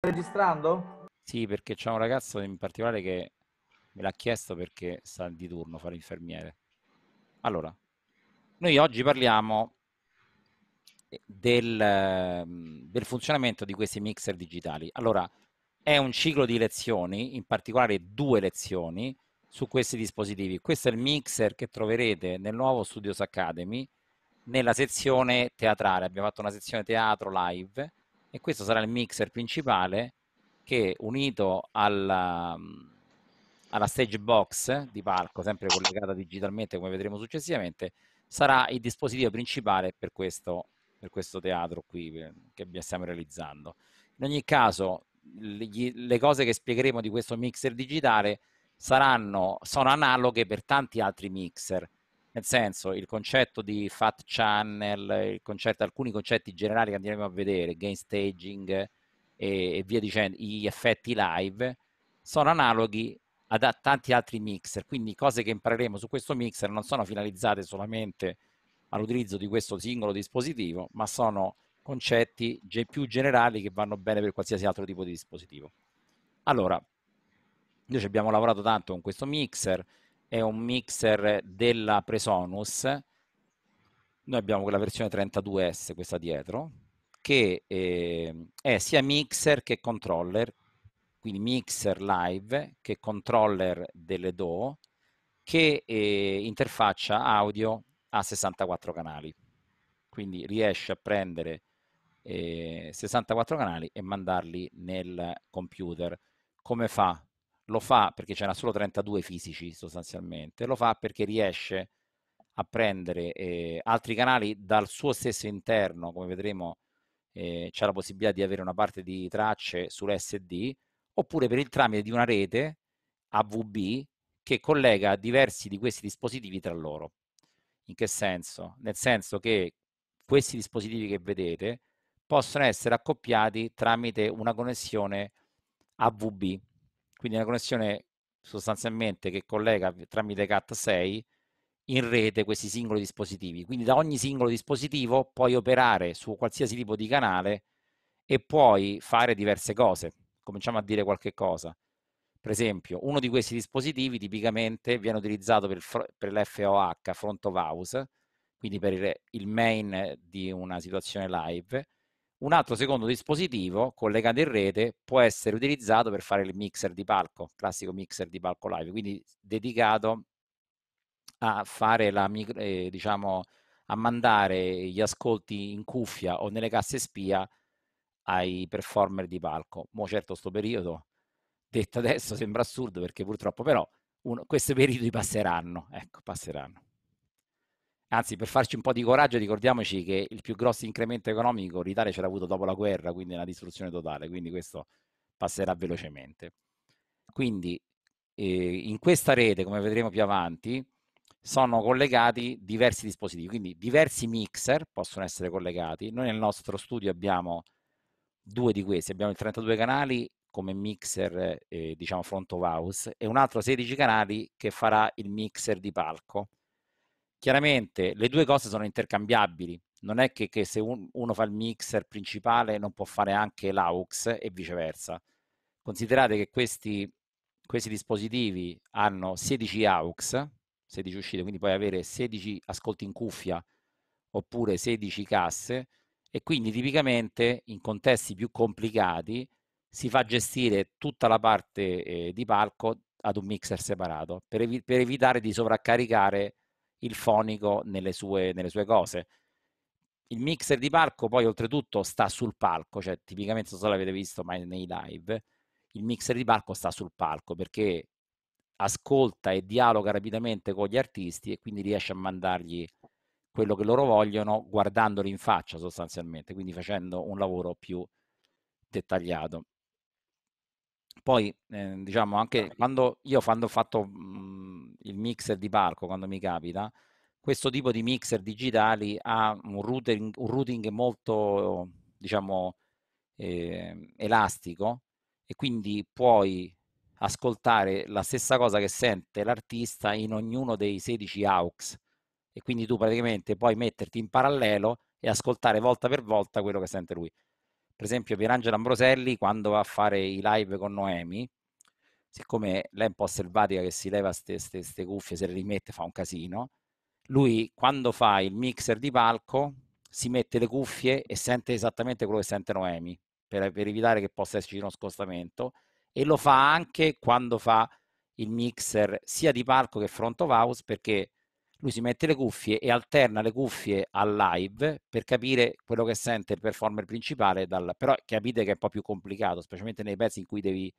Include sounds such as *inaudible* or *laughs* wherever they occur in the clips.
registrando? Sì, perché c'è un ragazzo in particolare che me l'ha chiesto perché sta di turno fare infermiere. Allora, noi oggi parliamo eh, del, ehm, del, funzionamento di questi mixer digitali. Allora, è un ciclo di lezioni, in particolare due lezioni, su questi dispositivi. Questo è il mixer che troverete nel nuovo Studios Academy, nella sezione teatrale. Abbiamo fatto una sezione teatro live, e questo sarà il mixer principale che unito alla, mhmm, alla stage box di palco, sempre collegata digitalmente come vedremo successivamente, sarà il dispositivo principale per questo, per questo teatro qui eh, che stiamo realizzando. In ogni caso gli, le cose che spiegheremo di questo mixer digitale saranno, sono analoghe per tanti altri mixer, nel senso, il concetto di fat channel, concetto, alcuni concetti generali che andremo a vedere, game staging e, e via dicendo, gli effetti live, sono analoghi a tanti altri mixer, quindi cose che impareremo su questo mixer non sono finalizzate solamente all'utilizzo di questo singolo dispositivo, ma sono concetti più generali che vanno bene per qualsiasi altro tipo di dispositivo. Allora, noi ci abbiamo lavorato tanto con questo mixer, è un mixer della Presonus, noi abbiamo quella versione 32S, questa dietro, che eh, è sia mixer che controller, quindi mixer live che controller delle DO, che eh, interfaccia audio a 64 canali. Quindi riesce a prendere eh, 64 canali e mandarli nel computer. Come fa lo fa perché ce n'ha solo 32 fisici sostanzialmente, lo fa perché riesce a prendere eh, altri canali dal suo stesso interno, come vedremo eh, c'è la possibilità di avere una parte di tracce sull'SD, oppure per il tramite di una rete AVB che collega diversi di questi dispositivi tra loro. In che senso? Nel senso che questi dispositivi che vedete possono essere accoppiati tramite una connessione AVB, quindi è una connessione sostanzialmente che collega tramite CAT6 in rete questi singoli dispositivi. Quindi da ogni singolo dispositivo puoi operare su qualsiasi tipo di canale e puoi fare diverse cose. Cominciamo a dire qualche cosa. Per esempio, uno di questi dispositivi tipicamente viene utilizzato per, per l'FOH, front of house, quindi per il, il main di una situazione live, un altro secondo dispositivo collegato in rete può essere utilizzato per fare il mixer di palco, classico mixer di palco live, quindi dedicato a fare la eh, diciamo a mandare gli ascolti in cuffia o nelle casse spia ai performer di palco. Mo certo sto periodo detto adesso sembra assurdo perché purtroppo però un, questi periodi passeranno, ecco, passeranno. Anzi, per farci un po' di coraggio, ricordiamoci che il più grosso incremento economico l'Italia ce l'ha avuto dopo la guerra, quindi una distruzione totale, quindi questo passerà velocemente. Quindi eh, in questa rete, come vedremo più avanti, sono collegati diversi dispositivi, quindi diversi mixer possono essere collegati. Noi nel nostro studio abbiamo due di questi, abbiamo il 32 canali come mixer, eh, diciamo front of house, e un altro 16 canali che farà il mixer di palco Chiaramente le due cose sono intercambiabili, non è che, che se un, uno fa il mixer principale non può fare anche l'AUX e viceversa. Considerate che questi, questi dispositivi hanno 16 AUX, 16 uscite, quindi puoi avere 16 ascolti in cuffia oppure 16 casse e quindi tipicamente in contesti più complicati si fa gestire tutta la parte eh, di palco ad un mixer separato per, evi- per evitare di sovraccaricare il fonico nelle sue, nelle sue cose. Il mixer di palco poi oltretutto sta sul palco, cioè tipicamente non so se l'avete visto mai nei live, il mixer di palco sta sul palco perché ascolta e dialoga rapidamente con gli artisti e quindi riesce a mandargli quello che loro vogliono guardandoli in faccia sostanzialmente, quindi facendo un lavoro più dettagliato. Poi, eh, diciamo, anche quando io quando ho fatto mh, mhmm, il mixer di parco, quando mi capita, questo tipo di mixer digitali ha un routing, un routing molto, diciamo, eh, elastico e quindi puoi ascoltare la stessa cosa che sente l'artista in ognuno dei 16 AUX e quindi tu praticamente puoi metterti in parallelo e ascoltare volta per volta quello che sente lui per esempio Pierangelo Ambroselli quando va a fare i live con Noemi, siccome lei è un po' selvatica che si leva queste cuffie, se le rimette fa un casino, lui quando fa il mixer di palco si mette le cuffie e sente esattamente quello che sente Noemi, per, per evitare che possa esserci uno scostamento, e lo fa anche quando fa il mixer sia di palco che front of house, perché lui si mette le cuffie e alterna le cuffie al live per capire quello che sente il performer principale, dal... però capite che è un po' più complicato, specialmente nei pezzi in cui devi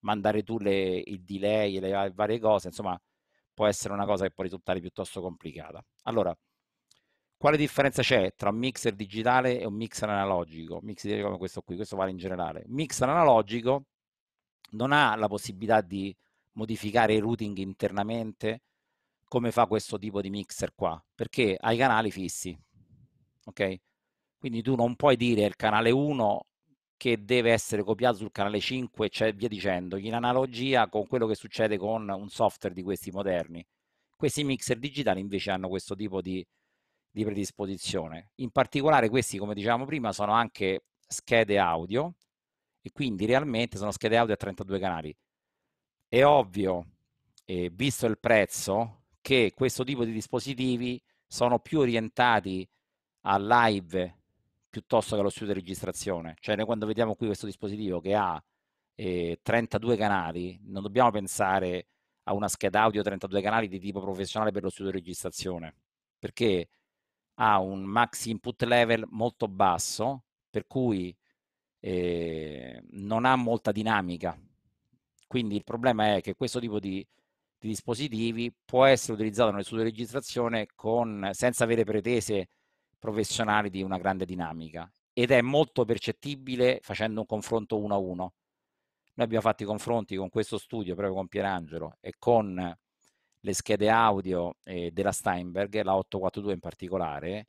mandare tu le, il delay e le varie cose, insomma può essere una cosa che può risultare piuttosto complicata. Allora, quale differenza c'è tra un mixer digitale e un mixer analogico? Mixer come questo qui, questo vale in generale. mixer analogico non ha la possibilità di modificare i routing internamente, come fa questo tipo di mixer qua, perché hai canali fissi, ok? Quindi tu non puoi dire il canale 1 che deve essere copiato sul canale 5, cioè via dicendo, in analogia con quello che succede con un software di questi moderni. Questi mixer digitali invece hanno questo tipo di, di predisposizione. In particolare questi, come dicevamo prima, sono anche schede audio e quindi realmente sono schede audio a 32 canali. È ovvio, eh, visto il prezzo, che questo tipo di dispositivi sono più orientati a live piuttosto che allo studio di registrazione. Cioè noi quando vediamo qui questo dispositivo che ha eh, 32 canali, non dobbiamo pensare a una scheda audio 32 canali di tipo professionale per lo studio di registrazione, perché ha un max input level molto basso, per cui eh, non ha molta dinamica. Quindi il problema è che questo tipo di di dispositivi può essere utilizzato nel studio di registrazione con, senza avere pretese professionali di una grande dinamica ed è molto percettibile facendo un confronto uno a uno. Noi abbiamo fatto i confronti con questo studio, proprio con Pierangelo, e con le schede audio eh, della Steinberg, la 842 in particolare,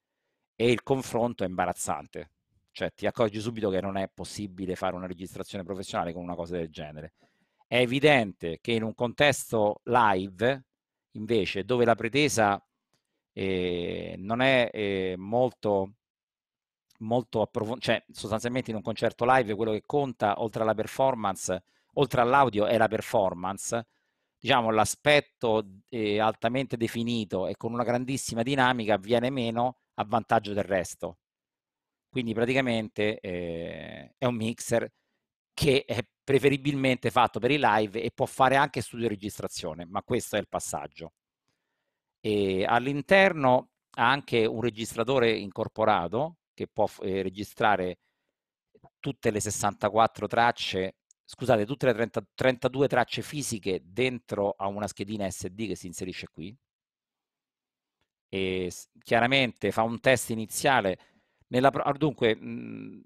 e il confronto è imbarazzante. Cioè ti accorgi subito che non è possibile fare una registrazione professionale con una cosa del genere. È evidente che in un contesto live, invece, dove la pretesa eh, non è eh, molto, molto approfondita, cioè sostanzialmente in un concerto live quello che conta, oltre alla performance, oltre all'audio, è la performance, diciamo l'aspetto eh, altamente definito e con una grandissima dinamica viene meno a vantaggio del resto. Quindi praticamente eh, è un mixer che è preferibilmente fatto per i live e può fare anche studio registrazione, ma questo è il passaggio. E all'interno ha anche un registratore incorporato che può eh, registrare tutte le 64 tracce, scusate, tutte le 30, 32 tracce fisiche dentro a una schedina SD che si inserisce qui. E chiaramente fa un test iniziale. Nella, dunque, mh, mhmm,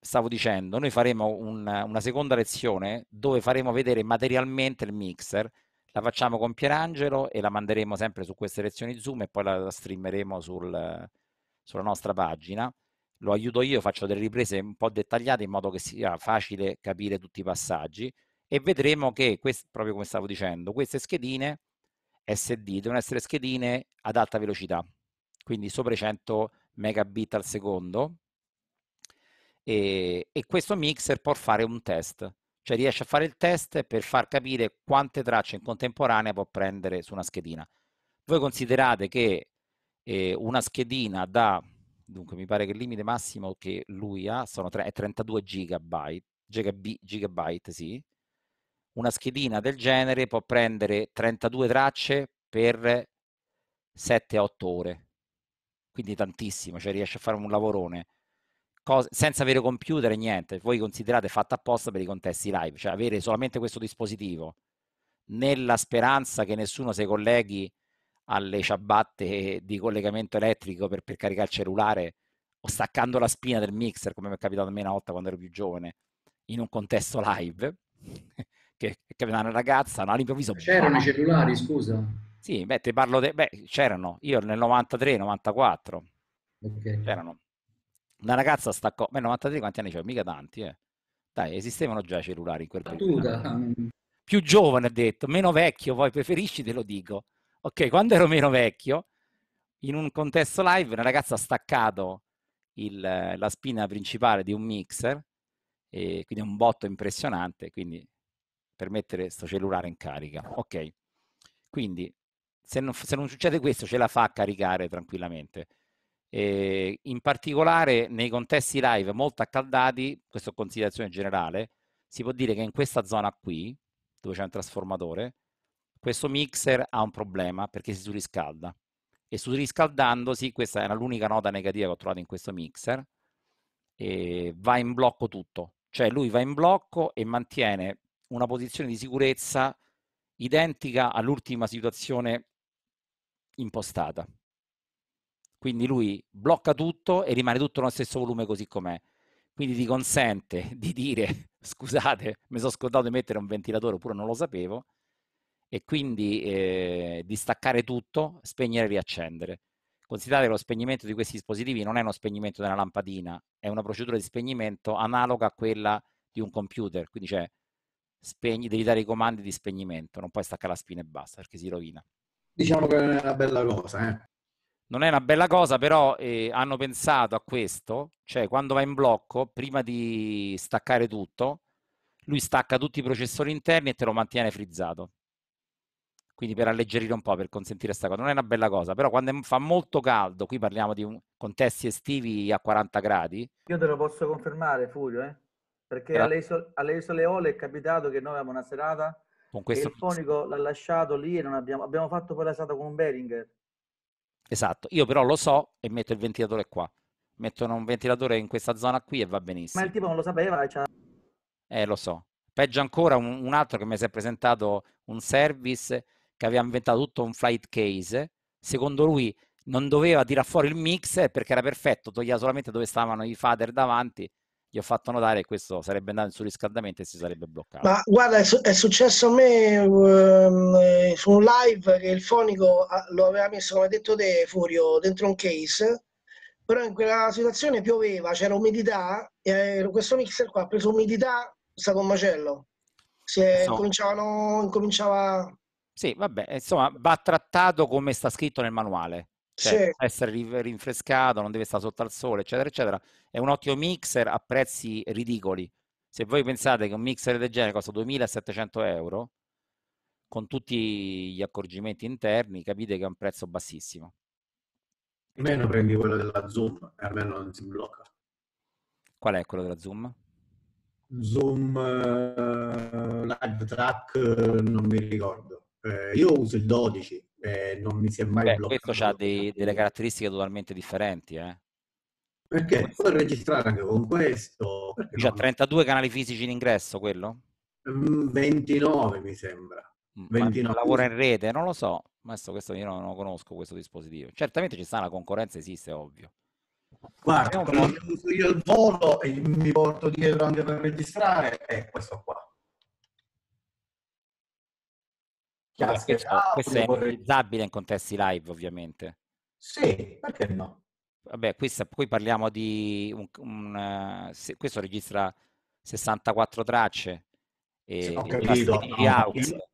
stavo dicendo, noi faremo un, una seconda lezione dove faremo vedere materialmente il mixer, la facciamo con Pierangelo e la manderemo sempre su queste lezioni Zoom e poi la streameremo sul, sulla nostra pagina. Lo aiuto io, faccio delle riprese un po' dettagliate in modo che sia facile capire tutti i passaggi e vedremo che, quest, proprio come stavo dicendo, queste schedine SD devono essere schedine ad alta velocità, quindi sopra i 100 megabit al secondo, e, e questo mixer può fare un test, cioè riesce a fare il test per far capire quante tracce in contemporanea può prendere su una schedina. Voi considerate che eh, una schedina da, dunque mi pare che il limite massimo che lui ha tre, è 32 gigabyte, gigabyte, gigabyte sì. una schedina del genere può prendere 32 tracce per 7-8 ore, quindi tantissimo, cioè riesce a fare un lavorone cose, senza avere computer e niente, voi considerate fatta apposta per i contesti live, cioè avere solamente questo dispositivo nella speranza che nessuno si colleghi alle ciabatte di collegamento elettrico per, per caricare il cellulare o staccando la spina del mixer, come mi è capitato a me una volta quando ero più giovane, in un contesto live, *laughs* che, che una ragazza no, all'improvviso... C'erano bah, i cellulari, scusa? Sì, beh, te parlo... De... Beh, c'erano, io nel 93-94. Okay. C'erano. La ragazza staccò, beh 93 quanti anni c'è? Mica tanti, eh. Dai, esistevano già i cellulari in quel periodo. Ah, mm. Più giovane ha detto, meno vecchio, voi preferisci te lo dico. Ok, quando ero meno vecchio, in un contesto live, una ragazza ha staccato il, la spina principale di un mixer, e quindi un botto impressionante, quindi per mettere sto cellulare in carica. Ok, quindi se non, se non succede questo ce la fa a caricare tranquillamente. Eh, in particolare nei contesti live molto accaldati, questa è considerazione generale, si può dire che in questa zona qui, dove c'è un trasformatore, questo mixer ha un problema perché si surriscalda. E surriscaldandosi, questa era l'unica nota negativa che ho trovato in questo mixer, ehm, va in blocco tutto. Cioè lui va in blocco e mantiene una posizione di sicurezza identica all'ultima situazione impostata. Quindi lui blocca tutto e rimane tutto nello stesso volume così com'è. Quindi ti consente *laughs* di dire, scusate, mi sono scordato di mettere un ventilatore oppure non lo sapevo, e quindi eh, di staccare tutto, spegnere e riaccendere. Considerate che lo spegnimento di questi dispositivi non è uno spegnimento della lampadina, è una procedura di spegnimento analoga a quella di un computer, quindi cioè spegni, devi dare i comandi di spegnimento, non puoi staccare la spina e basta perché si rovina. Diciamo che è una bella cosa, eh? non è una bella cosa, però eh, hanno pensato a questo, cioè quando va in blocco, prima di staccare tutto, lui stacca tutti i processori interni e te lo mantiene frizzato. Quindi per alleggerire un po', per consentire questa cosa. Non è una bella cosa, però quando fa molto caldo, qui parliamo di contesti estivi a 40 gradi. Io te lo posso confermare, Furio, eh? perché però... alle, isole, alle isole Ole è capitato che noi avevamo una serata con questo... il fonico l'ha lasciato lì e abbiamo, abbiamo fatto poi la serata con un Beringer Esatto, io però lo so e metto il ventilatore qua. Mettono un ventilatore in questa zona qui e va benissimo. Ma il tipo non lo sapeva. Cioè... Eh, lo so. Peggio ancora, un, un altro che mi si è presentato un service che aveva inventato tutto un flight case. Secondo lui non doveva tirare fuori il mixer perché era perfetto, toglieva solamente dove stavano i fader davanti gli ho fatto notare che questo sarebbe andato in surriscaldamento e si sarebbe bloccato. Ma guarda, è, su- è successo a me um, su un live che il fonico ah, lo aveva messo, come hai detto te, Furio, dentro un case, però in quella situazione pioveva, c'era umidità, e eh, questo mixer qua ha preso umidità, è stato un macello. Si è, no. incominciava... Sì, vabbè, insomma, va trattato come sta scritto nel manuale cioè, essere rinfrescato, non deve stare sotto al sole, eccetera, eccetera. È un ottimo mixer a prezzi ridicoli. Se voi pensate che un mixer del genere costa 2700 euro, con tutti gli accorgimenti interni, capite che è un prezzo bassissimo. Almeno prendi quello della Zoom, e almeno non si blocca. Qual è quello della Zoom? Zoom uh, Live Track, non mi ricordo eh, io uso il 12 e eh, non mi si è mai Beh, bloccato. Questo ha delle caratteristiche totalmente differenti, eh? Perché puoi registrare anche con questo. C'ha no? 32 canali fisici in ingresso, quello? 29 mm, mi sembra. 29. Mm, lavora in rete, non lo so, questo, questo io non, lo conosco questo dispositivo. Certamente ci sta la concorrenza, esiste, ovvio. Guarda, io il volo e mi porto dietro anche per registrare, è questo qua. Chiasche, questo, ah, questo è realizzabile in contesti live, ovviamente. Sì, perché no? Vabbè, questa, qui parliamo di un, un, se, questo registra 64 tracce e, sì, capito, e di AUX. No,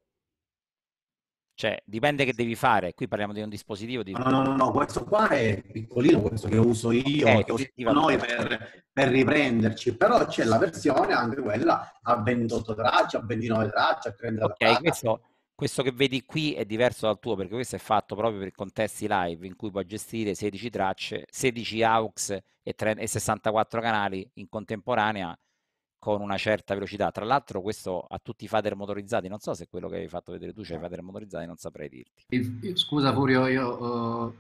cioè, dipende che devi fare. Qui parliamo di un dispositivo di... No, no, no, no questo qua è piccolino, questo che uso io, okay, che usiamo noi per, per, riprenderci, però c'è la versione anche quella a 28 tracce, a 29 tracce, a 30 okay, tracce. Questo questo che vedi qui è diverso dal tuo perché questo è fatto proprio per contesti live in cui puoi gestire 16 tracce, 16 AUX e, 3, e 64 canali in contemporanea con una certa velocità. Tra l'altro questo a tutti i fader motorizzati, non so se quello che hai fatto vedere tu c'è cioè i eh. fader motorizzati, non saprei dirti. Scusa Furio, io... Uh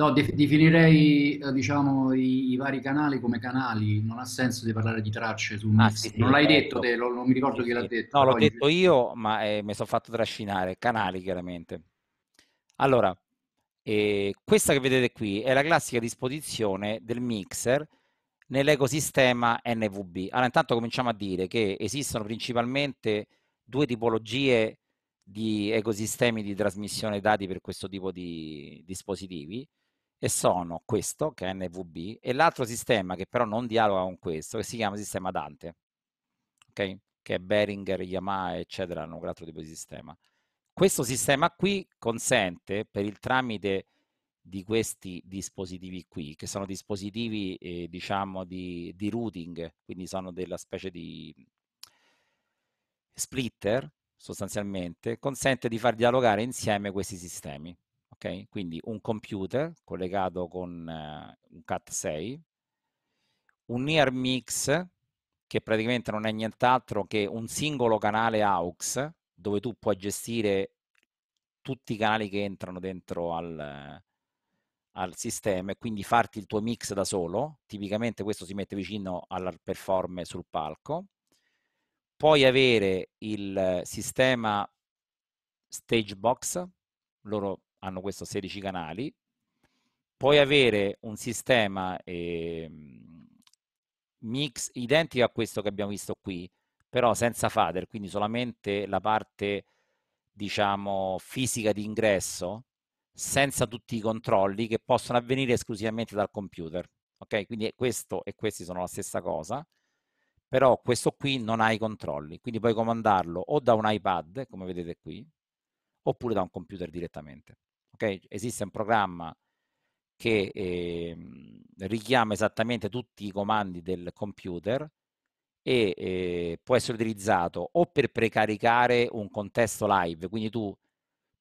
No, definirei eh, diciamo, i, i, vari canali come canali, non ha senso di parlare di tracce su ah, sì, non l'hai detto, te, lo, non mi ricordo sì, chi l'ha detto. No, l'ho detto io, ma eh, mi sono fatto trascinare, canali chiaramente. Allora, eh, questa che vedete qui è la classica disposizione del mixer nell'ecosistema NVB. Allora, intanto cominciamo a dire che esistono principalmente due tipologie di ecosistemi di trasmissione dati per questo tipo di dispositivi e sono questo che è NVB e l'altro sistema che però non dialoga con questo che si chiama sistema Dante, okay? che è Behringer, Yamaha eccetera, hanno quell'altro tipo di sistema. Questo sistema qui consente per il tramite di questi dispositivi qui, che sono dispositivi eh, diciamo di, di routing, quindi sono della specie di splitter sostanzialmente, consente di far dialogare insieme questi sistemi ok? Quindi un computer collegato con uh, un CAT6, un ear mix che praticamente non è nient'altro che un singolo canale AUX dove tu puoi gestire tutti i canali che entrano dentro al, al sistema e quindi farti il tuo mix da solo. Tipicamente questo si mette vicino alla performance sul palco. Puoi avere il sistema stage box, loro hanno questo 16 canali, puoi certo. avere un sistema eh, mix identico a questo che abbiamo visto qui, però senza fader, quindi solamente la parte diciamo fisica di ingresso, senza tutti i controlli che possono avvenire esclusivamente dal computer. Ok? Quindi questo e questi sono la stessa cosa, però questo qui non ha i controlli, quindi puoi comandarlo o da un iPad, come vedete qui, oppure da un computer direttamente. Okay? Esiste un programma che eh, richiama esattamente tutti i comandi del computer e eh, può essere utilizzato o per precaricare un contesto live, quindi tu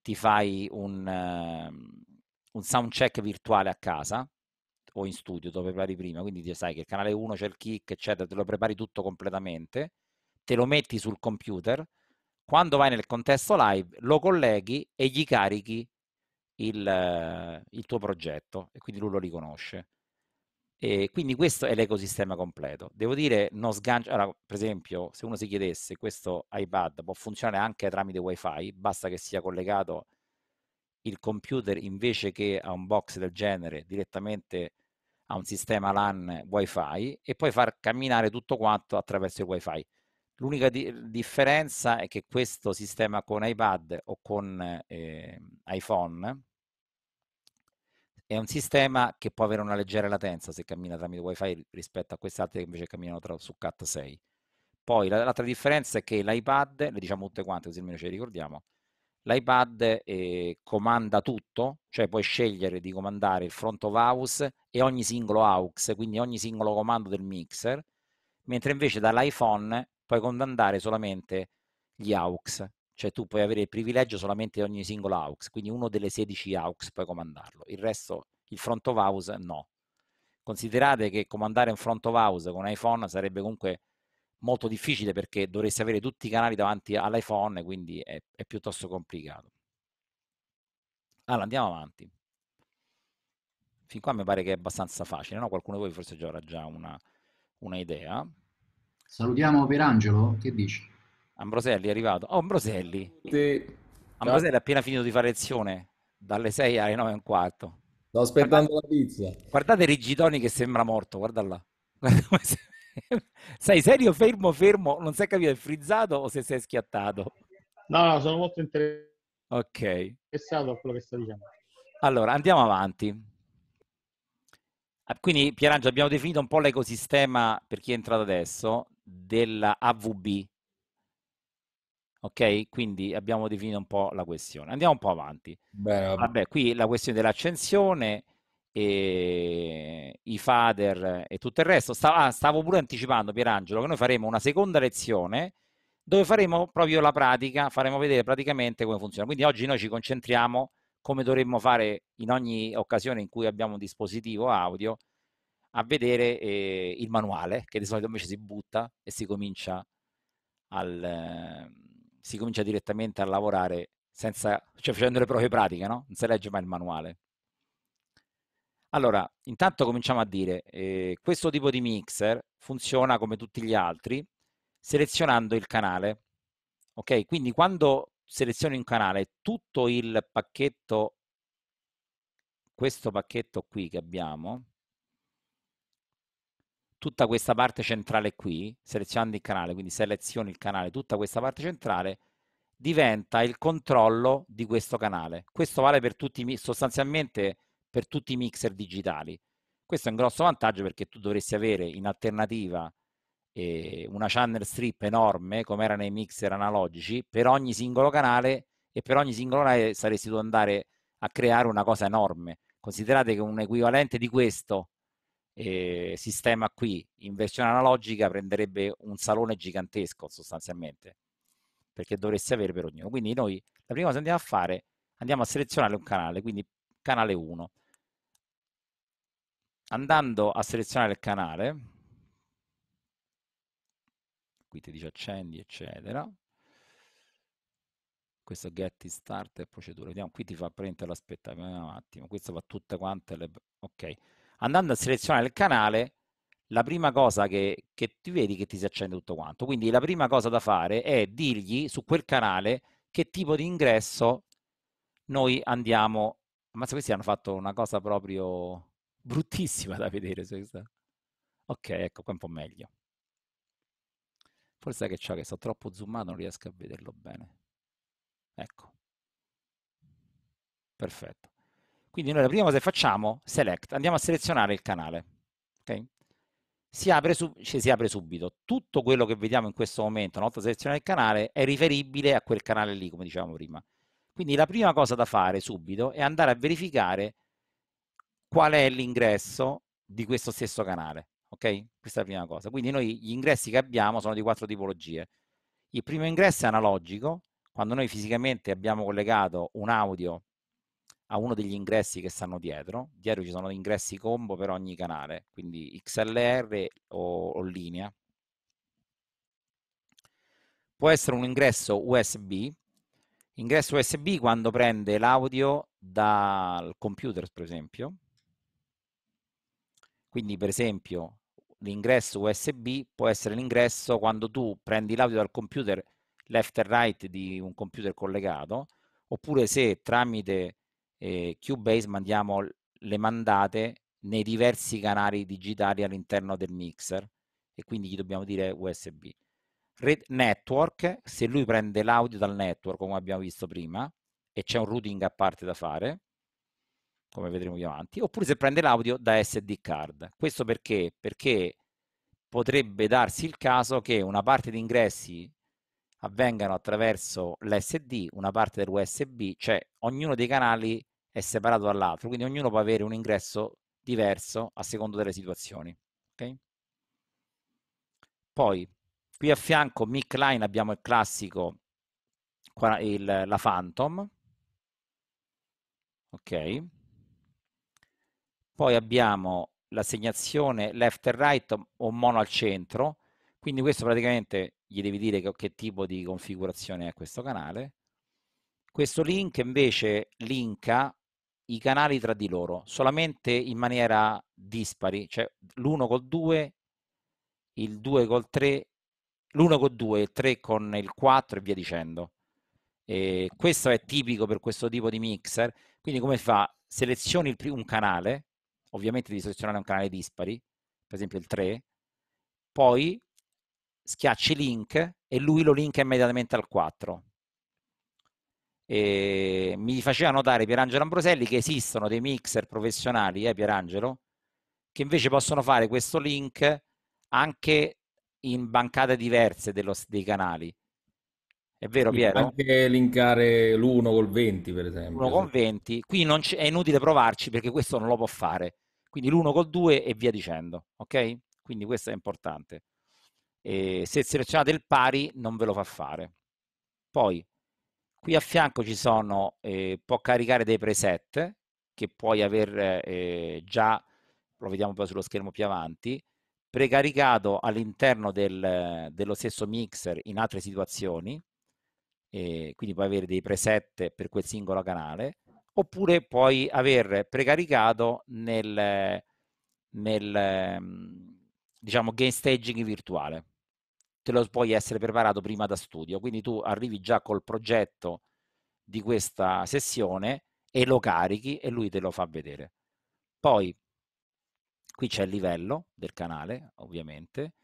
ti fai un, uh, un sound check virtuale a casa o in studio, dove prepari prima, quindi sai che il canale 1 c'è il kick, eccetera, te lo prepari tutto completamente, te lo metti sul computer, quando vai nel contesto live lo colleghi e gli carichi il, il, tuo progetto e quindi lui lo riconosce. E quindi questo è l'ecosistema completo. Devo dire, non sgancio, allora, per esempio, se uno si chiedesse questo iPad può funzionare anche tramite WiFi, basta che sia collegato il computer invece che a un box del genere direttamente a un sistema LAN WiFi e poi far camminare tutto quanto attraverso il WiFi. L'unica di- eh, differenza è che questo sistema con iPad o con eh, iPhone è un sistema che può avere una leggera latenza se cammina tramite wifi rispetto a queste altre che invece camminano tra, su Cat 6. Poi l'altra differenza è che l'iPad, le diciamo tutte quante così almeno ce le ricordiamo, l'iPad eh, comanda tutto, cioè puoi scegliere di comandare il front of house e ogni singolo aux, quindi ogni singolo comando del mixer, mentre invece dall'iPhone puoi comandare solamente gli aux cioè tu puoi avere il privilegio solamente di ogni singolo AUX, quindi uno delle 16 AUX puoi comandarlo, il resto, il front of house no. Considerate che comandare un front of house con iPhone sarebbe comunque molto difficile perché dovresti avere tutti i canali davanti all'iPhone, quindi è, è piuttosto complicato. Allora, andiamo avanti. Fin qua mi pare che è abbastanza facile, no? Qualcuno di voi forse già avrà già una, una idea. Salutiamo Pierangelo, che dici? Ambroselli è arrivato. Oh, Ambroselli. Sì. Ambroselli ha appena finito di fare lezione, dalle 6 alle 9 e un quarto. Sto aspettando guardate, la pizza. Guardate Rigidoni che sembra morto, guarda là. *laughs* Sei serio, fermo, fermo, non si è capito se è frizzato o se sei schiattato. No, no, sono molto interessato okay. a quello che sta dicendo. Allora, andiamo avanti. Ah, quindi, Pierangelo, abbiamo definito un po' l'ecosistema, per chi è entrato adesso, della AVB, Ok, quindi abbiamo definito un po' la questione. Andiamo un po' avanti. Beh, Vabbè, qui la questione dell'accensione, e i father e tutto il resto. Stavo, ah, stavo pure anticipando, Pierangelo, che noi faremo una seconda lezione dove faremo proprio la pratica, faremo vedere praticamente come funziona. Quindi oggi noi ci concentriamo, come dovremmo fare in ogni occasione in cui abbiamo un dispositivo audio, a vedere eh, il manuale, che di solito invece si butta e si comincia al... Eh, si comincia direttamente a lavorare senza, cioè facendo le prove pratiche, no? non si legge mai il manuale. Allora, intanto cominciamo a dire, eh, questo tipo di mixer funziona come tutti gli altri, selezionando il canale. Ok, quindi quando seleziono un canale, tutto il pacchetto, questo pacchetto qui che abbiamo, tutta questa parte centrale qui, selezionando il canale, quindi selezioni il canale, tutta questa parte centrale diventa il controllo di questo canale. Questo vale per tutti, sostanzialmente per tutti i mixer digitali. Questo è un grosso vantaggio perché tu dovresti avere in alternativa eh, una channel strip enorme, come era nei mixer analogici, per ogni singolo canale e per ogni singolo canale saresti tu andare a creare una cosa enorme. Considerate che un equivalente di questo eh, sistema qui in versione analogica prenderebbe un salone gigantesco sostanzialmente, perché dovresti avere per ognuno. Quindi noi la prima cosa che andiamo a fare, andiamo a selezionare un canale, quindi canale 1. Andando a selezionare il canale, qui ti dice accendi, eccetera, questo get start e procedure. Vediamo, qui ti fa prendere l'aspetta, un attimo, questo va tutte quante le... Ok andando a selezionare il canale, la prima cosa che, che ti vedi che ti si accende tutto quanto. Quindi la prima cosa da fare è dirgli su quel canale che tipo di ingresso noi andiamo... Ma se questi hanno fatto una cosa proprio bruttissima da vedere. Ok, ecco, qua è un po' meglio. Forse è che ciò che sto troppo zoomato non riesco a vederlo bene. Ecco. Perfetto. Quindi noi la prima cosa che facciamo, select, andiamo a selezionare il canale. Okay? Si, apre cioè si apre subito. Tutto quello che vediamo in questo momento, una volta selezionato il canale, è riferibile a quel canale lì, come dicevamo prima. Quindi la prima cosa da fare subito è andare a verificare qual è l'ingresso di questo stesso canale. Ok? Questa è la prima cosa. Quindi noi gli ingressi che abbiamo sono di quattro tipologie. Il primo ingresso è analogico, quando noi fisicamente abbiamo collegato un audio a uno degli ingressi che stanno dietro. Dietro ci sono ingressi combo per ogni canale, quindi XLR o, o linea. Può essere un ingresso USB. Ingresso USB quando prende l'audio dal computer, per esempio. Quindi, per esempio, l'ingresso USB può essere l'ingresso quando tu prendi l'audio dal computer left e right di un computer collegato, oppure se tramite eh, Cubase mandiamo le mandate nei diversi canali digitali all'interno del mixer e quindi gli dobbiamo dire USB. Red network, se lui prende l'audio dal network come abbiamo visto prima e c'è un routing a parte da fare, come vedremo più avanti, oppure se prende l'audio da SD card. Questo perché? Perché potrebbe darsi il caso che una parte di ingressi avvengano attraverso l'SD, una parte dell'USB, cioè ognuno dei canali è separato dall'altro, quindi ognuno può avere un ingresso diverso a secondo delle situazioni. Okay? Poi, qui a fianco, mic line, abbiamo il classico, il, la phantom, ok? Poi abbiamo l'assegnazione left e right o mono al centro, quindi questo praticamente gli devi dire che, che, tipo di configurazione è questo canale. Questo link invece linka i canali tra di loro, solamente in maniera dispari, cioè l'1 col 2, il 2 col 3, l'1 col 2, il 3 con il 4 e via dicendo. E questo è tipico per questo tipo di mixer, quindi come fa? Selezioni un canale, ovviamente devi selezionare un canale dispari, per esempio il 3, poi schiacci link e lui lo linka immediatamente al 4. E ehm, mi faceva notare Pierangelo Ambroselli che esistono dei mixer professionali, eh, Pierangelo, che invece possono fare questo link anche in bancate diverse dello, dei canali. È vero, Quindi Piero? Anche linkare l'1 col 20, per esempio. L'1 col 20. Qui è inutile provarci perché questo non lo può fare. Quindi l'1 col 2 e via dicendo, ok? Quindi questo è importante. E ehm, se selezionate il pari non ve lo fa fare. Poi Qui a fianco ci sono, eh, può caricare dei preset che puoi aver eh, già, lo vediamo poi sullo schermo più avanti, precaricato all'interno del, dello stesso mixer in altre situazioni, eh, quindi puoi avere dei preset per quel singolo canale, oppure puoi aver precaricato nel, nel ehm, diciamo, game staging virtuale te lo puoi essere preparato prima da studio. Quindi tu arrivi già col progetto di questa sessione e lo carichi e lui te lo fa vedere. Poi qui c'è il livello del canale, ovviamente.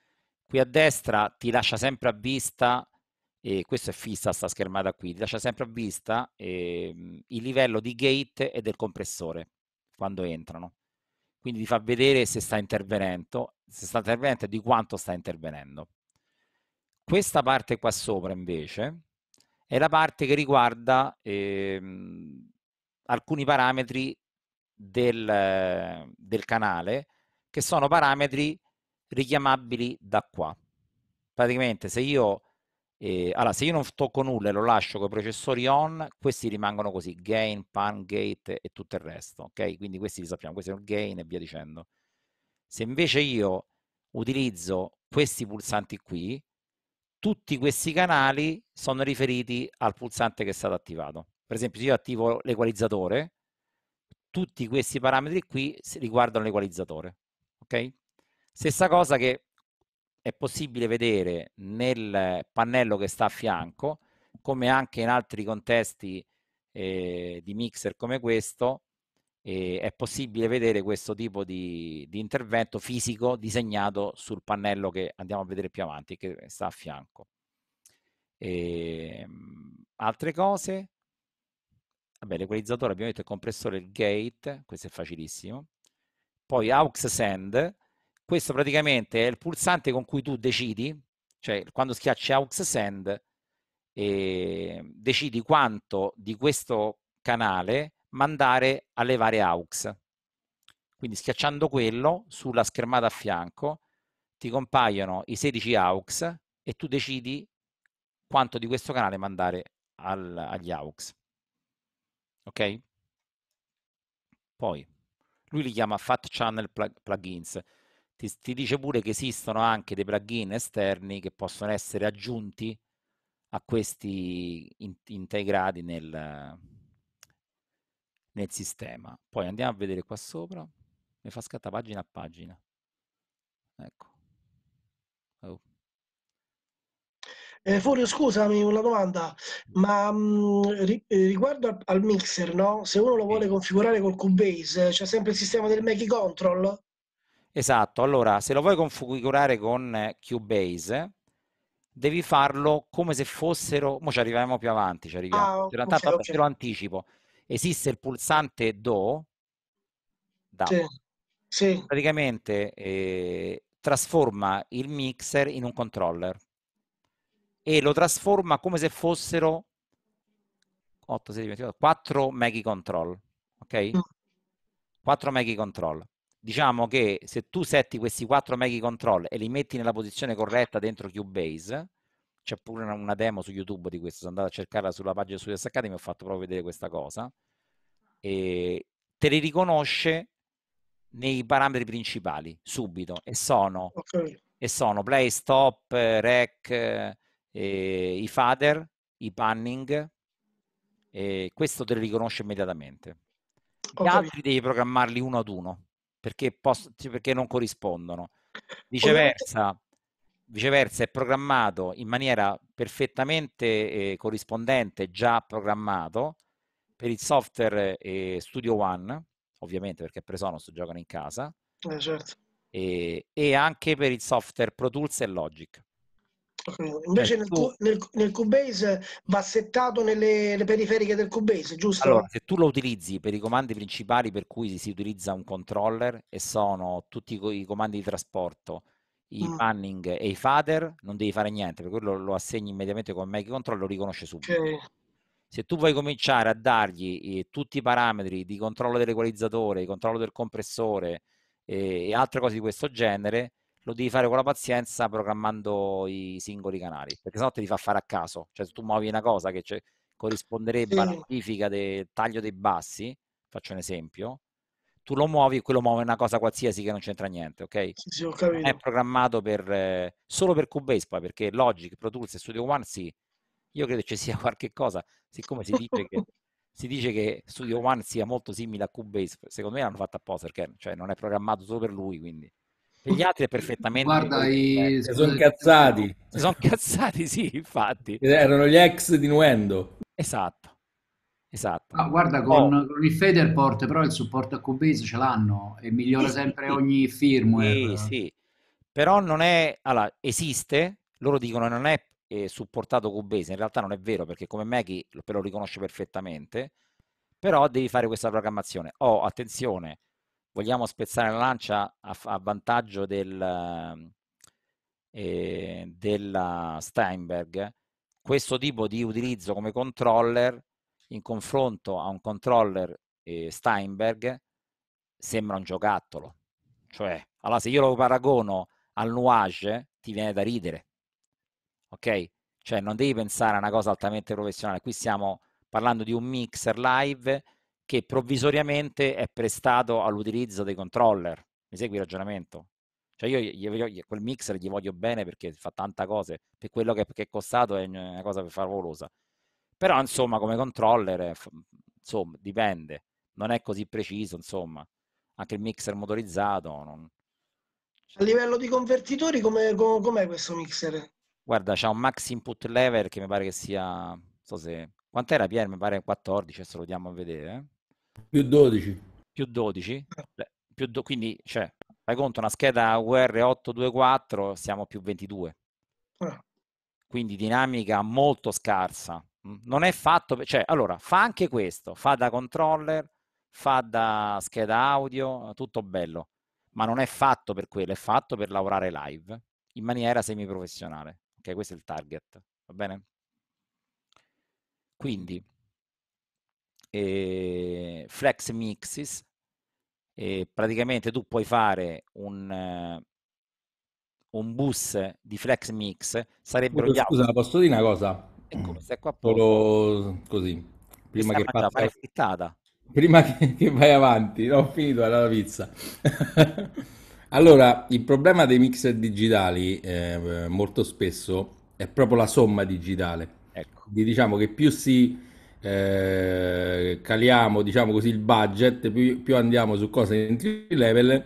Qui a destra ti lascia sempre a vista, e questo è fissa sta schermata qui, ti lascia sempre a vista eh, il livello di gate e del compressore quando entrano. Quindi ti fa vedere se sta intervenendo, se sta intervenendo e di quanto sta intervenendo. Questa parte qua sopra invece è la parte che riguarda ehm, alcuni parametri del, del canale che sono parametri richiamabili da qua. Praticamente se io eh, allora, se io non tocco nulla e lo lascio con i processori on, questi rimangono così, gain, pan, gate e tutto il resto, ok? Quindi questi li sappiamo, questi sono gain e via dicendo. Se invece io utilizzo questi pulsanti qui, tutti questi canali sono riferiti al pulsante che è stato attivato. Per esempio, se io attivo l'equalizzatore, tutti questi parametri qui riguardano l'equalizzatore. Ok? Stessa cosa che è possibile vedere nel pannello che sta a fianco, come anche in altri contesti eh, di mixer come questo, e è possibile vedere questo tipo di, di, intervento fisico disegnato sul pannello che andiamo a vedere più avanti, che sta a fianco. E, ehm, altre cose, vabbè, l'equalizzatore abbiamo detto il compressore, il gate, questo è facilissimo. Poi aux send, questo praticamente è il pulsante con cui tu decidi, cioè quando schiacci aux send, eh, decidi quanto di questo canale mandare alle varie AUX. Quindi schiacciando quello sulla schermata a fianco ti compaiono i 16 AUX e tu decidi quanto di questo canale mandare al, agli AUX. Ok? Poi lui li chiama Fat Channel Plugins. Ti, ti dice pure che esistono anche dei plugin esterni che possono essere aggiunti a questi in, integrati nel, nel sistema. Poi andiamo a vedere qua sopra, mi fa scattare pagina a pagina. Ecco. Oh. Eh, Furio, scusami una domanda, mm. ma mh, mm, eh, riguardo al, al, mixer, no? se uno lo vuole configurare col Cubase, c'è sempre il sistema del Mackie Control? Esatto, allora se lo vuoi configurare con eh, Cubase, devi farlo come se fossero, mo ci arriviamo più avanti, ci arriviamo, ah, okay, tanto okay. te lo anticipo, esiste il pulsante Do, DAW, sì. Sì. praticamente eh, trasforma il mixer in un controller e lo trasforma come se fossero 8, 6, 24, 4 Maggie Control, ok? 4 mm. Maggie Control. Diciamo che se tu setti questi 4 Maggie Control e li metti nella posizione corretta dentro Cubase, c'è pure una, una, demo su YouTube di questo, sono andato a cercarla sulla pagina su Studios Academy, ho fatto proprio vedere questa cosa, ah. e te li riconosce nei parametri principali, subito, e sono, okay. e sono play, stop, rec, eh, i fader, i panning, eh, questo te li riconosce immediatamente. Gli okay. altri devi programmarli uno ad uno, perché, posso, cioè, perché non corrispondono. Viceversa, viceversa è programmato in maniera perfettamente eh, corrispondente, già programmato, per il software eh, Studio One, ovviamente perché Presonus giocano in casa, eh, certo. e, e, anche per il software Pro Tools e Logic. Invece cioè, nel, tu... nel, nel, Cubase va settato nelle periferiche del Cubase, giusto? Allora, se tu lo utilizzi per i comandi principali per cui si, utilizza un controller e sono tutti i comandi di trasporto, i mm. Ah. panning e i fader, non devi fare niente, perché quello lo assegni immediatamente con Make Control, lo riconosce subito. Okay. Se tu vuoi cominciare a dargli eh, tutti i parametri di controllo dell'equalizzatore, di controllo del compressore eh, e altre cose di questo genere, lo devi fare con la pazienza programmando i singoli canali, perché sennò te li fa fare a caso. Cioè, se tu muovi una cosa che corrisponderebbe sì. alla notifica del taglio dei bassi, faccio un esempio, tu lo muovi e quello muove una cosa qualsiasi che non c'entra niente, ok? Sì, sì, è programmato per, eh, solo per Cubase poi, perché Logic, Pro Tools e Studio One sì, io credo ci *laughs* sia qualche cosa, siccome si dice che, *laughs* si dice che Studio One sia molto simile a Cubase, secondo me l'hanno fatto apposta perché cioè, non è programmato solo per lui, quindi per gli altri è perfettamente guarda i... Eh. si sono cazzati si sono cazzati sì infatti erano gli ex di Nuendo esatto Esatto. Ah, guarda, con, oh. con il Federport però il supporto a Cubase ce l'hanno e migliora sì, sempre sì. ogni firmware. Sì, sì. Però non è... Allora, esiste, loro dicono che non è eh, supportato Cubase, in realtà non è vero perché come Maggie lo riconosce perfettamente, però devi fare questa programmazione. Oh, attenzione, vogliamo spezzare la lancia a, a vantaggio del, eh, della Steinberg. Questo tipo di utilizzo come controller in confronto a un controller eh, Steinberg sembra un giocattolo. Cioè, allora se io lo paragono al nuage, ti viene da ridere. Ok? Cioè, non devi pensare a una cosa altamente professionale. Qui stiamo parlando di un mixer live che provvisoriamente è prestato all'utilizzo dei controller. Mi segui il ragionamento? Cioè io, io, io, quel mixer gli voglio bene perché fa tanta cose, per quello che, che è costato è una cosa favolosa. Però, insomma, come controller, mhmm, insomma, dipende. Non è così preciso, insomma. Anche il mixer motorizzato. Non... A livello di convertitori, com'è, com'è questo mixer? Guarda, c'è un max input lever che mi pare che sia... Non so se... Quant'era, Pier? Mi pare 14, se lo diamo a vedere. Eh. Più 12. Più 12? Eh. Più do... Quindi, cioè, fai conto, una scheda UR824 siamo più 22. Ah. Quindi dinamica molto scarsa non è fatto, cioè, allora, fa anche questo, fa da controller, fa da scheda audio, tutto bello, ma non è fatto per quello, è fatto per lavorare live in maniera semiprofessionale, ok? Questo è il target, va bene? Quindi, eh, Flex Mixes, eh, praticamente tu puoi fare un... Eh, un bus di Flex Mix sarebbero Scusa, gli altri. Scusa, posso dire una cosa? E come mm. stai qua Solo così. Prima che, mangiare, passa... frittata. prima che, che vai avanti, no, ho finito la pizza. *laughs* allora, il problema dei mix digitali eh, molto spesso è proprio la somma digitale. Ecco. Diciamo che più si eh, caliamo diciamo così, il budget, più, più andiamo su cose entry level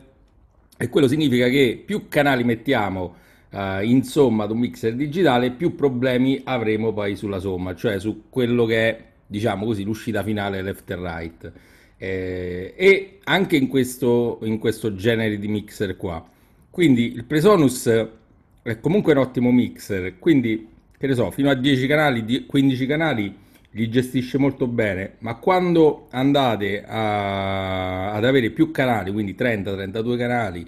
e quello significa che più canali mettiamo eh, insomma ad un mixer digitale, più problemi avremo poi sulla somma, cioè su quello che è diciamo così, l'uscita finale left and right. Eh, e anche in questo, in questo genere di mixer qua. Quindi il Presonus è comunque un ottimo mixer, quindi che ne so, fino a 10 canali, 15 canali li gestisce molto bene, ma quando andate a, ad avere più canali, quindi 30-32 canali,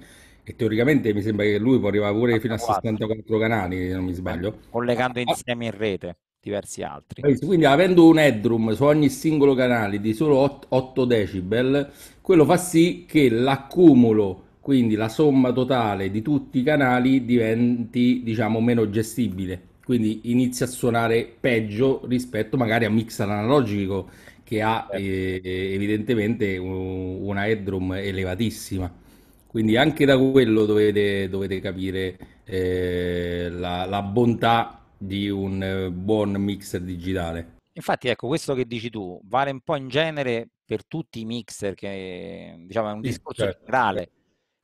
che teoricamente mi sembra che lui può arrivare pure fino a 64 canali, se non mi sbaglio. Collegando ah, insieme ah. in rete diversi altri. Quindi avendo un headroom su ogni singolo canale di solo 8 decibel, quello fa sì che l'accumulo, quindi la somma totale di tutti i canali diventi diciamo meno gestibile. Quindi inizia a suonare peggio rispetto magari a mix analogico che ha certo. eh, evidentemente una headroom elevatissima. Quindi anche da quello dovete, dovete capire eh, la, la bontà di un eh, buon mixer digitale. Infatti, ecco, questo che dici tu vale un po' in genere per tutti i mixer, che diciamo è un sì, discorso certo. generale. Certo.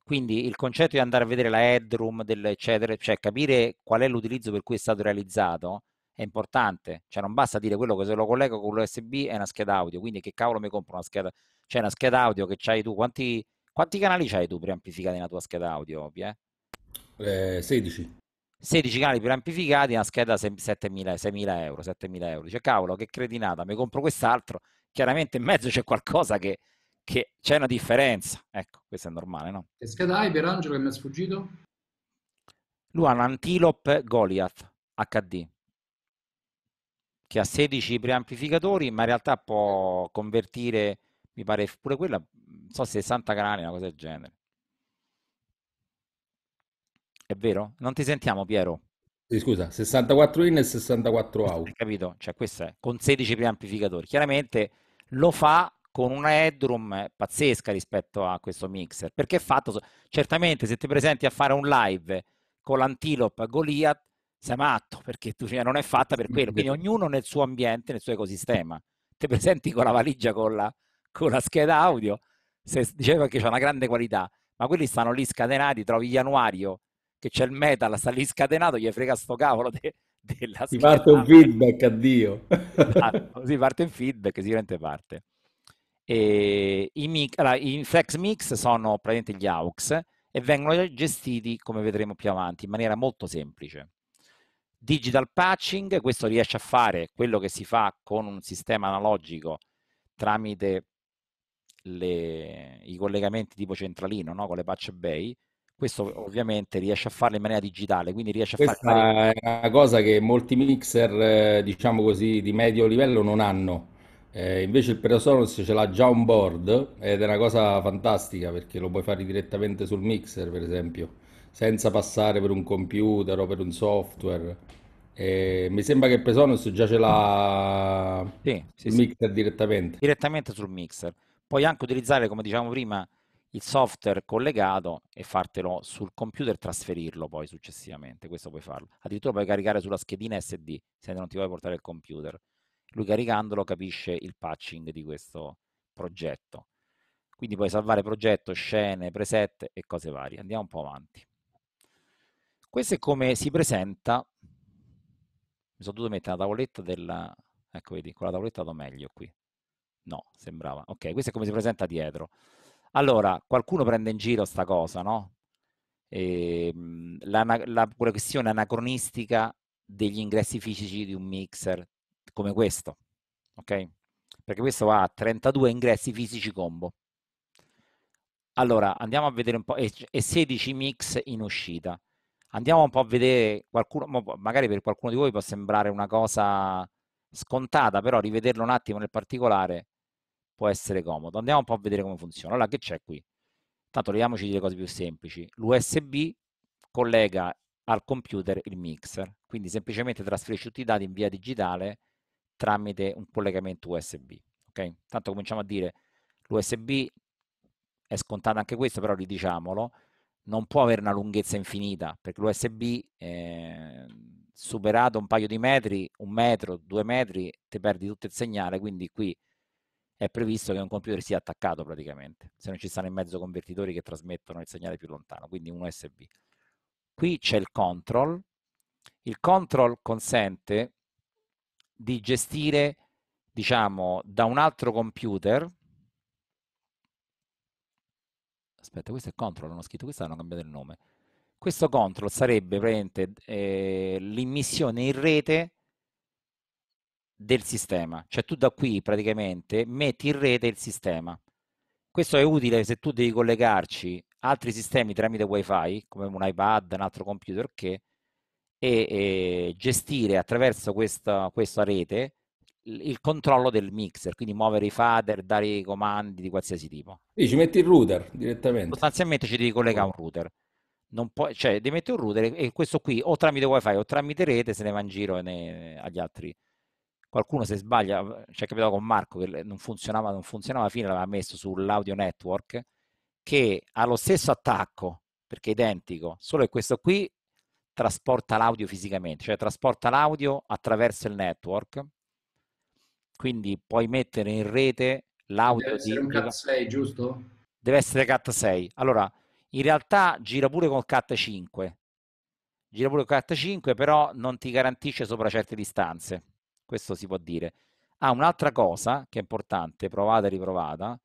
Quindi il concetto di andare a vedere la headroom, del, eccetera, cioè capire qual è l'utilizzo per cui è stato realizzato è importante. Cioè non basta dire quello che se lo collego con l'USB è una scheda audio, quindi che cavolo mi compro una scheda? Cioè una scheda audio che c'hai tu, quanti quanti canali hai tu preamplificati nella tua scheda audio, ovvio? Eh? Eh, 16. 16 canali preamplificati, una scheda 7.000, 6.000 euro, 7.000 euro. Dice, cavolo, che cretinata, mi compro quest'altro. Chiaramente in mezzo c'è qualcosa che, che c'è una differenza. Ecco, questo è normale, no? Che scheda hai per Angelo che mi è sfuggito? Lui ha un Antelope Goliath HD che ha 16 preamplificatori, ma in realtà può convertire, mi pare pure quella so 60 grani, una cosa del genere. È vero? Non ti sentiamo, Piero? Sì, scusa, 64 in e 64 out. Hai capito? Cioè, questo è con 16 preamplificatori. Chiaramente lo fa con una headroom eh, pazzesca rispetto a questo mixer, perché è fatto certamente se ti presenti a fare un live con l'antilope Goliath sei matto, perché tu, cioè, non è fatta per quello, quindi *laughs* ognuno nel suo ambiente, nel suo ecosistema. Ti presenti con la valigia con la, con la scheda audio, se diceva che c'è una grande qualità, ma quelli stanno lì scatenati, trovi Januario che c'è il metal, sta lì scatenato, gli frega sto cavolo de, della Si parte un feedback, addio. esatto, *laughs* si parte un feedback, sicuramente parte. E i, mix, allora, I flex mix sono praticamente gli aux e vengono gestiti, come vedremo più avanti, in maniera molto semplice. Digital patching, questo riesce a fare quello che si fa con un sistema analogico tramite le, i collegamenti tipo centralino no? con le patch bay, questo ovviamente riesce a farlo in maniera digitale, quindi riesce a Questa fare... è una cosa che molti mixer, eh, diciamo così, di medio livello non hanno. Eh, invece il Presonus ce l'ha già on board ed è una cosa fantastica perché lo puoi fare direttamente sul mixer, per esempio, senza passare per un computer o per un software. Eh, mi sembra che il Presonus già ce l'ha sì, sì, sul sì. mixer direttamente. Direttamente sul mixer puoi anche utilizzare, come dicevamo prima, il software collegato e fartelo sul computer trasferirlo poi successivamente, questo puoi farlo. Addirittura puoi caricare sulla schedina SD se non ti vuoi portare il computer. Lui caricandolo capisce il patching di questo progetto. Quindi puoi salvare progetto, scene, preset e cose varie. Andiamo un po' avanti. Questo è come si presenta. Mi sono dovuto mettere la tavoletta della... Ecco, vedi, con la tavoletta vado meglio qui. No, sembrava. Ok, questo è come si presenta dietro. Allora, qualcuno prende in giro sta cosa, no? E, ehm, la, la, la questione anacronistica degli ingressi fisici di un mixer come questo, ok? Perché questo ha 32 ingressi fisici combo. Allora, andiamo a vedere un po', e, e 16 mix in uscita. Andiamo un po' a vedere, qualcuno, magari per qualcuno di voi può sembrare una cosa scontata, però rivederlo un attimo nel particolare può essere comodo. Andiamo un po' a vedere come funziona. Allora, che c'è qui? Tanto leviamoci delle cose più semplici. L'USB collega al computer il mixer, quindi semplicemente trasferisce tutti i dati in via digitale tramite un collegamento USB. Okay? Tanto cominciamo a dire l'USB è scontato anche questo, però ridiciamolo, non può avere una lunghezza infinita, perché l'USB eh, superato un paio di metri, un metro, due metri, ti perdi tutto il segnale, quindi qui è previsto che un computer sia attaccato praticamente, se non ci stanno in mezzo convertitori che trasmettono il segnale più lontano, quindi un USB. Qui c'è il control. Il control consente di gestire, diciamo, da un altro computer. Aspetta, questo è control, non ho scritto questo, hanno cambiato il nome. Questo control sarebbe praticamente eh, l'immissione in rete del sistema, cioè tu da qui praticamente metti in rete il sistema. Questo è utile se tu devi collegarci altri sistemi tramite wifi, come un iPad, un altro computer che, e, e gestire attraverso questa, questa rete il controllo del mixer, quindi muovere i fader, dare i comandi di qualsiasi tipo. E ci metti il router direttamente? Sostanzialmente ci devi collegare un router. Non può, cioè, devi mettere un router e questo qui o tramite wifi o tramite rete se ne va in giro ne, agli altri qualcuno se sbaglia, ci è capitato con Marco che non funzionava, non funzionava, alla fine l'aveva messo sull'audio network che ha lo stesso attacco, perché è identico, solo che questo qui trasporta l'audio fisicamente, cioè trasporta l'audio attraverso il network, quindi puoi mettere in rete l'audio deve di... essere un cat 6, giusto? Deve essere cat 6. Allora, in realtà gira pure con cat 5, gira pure con cat 5, però non ti garantisce sopra certe distanze questo si può dire. Ah, un'altra cosa che è importante, provata e riprovata,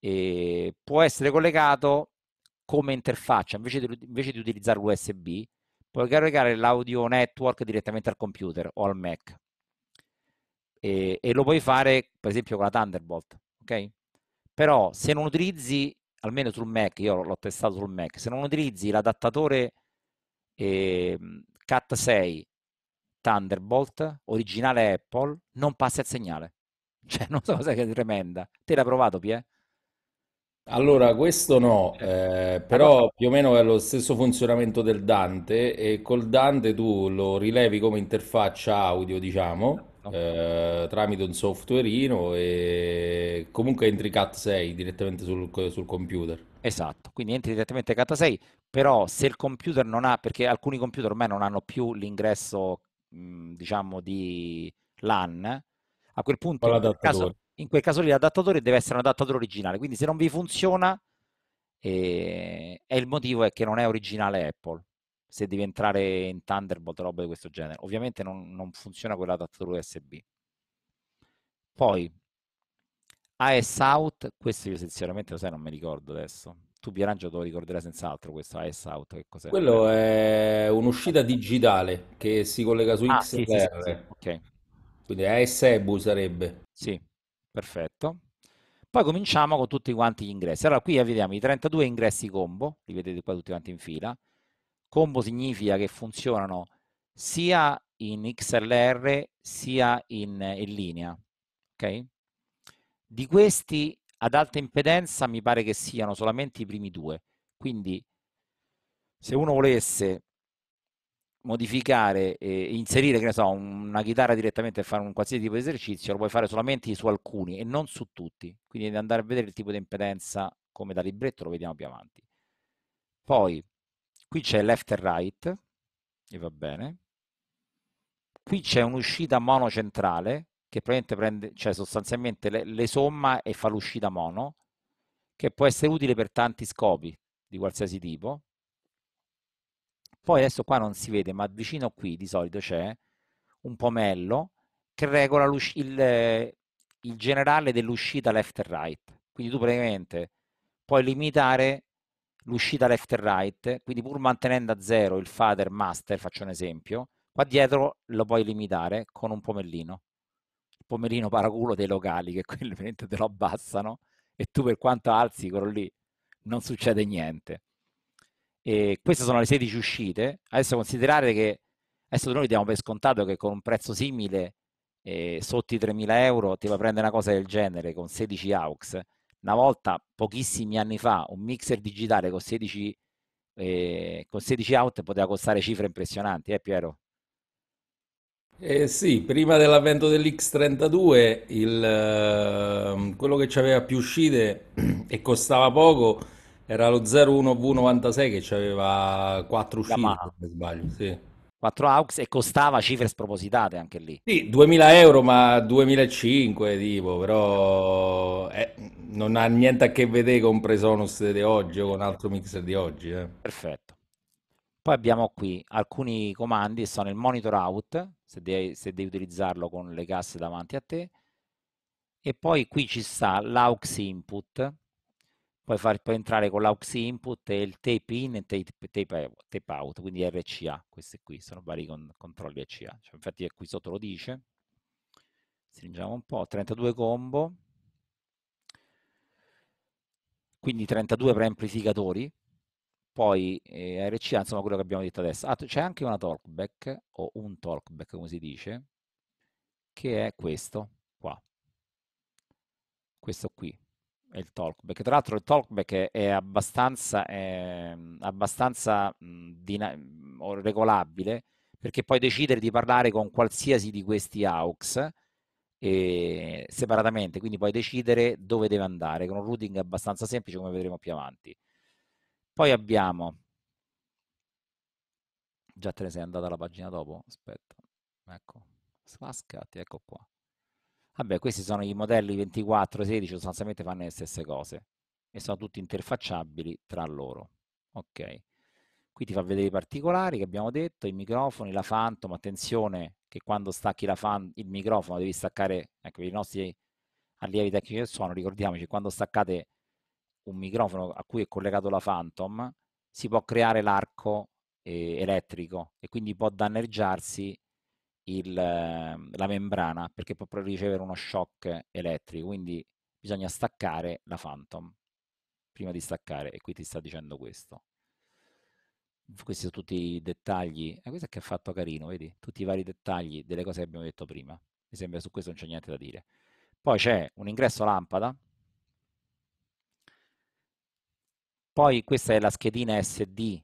eh, può essere collegato come interfaccia, invece di, invece di utilizzare USB, puoi caricare l'audio network direttamente al computer o al Mac. E, e, lo puoi fare, per esempio, con la Thunderbolt, ok? Però se non utilizzi, almeno sul Mac, io l'ho testato sul Mac, se non utilizzi l'adattatore eh, Cat6 Thunderbolt, originale Apple, non passa il segnale. *laughs* Cioè, non so cosa che è tremenda. Te l'ha provato, Pie? Allora, questo no, eh, eh, eh però più o meno è lo stesso funzionamento del Dante e col Dante tu lo rilevi come interfaccia audio, diciamo, certo. eh, tramite un softwareino e comunque entri CAT6 direttamente sul, sul computer. Esatto, quindi entri direttamente CAT6, però se il computer non ha, perché alcuni computer ormai non hanno più l'ingresso Mhmm, diciamo di LAN, a quel punto in quel, caso, in quel, caso, lì l'adattatore deve essere un adattatore originale, quindi se non vi funziona eh, è il motivo è che non è originale Apple, se devi entrare in Thunderbolt o roba di questo genere. Ovviamente non, non funziona quell'adattatore USB. Poi AS Out, questo io sinceramente lo sai, non mi ricordo adesso tu Pierangelo te lo ricorderai senz'altro questo AS Auto che cos'è? Quello è un'uscita digitale che si collega su ah, XR. Sì, sì, sì, ok. Quindi AS Ebu sarebbe. Sì, perfetto. Poi cominciamo con tutti quanti gli ingressi. Allora qui vediamo i 32 ingressi combo, li vedete qua tutti quanti in fila. Combo significa che funzionano sia in XLR sia in, in linea. Ok? Di questi ad alta impedenza mi pare che siano solamente i primi due. Quindi se uno volesse modificare e inserire che ne so, una chitarra direttamente e fare un qualsiasi tipo di esercizio, lo puoi fare solamente su alcuni e non su tutti. Quindi andare a vedere il tipo di impedenza come da libretto lo vediamo più avanti. Poi qui c'è left e right e va bene. Qui c'è un'uscita monocentrale che probabilmente prende, cioè sostanzialmente le, le somma e fa l'uscita mono, che può essere utile per tanti scopi di qualsiasi tipo. Poi adesso qua non si vede, ma vicino qui di solito c'è un pomello che regola il, il generale dell'uscita left e right. Quindi tu praticamente puoi limitare l'uscita left e right, quindi pur mantenendo a zero il father master, faccio un esempio, qua dietro lo puoi limitare con un pomellino pomerino paraculo dei locali che quelli veramente te lo abbassano e tu per quanto alzi quello lì non succede niente. E queste sono le 16 uscite. Adesso considerate che adesso noi diamo per scontato che con un prezzo simile eh, sotto i 3.000 euro ti va a prendere una cosa del genere con 16 AUX. Una volta, pochissimi anni fa, un mixer digitale con 16, eh, con 16 out poteva costare cifre impressionanti, eh Piero? Eh sì, prima dell'avvento dell'X32 il, ehm, quello che aveva più uscite *clears throat* e costava poco era lo 01V96 che aveva 4 uscite, se sbaglio, sì. 4 AUX e costava cifre spropositate anche lì. Sì, 2000 euro ma 2005 tipo, però eh, non ha niente a che vedere con Presonus di oggi o con altro mixer di oggi. Eh. Perfetto. Poi abbiamo qui alcuni comandi, sono il monitor out, se devi, se devi utilizzarlo con le casse davanti a te. E poi qui ci sta l'aux input, puoi, far, puoi entrare con l'aux input e il tape in e tape, tape, tape out, quindi RCA, queste qui sono vari con, controlli RCA, cioè, infatti qui sotto lo dice, stringiamo un po', 32 combo, quindi 32 preamplificatori, poi eh, RCA, insomma, quello che abbiamo detto adesso. Ah, c'è anche una talkback, o un talkback come si dice, che è questo qua. Questo qui è il talkback. Tra l'altro il talkback è, è abbastanza, è, ehm, abbastanza mh, mhmm, mhmm, regolabile, perché puoi decidere di parlare con qualsiasi di questi AUX ehm, separatamente, quindi puoi decidere dove deve andare, con un routing abbastanza semplice come vedremo più avanti. Poi abbiamo... Già te ne sei andata alla pagina dopo? Aspetta, ecco, Slascati, ecco qua. Vabbè, questi sono i modelli 24 e 16, sostanzialmente fanno le stesse cose e sono tutti interfacciabili tra loro. Ok, qui ti fa vedere i particolari che abbiamo detto, i microfoni, la Phantom, attenzione che quando stacchi la fan, il microfono devi staccare, ecco, i nostri allievi tecnici del suono, ricordiamoci, quando staccate un microfono a cui è collegato la Phantom, si può creare l'arco eh, elettrico e quindi può danneggiarsi il, ehm, la membrana perché può ricevere uno shock elettrico. Quindi bisogna staccare la Phantom prima di staccare e qui ti sta dicendo questo. Questi sono tutti i dettagli. Eh, questo è che è fatto carino, vedi? Tutti i vari dettagli delle cose che abbiamo detto prima. Mi sembra su questo non c'è niente da dire. Poi c'è un ingresso lampada Poi questa è la schedina SD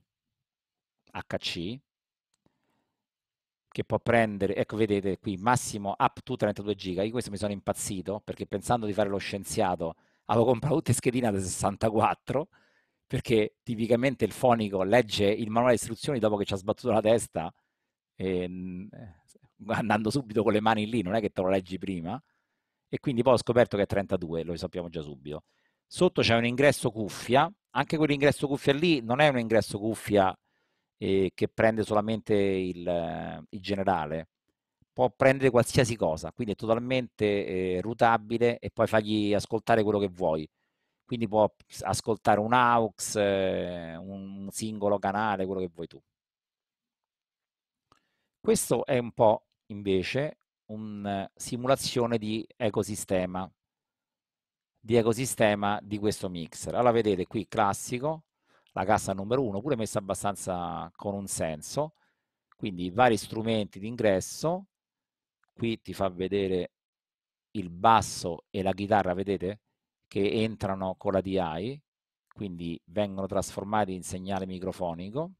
HC che può prendere, ecco vedete qui, massimo up to 32 giga. Io questo mi sono impazzito perché pensando di fare lo scienziato avevo comprato tutte schedine da 64 perché tipicamente il fonico legge il manuale di istruzioni dopo che ci ha sbattuto la testa e, ehm, eh, andando subito con le mani lì, non è che te lo leggi prima e quindi poi ho scoperto che è 32, lo sappiamo già subito sotto c'è un ingresso cuffia, anche quell'ingresso cuffia lì non è un ingresso cuffia eh, che prende solamente il, eh, il, generale, può prendere qualsiasi cosa, quindi è totalmente eh, rutabile e poi fagli ascoltare quello che vuoi. Quindi può ascoltare un AUX, eh, un singolo canale, quello che vuoi tu. Questo è un po' invece una eh, simulazione di ecosistema di ecosistema di questo mixer. Allora vedete qui classico, la cassa numero 1, pure messa abbastanza con un senso, quindi vari strumenti di ingresso, qui ti fa vedere il basso e la chitarra, vedete, che entrano con la DI, quindi vengono trasformati in segnale microfonico,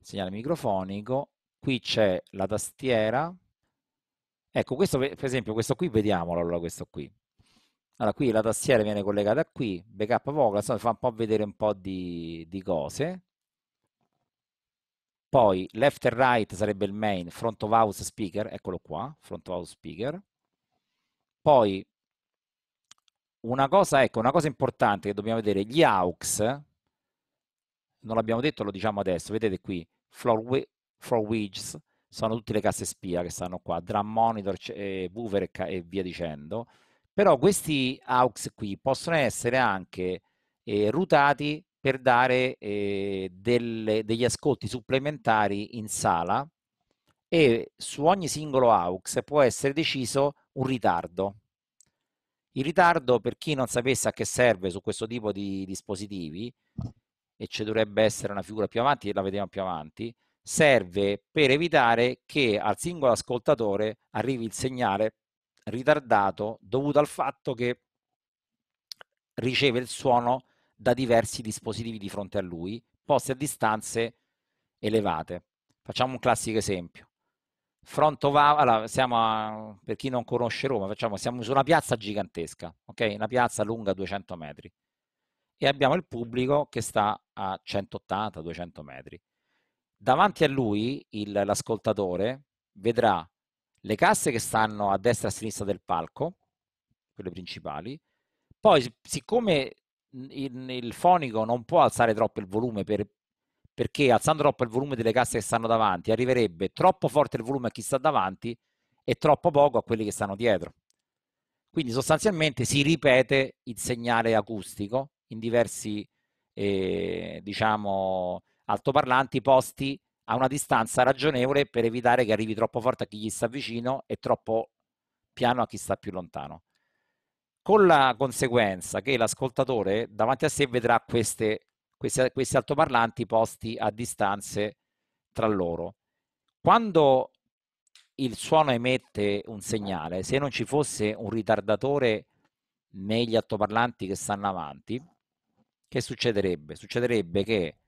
segnale microfonico, qui c'è la tastiera, Ecco, questo per esempio, questo qui, vediamolo allora questo qui. Allora, qui la tastiera viene collegata qui, backup vocal, insomma, fa un po' vedere un po' di, di cose. Poi left e right sarebbe il main, front of house speaker, eccolo qua, front of house speaker. Poi una cosa, ecco, una cosa importante che dobbiamo vedere, gli aux, non l'abbiamo detto, lo diciamo adesso, vedete qui, floor, floor widgets, sono tutte le casse spia che stanno qua, drum monitor, eh, e, e, via dicendo, però questi aux qui possono essere anche eh, rutati per dare eh, delle, degli ascolti supplementari in sala e su ogni singolo aux può essere deciso un ritardo. Il ritardo, per chi non sapesse a che serve su questo tipo di dispositivi, e ci dovrebbe essere una figura più avanti, la vediamo più avanti, serve per evitare che al singolo ascoltatore arrivi il segnale ritardato dovuto al fatto che riceve il suono da diversi dispositivi di fronte a lui, posti a distanze elevate. Facciamo un classico esempio. Fronto Vava, allora, siamo a, per chi non conosce Roma, facciamo, siamo su una piazza gigantesca, okay? una piazza lunga 200 metri e abbiamo il pubblico che sta a 180-200 metri davanti a lui il, l'ascoltatore vedrà le casse che stanno a destra e a sinistra del palco, quelle principali, poi siccome il, il fonico non può alzare troppo il volume per, perché alzando troppo il volume delle casse che stanno davanti arriverebbe troppo forte il volume a chi sta davanti e troppo poco a quelli che stanno dietro. Quindi sostanzialmente si ripete il segnale acustico in diversi, eh, diciamo, altoparlanti posti a una distanza ragionevole per evitare che arrivi troppo forte a chi gli sta vicino e troppo piano a chi sta più lontano. Con la conseguenza che l'ascoltatore davanti a sé vedrà queste, queste, questi altoparlanti posti a distanze tra loro. Quando il suono emette un segnale, se non ci fosse un ritardatore negli altoparlanti che stanno avanti, che succederebbe? Succederebbe che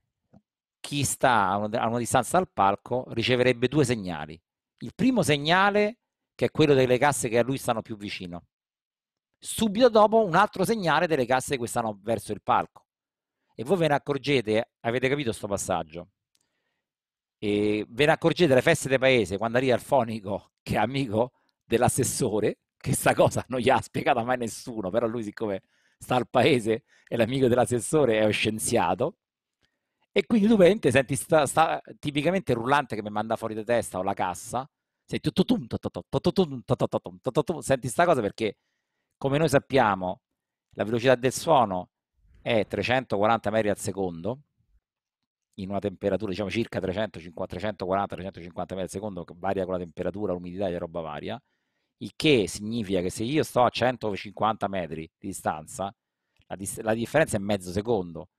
chi sta a una, a una distanza dal palco riceverebbe due segnali. Il primo segnale, che è quello delle casse che a lui stanno più vicino. Subito dopo un altro segnale delle casse che stanno verso il palco. E voi ve ne accorgete, avete capito questo passaggio? E ve ne accorgete alle feste del paese quando arriva il fonico che è amico dell'assessore, che sta cosa non gli ha spiegata mai nessuno, però lui siccome sta al paese è l'amico dell'assessore, è scienziato, e quindi tu veramente senti sta, sta, tipicamente il rullante che mi manda fuori da testa o la cassa, senti senti sta cosa perché come noi sappiamo la velocità del suono è 340 metri al secondo in una temperatura diciamo circa 340-350 metri al secondo che varia con la temperatura, l'umidità e roba varia il che significa che se io sto a 150 metri di distanza la, dis- la differenza è mezzo secondo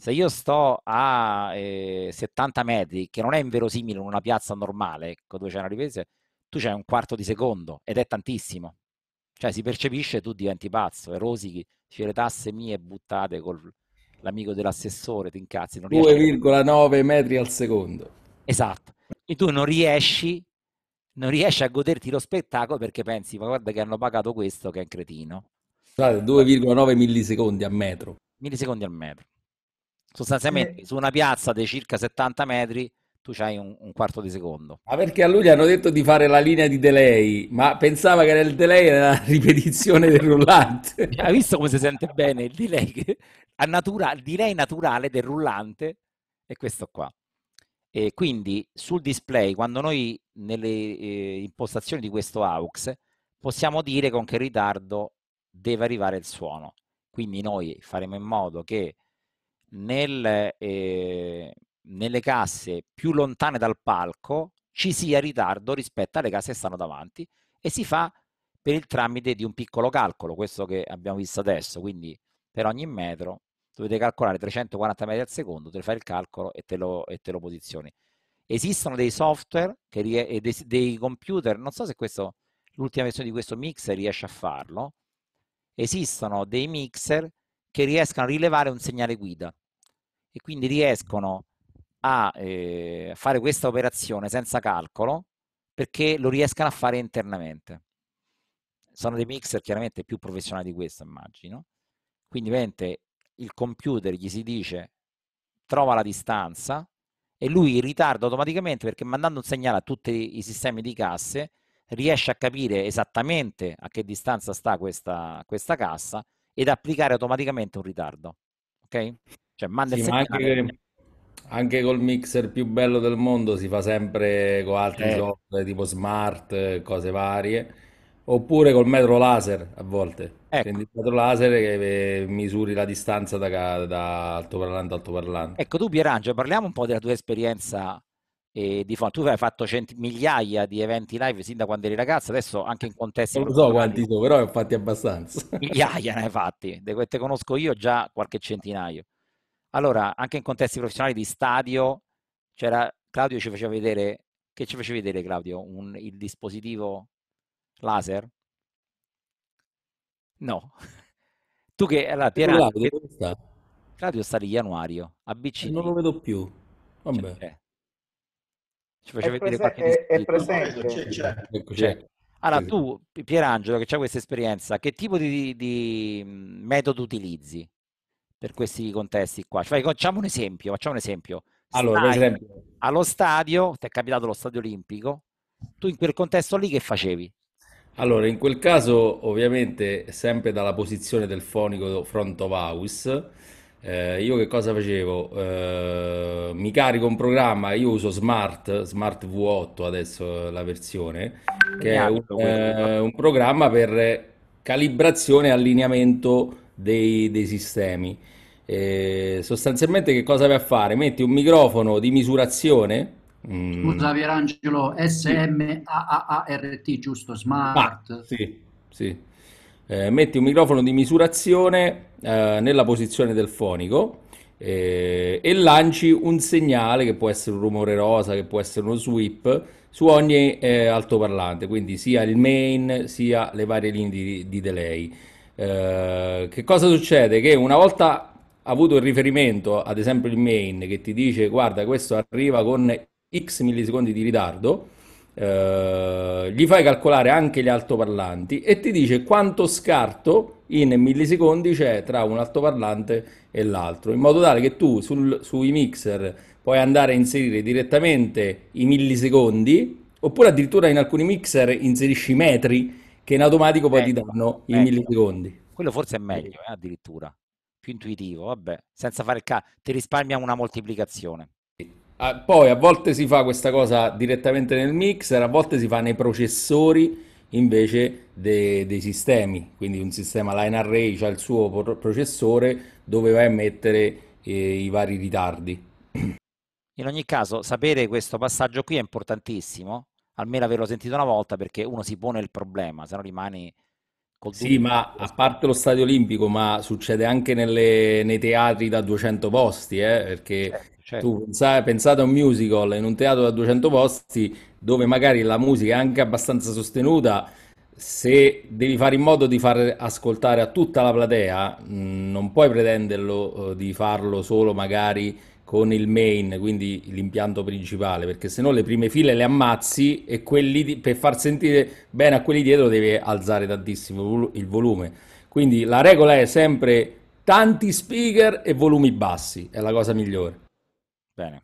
se io sto a eh, 70 metri, che non è inverosimile in una piazza normale con ecco, 200 riprese, tu c'hai un quarto di secondo ed è tantissimo. Cioè si percepisce, tu diventi pazzo, erosichi, ci le tasse mie buttate con l'amico dell'assessore, ti incazzi. 2,9 a... metri al secondo. Esatto. E tu non riesci, non riesci a goderti lo spettacolo perché pensi, ma guarda che hanno pagato questo che è un cretino. 2,9 millisecondi a metro. Millisecondi al metro. Sostanzialmente eh. su una piazza di circa 70 metri tu c'hai un, un, quarto di secondo. Ma perché a lui gli hanno detto di fare la linea di delay, ma pensava che era il delay era la ripetizione del rullante. *laughs* Hai visto come si sente bene il delay, a natura, il delay naturale del rullante? È questo qua. E quindi sul display, quando noi nelle eh, impostazioni di questo AUX possiamo dire con che ritardo deve arrivare il suono. Quindi noi faremo in modo che nel, eh, nelle casse più lontane dal palco ci sia ritardo rispetto alle casse che stanno davanti e si fa per il tramite di un piccolo calcolo, questo che abbiamo visto adesso, quindi per ogni metro dovete calcolare 340 metri al secondo, te fai il calcolo e te lo, e te lo posizioni. Esistono dei software che, dei, dei computer, non so se questo, l'ultima versione di questo mixer riesce a farlo, esistono dei mixer che riescano a rilevare un segnale guida e quindi riescono a eh, fare questa operazione senza calcolo perché lo riescano a fare internamente. Sono dei mixer chiaramente più professionali di questo, immagino. Quindi ovviamente il computer gli si dice trova la distanza e lui ritardo automaticamente perché mandando un segnale a tutti i sistemi di casse riesce a capire esattamente a che distanza sta questa, questa cassa ed applicare automaticamente un ritardo. Okay? Cioè, manda sì, il segnale anche col mixer più bello del mondo si fa sempre con altri eh. software tipo smart, cose varie, oppure col metro laser a volte. Ecco. Prendi il metro laser e eh, misuri la distanza da, da altoparlante a altoparlante. Ecco, tu Pierangelo, parliamo un po' della tua esperienza E eh, di fondo. Tu hai fatto cent- migliaia di eventi live sin da quando eri ragazzo, adesso anche in contesti... Non so quanti sono, però ne ho fatti abbastanza. Migliaia ne hai fatti, te conosco io già qualche centinaio. Allora, anche in contesti professionali di stadio, c'era, Claudio ci faceva vedere, che ci faceva vedere Claudio? Un, il dispositivo laser? No. *laughs* Tu che, allora, ti era... Claudio sta di Januario, a eh, Non lo vedo più. Vabbè. C'è. Cioè, eh. Ci faceva vedere qualche... È, è presente. C'è, c'è. Ecco, cioè, c'è. Allora, tu, Pierangelo, che c'è questa esperienza, che tipo di, di metodo utilizzi? per questi contesti qua. Cioè, facciamo un esempio, facciamo un esempio. Allora, per esempio. allo stadio, ti è capitato lo stadio olimpico, tu in quel contesto lì che facevi? Allora, in quel caso, ovviamente, sempre dalla posizione del fonico front of house, eh, io che cosa facevo? Eh, mi carico un programma, io uso Smart, Smart V8 adesso la versione, che è un, eh, un programma per calibrazione e allineamento dei, dei sistemi. Eh, sostanzialmente che cosa vai a fare? Metti un microfono di misurazione. Mm. Pierangelo, S-M-A-A-R-T, giusto? Smart. Ah, sì, sì. Eh, metti un microfono di misurazione eh, nella posizione del fonico eh, e lanci un segnale che può essere un rumore rosa, che può essere uno sweep su ogni eh, altoparlante, quindi sia il main sia le varie linee di, di delay. Eh, che cosa succede? Che una volta avuto il riferimento, ad esempio il main, che ti dice guarda questo arriva con x millisecondi di ritardo, eh, gli fai calcolare anche gli altoparlanti e ti dice quanto scarto in millisecondi c'è tra un altoparlante e l'altro, in modo tale che tu sul, sui mixer puoi andare a inserire direttamente i millisecondi, oppure addirittura in alcuni mixer inserisci metri che in automatico poi meglio, ti ecco, danno meglio. i ecco. millisecondi. Quello forse è meglio, eh, addirittura. Più intuitivo, vabbè. Senza fare il ca... Ti risparmia una moltiplicazione. Ah, poi a volte si fa questa cosa direttamente nel mixer, a volte si fa nei processori invece de- dei sistemi. Quindi un sistema line array ha cioè il suo pro- processore dove vai a mettere eh, i vari ritardi. In ogni caso, sapere questo passaggio qui è importantissimo almeno averlo sentito una volta perché uno si pone il problema, se no rimani... Sì, ma a parte lo stadio olimpico, ma succede anche nelle, nei teatri da 200 posti, eh? perché certo, certo. tu pensa, pensate a un musical in un teatro da 200 posti dove magari la musica è anche abbastanza sostenuta, se devi fare in modo di far ascoltare a tutta la platea, mh, mm, non puoi pretenderlo eh, di farlo solo magari con il main, quindi l'impianto principale, perché se no le prime file le ammazzi e quelli di, per far sentire bene a quelli dietro devi alzare tantissimo il volume. Quindi la regola è sempre tanti speaker e volumi bassi, è la cosa migliore. Bene.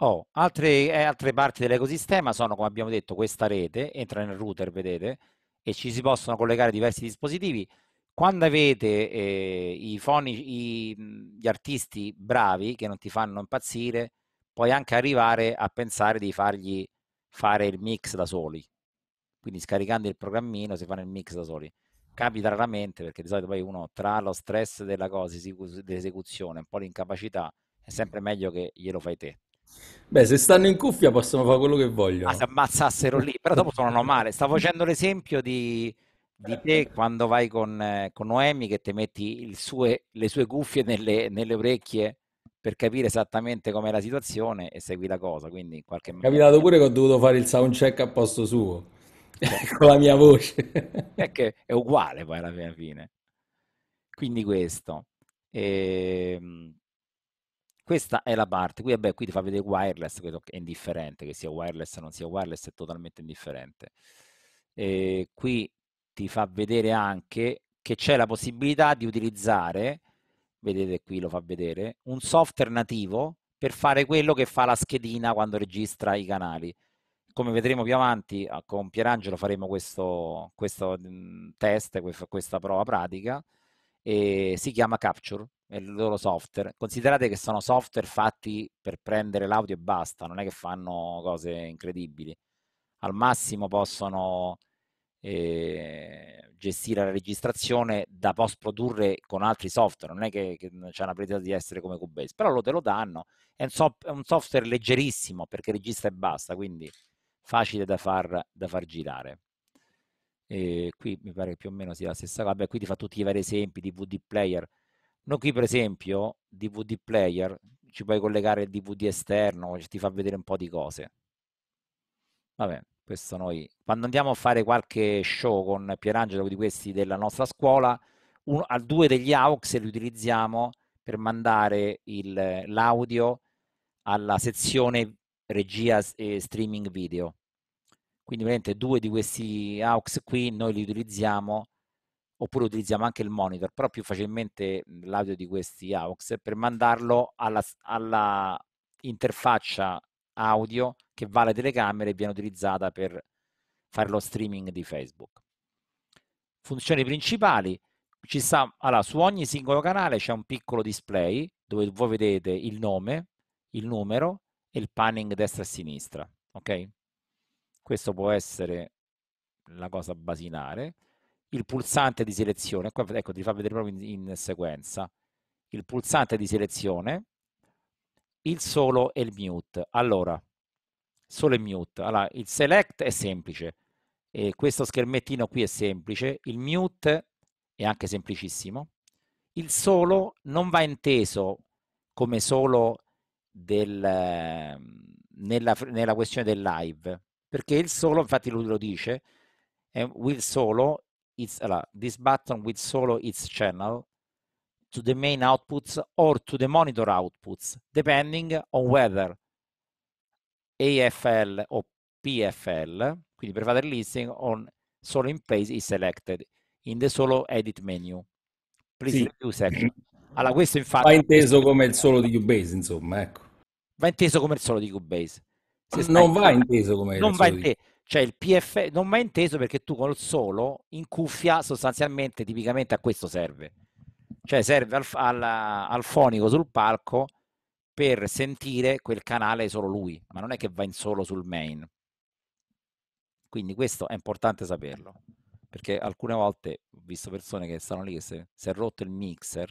Oh, altre, eh, altre parti dell'ecosistema sono, come abbiamo detto, questa rete, entra nel router, vedete, e ci si possono collegare diversi dispositivi quando avete eh, i foni, i, gli artisti bravi che non ti fanno impazzire, puoi anche arrivare a pensare di fargli fare il mix da soli. Quindi scaricando il programmino si fanno il mix da soli. Capita raramente perché di solito poi uno tra lo stress della cosa, dell'esecuzione, un po' l'incapacità, è sempre meglio che glielo fai te. Beh, se stanno in cuffia possono fare quello che ah, vogliono. Ah, se ammazzassero lì, però dopo suonano male. Stavo facendo l'esempio di di certo. te quando vai con, eh, con Noemi che ti metti sue, le sue cuffie nelle, nelle, orecchie per capire esattamente com'è la situazione e segui la cosa, quindi in qualche modo... Capitato pure che ho dovuto fare il sound check a posto suo, *laughs* cioè con la mia voce. è che è uguale poi alla fine. Quindi questo. E... Ehm, questa è la parte, qui, vabbè, qui ti fa vedere wireless, che è indifferente, che sia wireless o non sia wireless, è totalmente indifferente. E ehm, qui ti fa vedere anche che c'è la possibilità di utilizzare, vedete qui lo fa vedere, un software nativo per fare quello che fa la schedina quando registra i canali. Come vedremo più avanti, con Pierangelo faremo questo, questo mm, test, questa prova pratica, e si chiama Capture, è il loro software. Considerate che sono software fatti per prendere l'audio e basta, non è che fanno cose incredibili. Al massimo possono Ehm, gestire la registrazione da post produrre con altri software, non è che, che mhmm, c'è una pretesa di essere come Cubase, però lo te lo danno, è un, so- è un software leggerissimo perché registra e basta, quindi facile da far, da far girare. E ehm, qui mi pare che più o meno sia la stessa cosa, qui ti fa tutti i vari esempi, di DVD player, noi qui per esempio DVD player ci puoi collegare il DVD esterno, ti fa vedere un po' di cose. va bene questo noi, quando andiamo a fare qualche show con Pierangelo di questi della nostra scuola, un, a due degli AUX li utilizziamo per mandare il, l'audio alla sezione regia e streaming video. Quindi ovviamente due di questi AUX qui noi li utilizziamo oppure utilizziamo anche il monitor, però più facilmente l'audio di questi AUX per mandarlo alla, alla interfaccia audio che va alle telecamere e viene utilizzata per fare lo streaming di Facebook. Funzioni principali, sta, allora, su ogni singolo canale c'è un piccolo display dove voi vedete il nome, il numero e il panning destra e sinistra, ok? Questo può essere la cosa basinare. Il pulsante di selezione, ecco ti fa vedere proprio in, in sequenza, il pulsante di selezione il solo e il mute. Allora, solo e mute. Allora, il select è semplice. E questo schermettino qui è semplice, il mute è anche semplicissimo. Il solo non va inteso come solo del, ehm, nella, nella, questione del live, perché il solo, infatti lui lo dice, will solo, it's, allora, this button will solo its channel, to the main outputs or to the monitor outputs, depending on whether AFL o PFL, quindi per fare listing on solo in place is selected in the solo edit menu. Please sì. review section. *clears throat* Allora, questo infatti va inteso come il solo di Cubase, insomma, ecco. Va inteso come il solo di Cubase. Se non va in... inteso come non il va inteso. Di... Cioè il PF non va inteso perché tu col solo in cuffia sostanzialmente tipicamente a questo serve cioè serve al, al, al fonico sul palco per sentire quel canale solo lui, ma non è che va in solo sul main. Quindi questo è importante saperlo, perché alcune volte ho visto persone che stanno lì che si è rotto il mixer,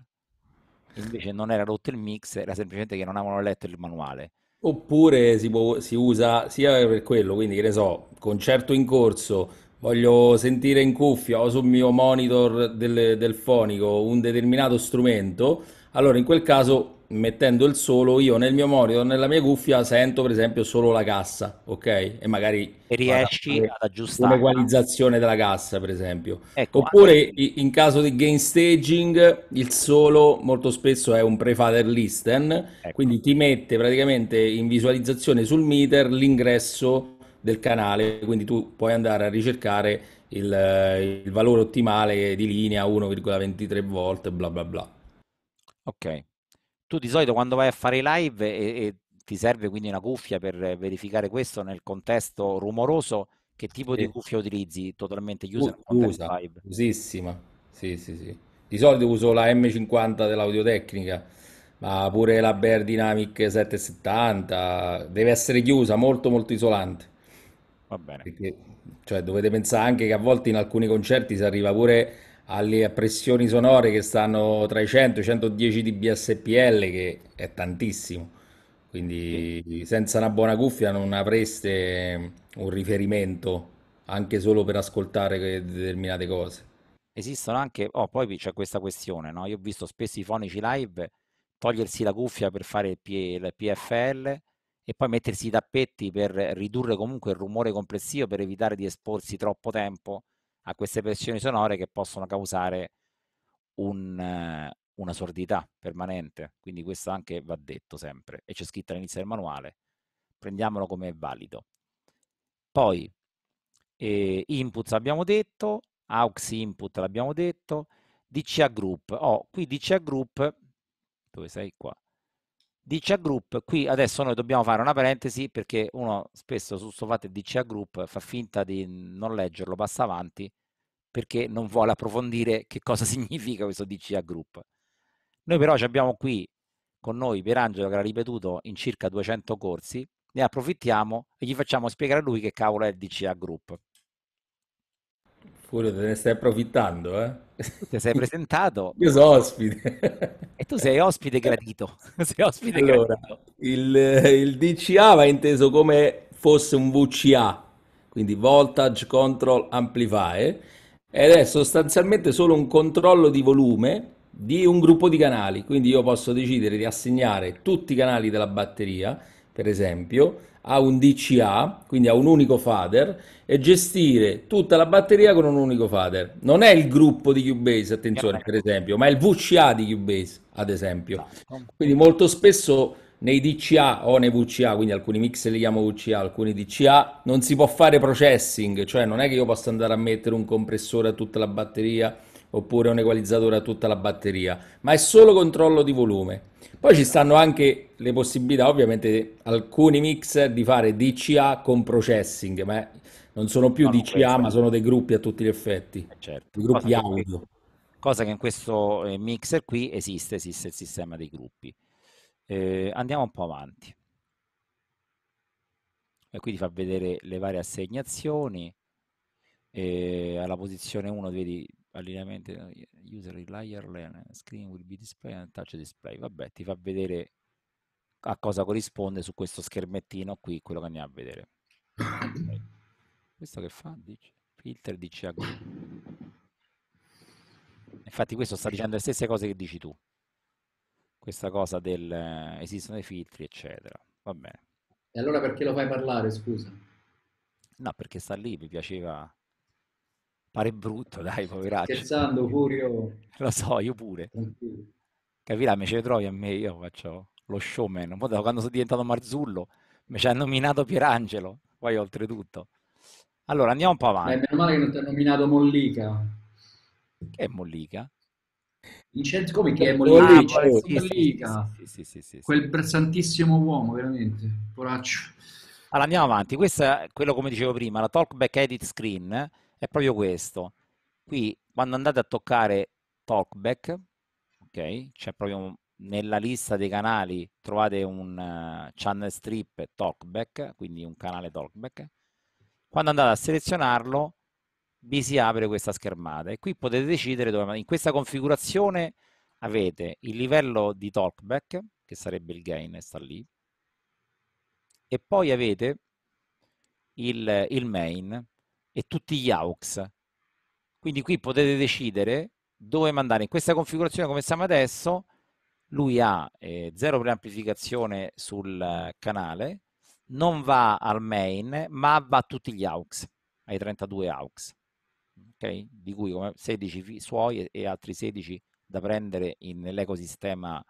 invece non era rotto il mixer, era semplicemente che non avevano letto il manuale. Oppure si, può, si usa sia per quello, quindi che ne so, concerto in corso, Voglio sentire in cuffia o sul mio monitor del, del fonico un determinato strumento, allora in quel caso mettendo il solo io nel mio monitor, nella mia cuffia sento per esempio solo la cassa, ok? E magari riesci ad aggiustare l'equalizzazione della cassa, per esempio. Ecco, Oppure anche... in caso di gain staging, il solo molto spesso è un pre prefader listen, ecco. quindi ti mette praticamente in visualizzazione sul meter l'ingresso del canale, quindi tu puoi andare a ricercare il, il valore ottimale di linea 1,23 volte, bla bla bla. Ok, tu di solito quando vai a fare i live e, e, ti serve quindi una cuffia per verificare questo nel contesto rumoroso, che tipo sì. di cuffia utilizzi totalmente user usa, usissima. Sì, sì, sì. Di solito uso la M50 dell'audiotecnica, ma pure la Bear Dynamic 770, deve essere chiusa, molto molto isolante va bene. Perché, cioè, dovete pensare anche che a volte in alcuni concerti si arriva pure alle pressioni sonore che stanno tra i 100 e i 110 dB SPL, che è tantissimo. Quindi senza una buona cuffia non avreste un riferimento anche solo per ascoltare determinate cose. Esistono anche, oh, poi c'è questa questione, no? Io ho visto spesso i fonici live togliersi la cuffia per fare il, P- il PFL e poi mettersi i tappetti per ridurre comunque il rumore complessivo per evitare di esporsi troppo tempo a queste pressioni sonore che possono causare un, una sordità permanente. Quindi questo anche va detto sempre e c'è scritto all'inizio del manuale. Prendiamolo come valido. Poi eh, inputs abbiamo detto, aux input l'abbiamo detto, DCA group. Oh, qui DCA group, dove sei qua? DCA Group, qui adesso noi dobbiamo fare una parentesi perché uno spesso su questo fatto DCA Group fa finta di non leggerlo, passa avanti perché non vuole approfondire che cosa *laughs* significa questo DCA Group. Noi però abbiamo qui con noi Pierangelo che l'ha ripetuto in circa 200 corsi, ne approfittiamo e gli facciamo spiegare a lui che cavolo è il DCA Group. Furio, te ne stai approfittando, eh? Ti sei presentato. *laughs* Io sono ospite. E tu sei ospite gradito. *laughs* Sei ospite allora, gradito. Il, il DCA va inteso come fosse un VCA, quindi Voltage Control Amplifier, ed è sostanzialmente solo un controllo di volume di un gruppo di canali, quindi io posso decidere di assegnare tutti i canali della batteria, per esempio, a un DCA, quindi a un unico fader, e gestire tutta la batteria con un unico fader. Non è il gruppo di Cubase, attenzione, per esempio, ma è il VCA di Cubase, ad esempio. Ah, quindi molto spesso nei DCA o nei VCA, quindi alcuni mix li chiamo VCA, alcuni DCA, non si può fare processing, cioè non è che io possa andare a mettere un compressore a tutta la batteria oppure un equalizzatore a tutta la batteria, ma è solo controllo di volume. Poi ci stanno anche le possibilità, ovviamente, alcuni mixer di fare DCA con processing, ma non sono più no, DCA, ma sono dei gruppi a tutti gli effetti, eh, certo. gruppi cosa audio. Che, cosa che in questo eh, mixer qui esiste, esiste il sistema dei gruppi. Eh, andiamo un po' avanti. E qui ti fa vedere le varie assegnazioni. Eh, alla posizione 1 vedi allineamento user layer lane screen will be display and touch display vabbè ti fa vedere a cosa corrisponde su questo schermettino qui quello che andiamo a vedere questo che fa? Dice, filter DCA infatti questo sta dicendo le stesse cose che dici tu questa cosa del eh, esistono dei filtri eccetera va bene e allora perché lo fai parlare scusa? no perché sta lì mi piaceva Pare brutto, dai, poveraccio. Scherzando, Furio. *laughs* Lo so, io pure. Capirà, mi ci trovi a me, io faccio lo showman. Poi da quando sono diventato Marzullo, mi ci ha nominato Pierangelo, poi oltretutto. Allora, andiamo un po' avanti. Beh, meno male che non ti ha nominato Mollica. Che è Mollica? Vincenzo, come che è Mollica? Ah, Mollica. Sì, sì, sì, sì, Quel pressantissimo uomo, veramente, poraccio. Allora, andiamo avanti. Questo è quello, come dicevo prima, la talkback edit screen è proprio questo. Qui, quando andate a toccare TalkBack, ok, c'è proprio nella lista dei canali trovate un uh, channel strip TalkBack, quindi un canale TalkBack. Quando andate a selezionarlo, vi si apre questa schermata e qui potete decidere dove in questa configurazione avete il livello di talkback che sarebbe il gain sta lì e poi avete il, il main e tutti gli AUX. Quindi qui potete decidere dove mandare. In questa configurazione come siamo adesso, lui ha eh, zero preamplificazione sul eh, canale, non va al main, ma va a tutti gli AUX, ai 32 AUX, okay? di cui 16 suoi e altri 16 da prendere nell'ecosistema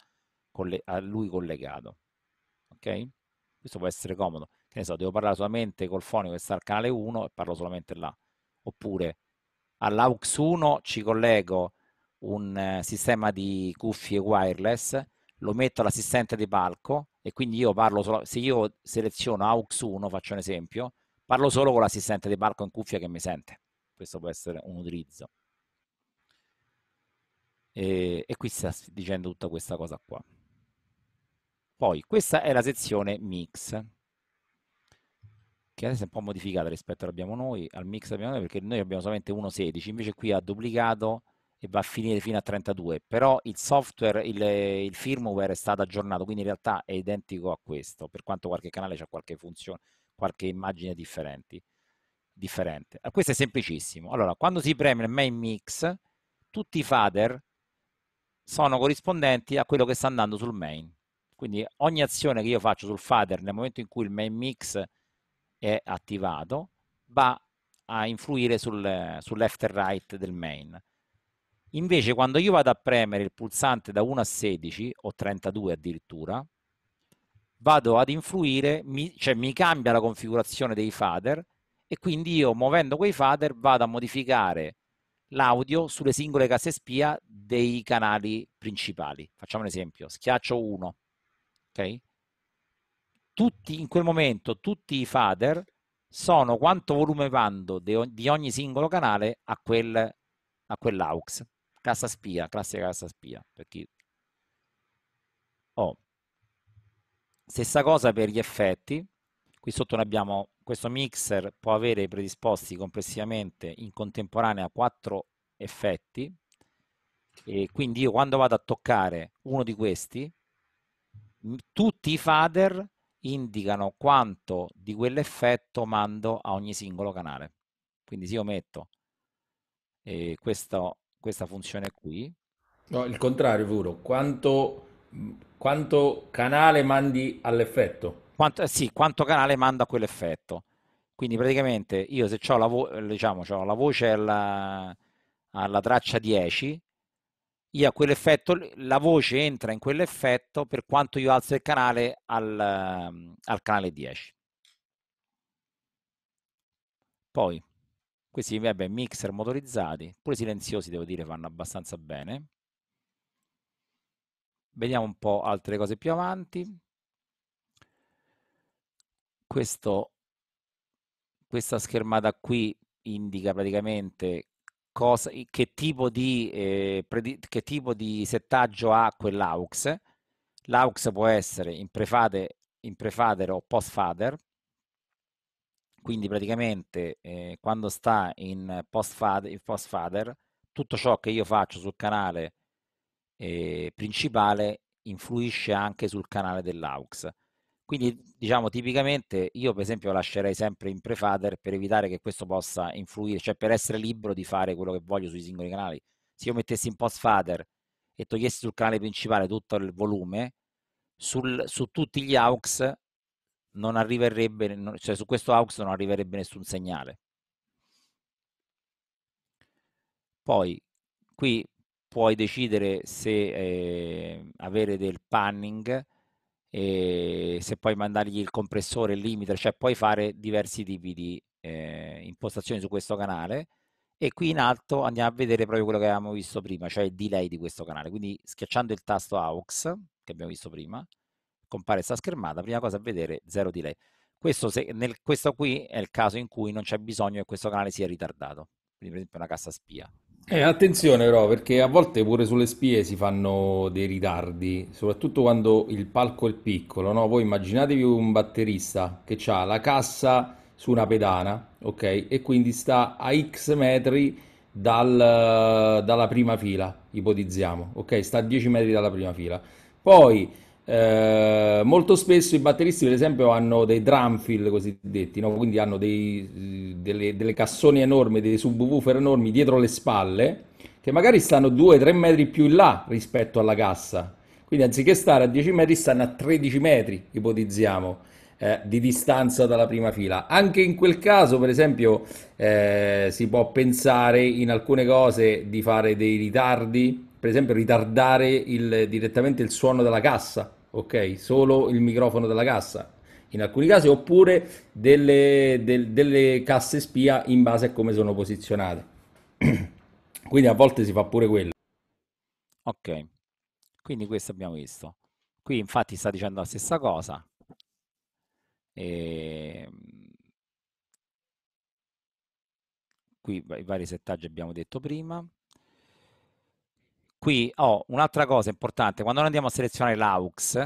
a lui collegato. Okay? Questo può essere comodo che ne so, devo parlare solamente col fonico che sta al canale 1 e parlo solamente là. Oppure all'AUX 1 ci collego un eh, sistema di cuffie wireless, lo metto all'assistente di palco e quindi io parlo solo, se io seleziono AUX 1, faccio un esempio, parlo solo con l'assistente di palco in cuffia che mi sente. Questo può essere un utilizzo. E, e qui sta dicendo tutta questa cosa qua. Poi questa è la sezione mix che adesso è un po' modificata rispetto all'abbiamo noi, al mix abbiamo noi, perché noi abbiamo solamente 1.16, invece qui ha duplicato e va a finire fino a 32, però il software, il, il, firmware è stato aggiornato, quindi in realtà è identico a questo, per quanto qualche canale ha qualche funzione, qualche immagine differenti, differente. Ah, questo è semplicissimo. Allora, quando si preme il main mix, tutti i fader sono corrispondenti a quello che sta andando sul main. Quindi ogni azione che io faccio sul fader nel momento in cui il main mix è attivato va a influire sul, sul left e right del main. Invece quando io vado a premere il pulsante da 1 a 16 o 32 addirittura, vado ad influire, mi, cioè mi cambia la configurazione dei fader e quindi io muovendo quei fader vado a modificare l'audio sulle singole casse spia dei canali principali. Facciamo un esempio, schiaccio 1, ok? tutti in quel momento tutti i fader sono quanto volume vanno di ogni singolo canale a, quel, a quell'aux. Cassa spia, classica cassa spia. Per chi... oh. Stessa cosa per gli effetti. Qui sotto ne abbiamo questo mixer può avere predisposti complessivamente in contemporanea quattro effetti e quindi io quando vado a toccare uno di questi tutti i fader indicano quanto di quell'effetto mando a ogni singolo canale. Quindi se io metto eh, questa, questa, funzione qui... No, il contrario, Vuro. Quanto, quanto canale mandi all'effetto? Quanto, sì, quanto canale mando a quell'effetto. Quindi praticamente io se ho la, vo- diciamo, la voce alla, alla traccia 10, io a quell'effetto, la voce entra in quell'effetto per quanto io alzo il canale al, ehm, al canale 10. Poi, questi vabbè, mixer motorizzati, pure silenziosi devo dire vanno abbastanza bene. Vediamo un po' altre cose più avanti. Questo, questa schermata qui indica praticamente cosa, che, tipo di, eh, predi, che tipo di settaggio ha quell'aux. L'aux può essere in prefader, in prefader o postfader, quindi praticamente eh, quando sta in postfader, in postfader, tutto ciò che io faccio sul canale eh, principale influisce anche sul canale dell'aux. Quindi diciamo tipicamente io per esempio lascerei sempre in prefader per evitare che questo possa influire, cioè per essere libero di fare quello che voglio sui singoli canali. Se io mettessi in post fader e togliessi sul canale principale tutto il volume, sul, su tutti gli AUX non arriverebbe, cioè su questo AUX non arriverebbe nessun segnale. Poi qui puoi decidere se eh, avere del panning e se poi mandargli il compressore, il limiter, cioè puoi fare diversi tipi di eh, impostazioni su questo canale e qui in alto andiamo a vedere proprio quello che avevamo visto prima, cioè il delay di questo canale. Quindi schiacciando il tasto AUX che abbiamo visto prima, compare questa schermata, prima cosa a vedere zero delay. Questo, se, nel, questo qui è il caso in cui non c'è bisogno che questo canale sia ritardato, quindi per esempio una cassa spia. Eh, attenzione però, perché a volte pure sulle spie si fanno dei ritardi, soprattutto quando il palco è piccolo, no? Voi immaginatevi un batterista che ha la cassa su una pedana, ok? E quindi sta a X metri dal- dalla prima fila, ipotizziamo, ok? Sta a 10 metri dalla prima fila. Poi eh, molto spesso i batteristi, per esempio, hanno dei drum fill cosiddetti, no? quindi hanno dei, delle, delle cassoni enormi, dei subwoofer enormi dietro le spalle, che magari stanno 2-3 metri più in là rispetto alla cassa. Quindi anziché stare a 10 metri, stanno a 13 metri, ipotizziamo. Eh, di distanza dalla prima fila. Anche in quel caso, per esempio, eh, si può pensare in alcune cose di fare dei ritardi, per esempio ritardare il, direttamente il suono della cassa, ok? Solo il microfono della cassa in alcuni casi, oppure delle, del, delle casse spia in base a come sono posizionate. *clears throat* Quindi a volte si fa pure quello. Ok, quindi questo abbiamo visto. Qui infatti sta dicendo la stessa cosa. E... Ehm, qui i vari settaggi abbiamo detto prima. Qui ho un'altra cosa importante, quando noi andiamo a selezionare l'aux,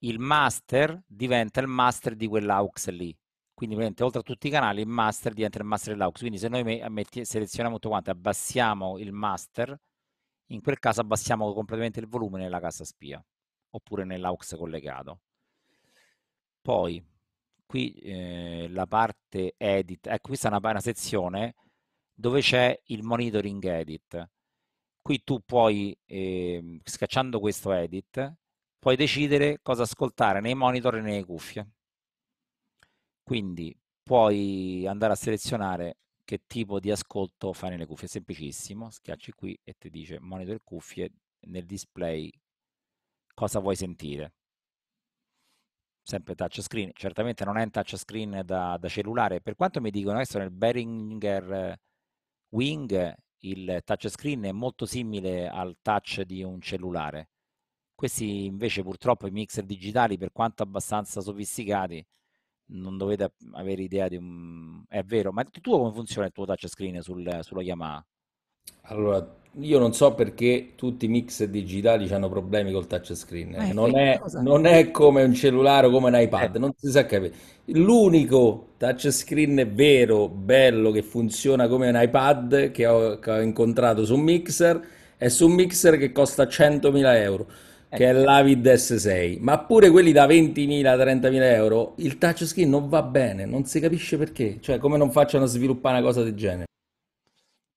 il master diventa il master di quell'aux lì. Quindi ovviamente, oltre a tutti i canali il master diventa il master dell'aux. Quindi se noi metti, selezioniamo tutto quanto, abbassiamo il master, in quel caso abbassiamo completamente il volume nella cassa spia oppure nell'aux collegato. Poi qui eh, la parte edit, ecco questa è una, una sezione dove c'è il monitoring edit qui tu puoi, eh, schiacciando questo edit, puoi decidere cosa ascoltare nei monitor e nelle cuffie. Quindi puoi andare a selezionare che tipo di ascolto fai nelle cuffie. È semplicissimo, schiacci qui e ti dice monitor e cuffie nel display cosa vuoi sentire. Sempre touchscreen, certamente non è un touchscreen da, da cellulare. Per quanto mi dicono adesso nel Behringer Wing il touchscreen è molto simile al touch di un cellulare. Questi invece purtroppo i mixer digitali, per quanto abbastanza sofisticati, non dovete avere idea di un... È vero, ma tu come funziona il tuo touchscreen sul, sulla Yamaha? Allora, io non so perché tutti i mix digitali hanno problemi col touchscreen. eh. Non è, cosa? non è come un cellulare o come un iPad, eh. non si sa capire. L'unico touchscreen vero, bello, che funziona come un iPad che ho, che ho incontrato su un mixer è su un mixer che costa 100.000 euro, eh. che è l'Avid S6. Ma pure quelli da 20.000 30.000 euro, il touchscreen non va bene, non si capisce perché. Cioè, come non facciano a sviluppare una cosa del genere.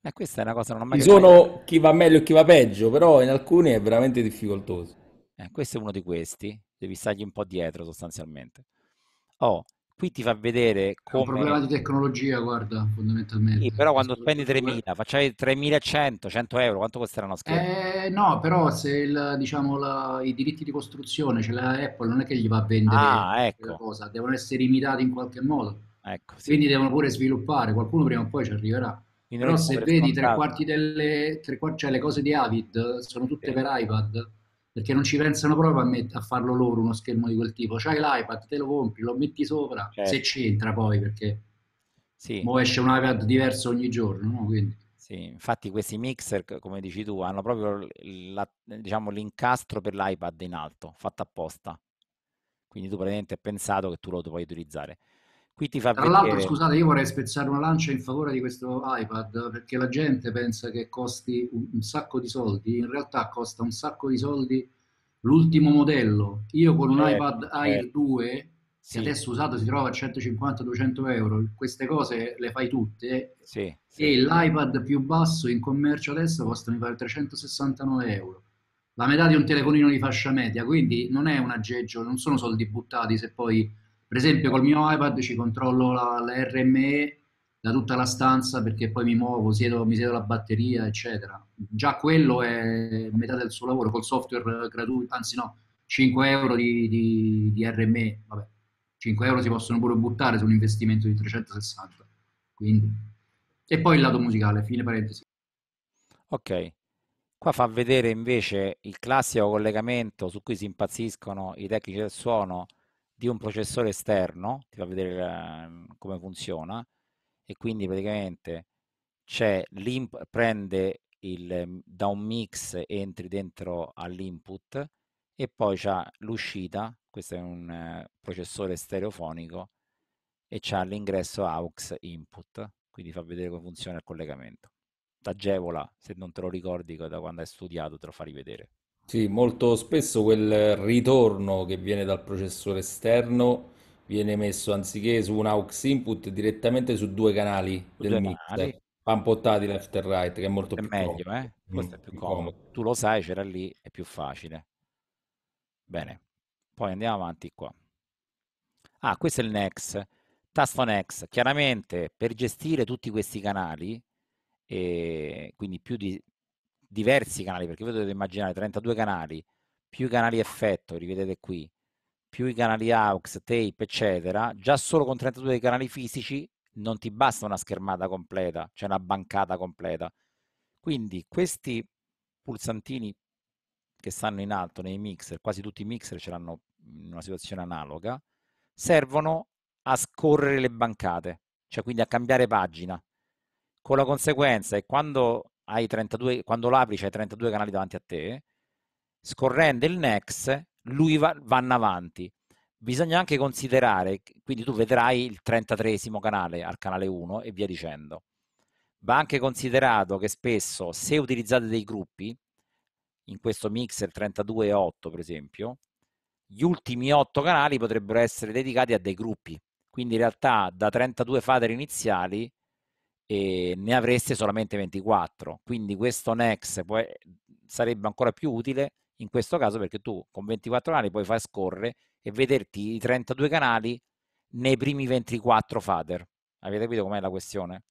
E eh, questa è una cosa non ho mai Ci sono mai... chi va meglio e chi va peggio, però in alcuni è veramente difficoltoso. Eh, questo è uno di questi, devi stargli un po' dietro sostanzialmente. Oh, qui ti fa vedere come... È un problema di tecnologia, guarda, fondamentalmente. Sì, però quando spendi 3.000, facciai 3.100, 100 euro, quanto costerà uno schermo? Eh, no, però se il, diciamo, la, i diritti di costruzione, cioè la Apple non è che gli va a vendere ah, ecco. cosa, devono essere imitati in qualche modo. Ecco, sì. Quindi devono pure sviluppare, qualcuno prima o poi ci arriverà. Però se vedi tre quarti delle tre, cioè le cose di Avid sono tutte sì. per iPad, perché non ci pensano proprio a, met- a, farlo loro uno schermo di quel tipo. C'hai l'iPad, te lo compri, lo metti sopra, certo. se c'entra poi, perché sì. Mo esce un iPad diverso ogni giorno, no? Quindi infatti questi mixer, come dici tu, hanno proprio la, diciamo, l'incastro per l'iPad in alto, fatto apposta. Quindi tu praticamente hai pensato che tu lo puoi utilizzare. Qui ti fa Tra vedere... l'altro, scusate, io vorrei spezzare una lancia in favore di questo iPad perché la gente pensa che costi un, un sacco di soldi, in realtà costa un sacco di soldi l'ultimo modello. Io con un eh, iPad Air eh. Certo. 2 sì. adesso usato si trova a 150-200 euro, queste cose le fai tutte sì, e l'iPad più basso in commercio adesso costa mi pare 369 euro, la metà di un telefonino di fascia media, quindi non è un aggeggio, non sono soldi buttati se poi per esempio col mio iPad ci controllo la, la RME da tutta la stanza perché poi mi muovo, siedo, mi siedo la batteria, eccetera. Già quello è metà del suo lavoro col software gratuito, anzi no, 5 euro di, di, di RME, vabbè, 5 euro si possono pure buttare su un investimento di 360. Quindi. E poi il lato musicale, fine parentesi. Ok, qua fa vedere invece il classico collegamento su cui si impazziscono i tecnici del suono di un processore esterno, ti fa vedere la, mhmm, come funziona, e quindi praticamente c'è l'imp- prende il, mhmm, da un mix entri dentro all'input e poi c'è l'uscita, questo è un eh, processore stereofonico, e c'è l'ingresso AUX input, quindi fa vedere come funziona il collegamento. T'agevola, se non te lo ricordi da quando hai studiato te lo fa rivedere. Sì, molto spesso quel ritorno che viene dal processore esterno viene messo anziché su un aux input direttamente su due canali Su del due mixer, pampottati left e right, che è molto è più meglio, comodo. eh? Mm, è più più comodo. comodo. Tu lo sai, c'era lì, è più facile. Bene, poi andiamo avanti qua. Ah, questo è il next, tasto next. Chiaramente per gestire tutti questi canali, e eh, quindi più di diversi canali, perché voi dovete immaginare 32 canali, più i canali effetto, li qui, più i canali AUX, tape, eccetera, già solo con 32 canali fisici non ti basta una schermata completa, cioè una bancata completa. Quindi questi pulsantini che stanno in alto nei mixer, quasi tutti i mixer ce l'hanno in una situazione analoga, servono a scorrere le bancate, cioè quindi a cambiare pagina. Con la conseguenza che quando hai 32, quando l'apri c'hai 32 canali davanti a te, scorrendo il next, lui va, vanno avanti. Bisogna anche considerare, quindi tu vedrai il 33 canale al canale 1 e via dicendo. Va anche considerato che spesso se utilizzate dei gruppi, in questo mixer 32 e 8 per esempio, gli ultimi 8 canali potrebbero essere dedicati a dei gruppi. Quindi in realtà da 32 fader iniziali e ne avreste solamente 24. Quindi questo Nex può, sarebbe ancora più utile in questo caso perché tu con 24 canali puoi far scorrere e vederti i 32 canali nei primi 24 fader. Avete capito com'è la questione?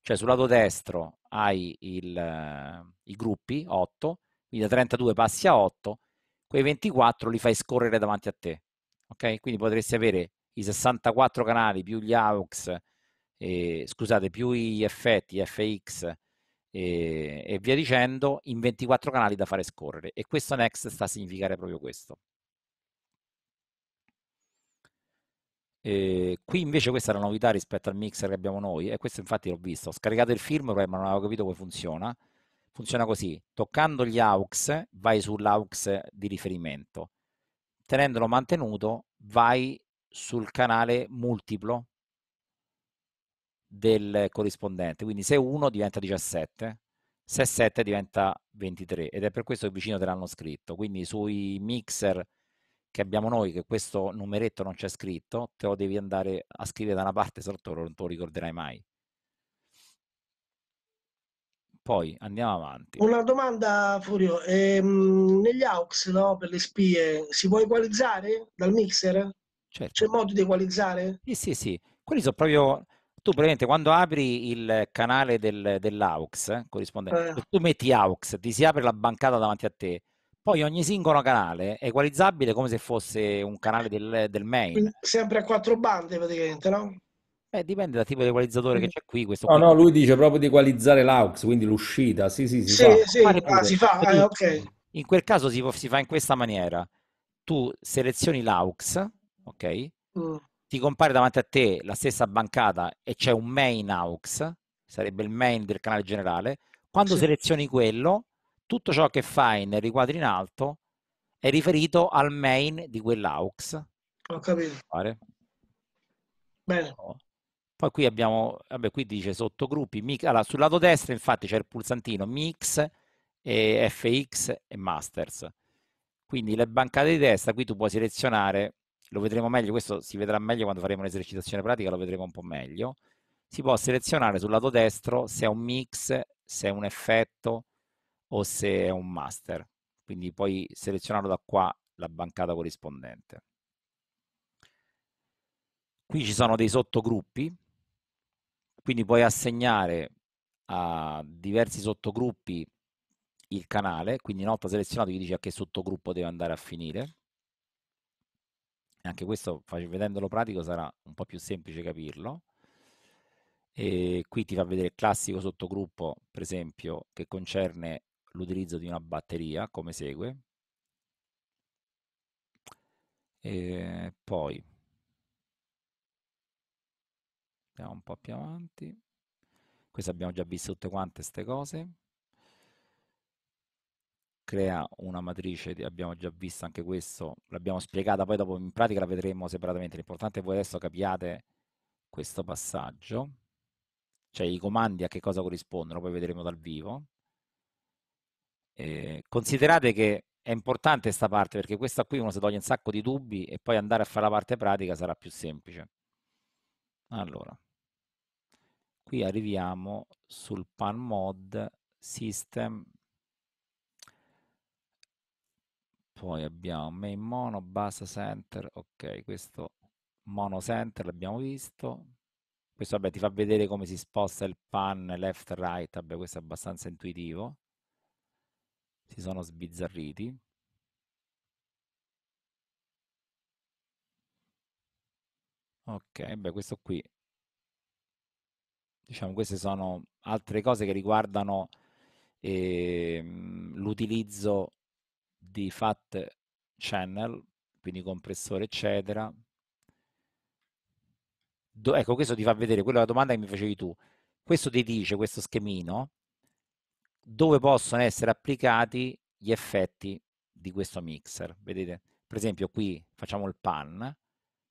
Cioè sul lato destro hai il, eh, i gruppi 8, quindi da 32 passi a 8, quei 24 li fai scorrere davanti a te. Ok? Quindi potresti avere i 64 canali più gli AUX eh, scusate, più gli effetti, FX eh, e via dicendo, in 24 canali da fare scorrere. E questo next sta a significare proprio questo. Eh, qui invece questa è la novità rispetto al mixer che abbiamo noi e questo infatti l'ho visto, ho scaricato il firmware ma non avevo capito come funziona funziona così, toccando gli aux vai sull'aux di riferimento tenendolo mantenuto vai sul canale multiplo del corrispondente. Quindi se 1 diventa 17, se 7 diventa 23 ed è per questo che vicino te l'hanno scritto. Quindi sui mixer che abbiamo noi, che questo numeretto non c'è scritto, te lo devi andare a scrivere da una parte, se no non te lo ricorderai mai. Poi andiamo avanti. Una domanda, Furio. Ehm, negli AUX no, per le spie si può equalizzare dal mixer? Certo. C'è modo di equalizzare? Sì, sì, sì. Quelli sono proprio tu praticamente quando apri il canale del, dell'AUX, eh, corrispondente, eh. tu metti AUX, ti si apre la bancata davanti a te, poi ogni singolo canale è equalizzabile come se fosse un canale del, del main. sempre a quattro bande praticamente, no? Eh, dipende dal tipo di equalizzatore che mm. c'è qui. Questo no, qui. no, lui dice proprio di equalizzare l'aux, quindi l'uscita. Sì, sì, si sì, fa. Sì, ah, si fa. Eh, okay. In quel caso si, si, fa in questa maniera. Tu selezioni l'aux, ok? Mm ti compare davanti a te la stessa bancata e c'è un main aux, sarebbe il main del canale generale, quando sì. selezioni quello, tutto ciò che fai nel riquadro in alto è riferito al main di quell'aux. Ho capito. Fare. Bene. Oh. Poi qui abbiamo, vabbè, qui dice sottogruppi, mix, allora, sul lato destro infatti c'è il pulsantino mix, e FX e masters. Quindi le bancate di testa, qui tu puoi selezionare lo vedremo meglio, questo si vedrà meglio quando faremo un'esercitazione pratica, lo vedremo un po' meglio, si può selezionare sul lato destro se è un mix, se è un effetto o se è un master. Quindi puoi selezionarlo da qua la bancata corrispondente. Qui ci sono dei sottogruppi, quindi puoi assegnare a diversi sottogruppi il canale, quindi una volta selezionato gli dici a che sottogruppo deve andare a finire anche questo vedendolo pratico sarà un po' più semplice capirlo. E qui ti fa vedere il classico sottogruppo, per esempio, che concerne l'utilizzo di una batteria, come segue. E poi andiamo un po' più avanti. Questo abbiamo già visto tutte quante queste cose crea una matrice, abbiamo già visto anche questo, l'abbiamo spiegata, poi dopo in pratica la vedremo separatamente, l'importante è che voi adesso capiate questo passaggio, cioè i comandi a che cosa corrispondono, poi vedremo dal vivo. Eh, considerate che è importante questa parte perché questa qui uno si toglie un sacco di dubbi e poi andare a fare la parte pratica sarà più semplice. Allora, qui arriviamo sul pan mod system Poi abbiamo main mono, bassa center, ok, questo mono center l'abbiamo visto. Questo vabbè, ti fa vedere come si sposta il pan left right, vabbè questo è abbastanza intuitivo. Si sono sbizzarriti. Ok, beh questo qui, diciamo queste sono altre cose che riguardano eh, l'utilizzo di FAT channel, quindi compressore eccetera. Do, ecco, questo ti fa vedere, quella la domanda che mi facevi tu. Questo ti dice, questo schemino, dove possono essere applicati gli effetti di questo mixer. Vedete, per esempio qui facciamo il pan,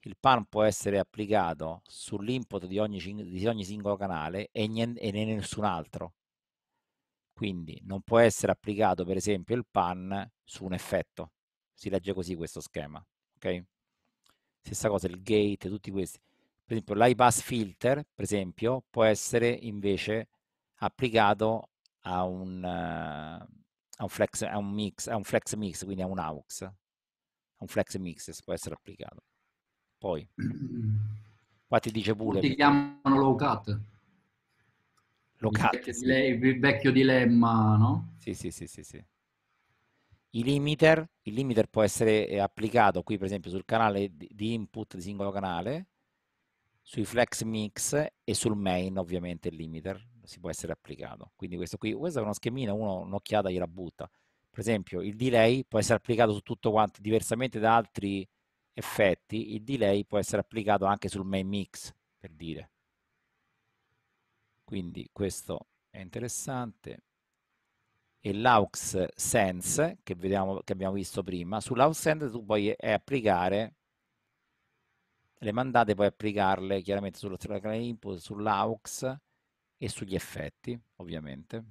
il pan può essere applicato sull'input di, di ogni, singolo canale e, niente, e nessun altro. Quindi non può essere applicato, per esempio, il pan su un effetto. Si legge così questo schema, ok? Stessa cosa il gate, tutti questi. Per esempio, l'iPass filter, per esempio, può essere invece applicato a un, a un, flex, a un mix, a un flex mix, quindi a un AUX. A un flex mix può essere applicato. Poi, *clears throat* qua ti dice pure... Ti chiamano low cut. Locati. Il, dile- il vecchio dilemma, no? Sì, sì, sì, sì, sì. I limiter, il limiter può essere eh, applicato qui per esempio sul canale di input di singolo canale, sui flex mix e sul main ovviamente il limiter si può essere applicato. Quindi questo qui, questo è uno schemino, uno un'occhiata gliela butta. Per esempio il delay può essere applicato su tutto quanto, diversamente da altri effetti, il delay può essere applicato anche sul main mix, per dire quindi questo è interessante e l'aux sense che, vediamo, che abbiamo visto prima sull'aux sense tu puoi eh, applicare le mandate puoi applicarle chiaramente sullo tracker input sull'aux e sugli effetti ovviamente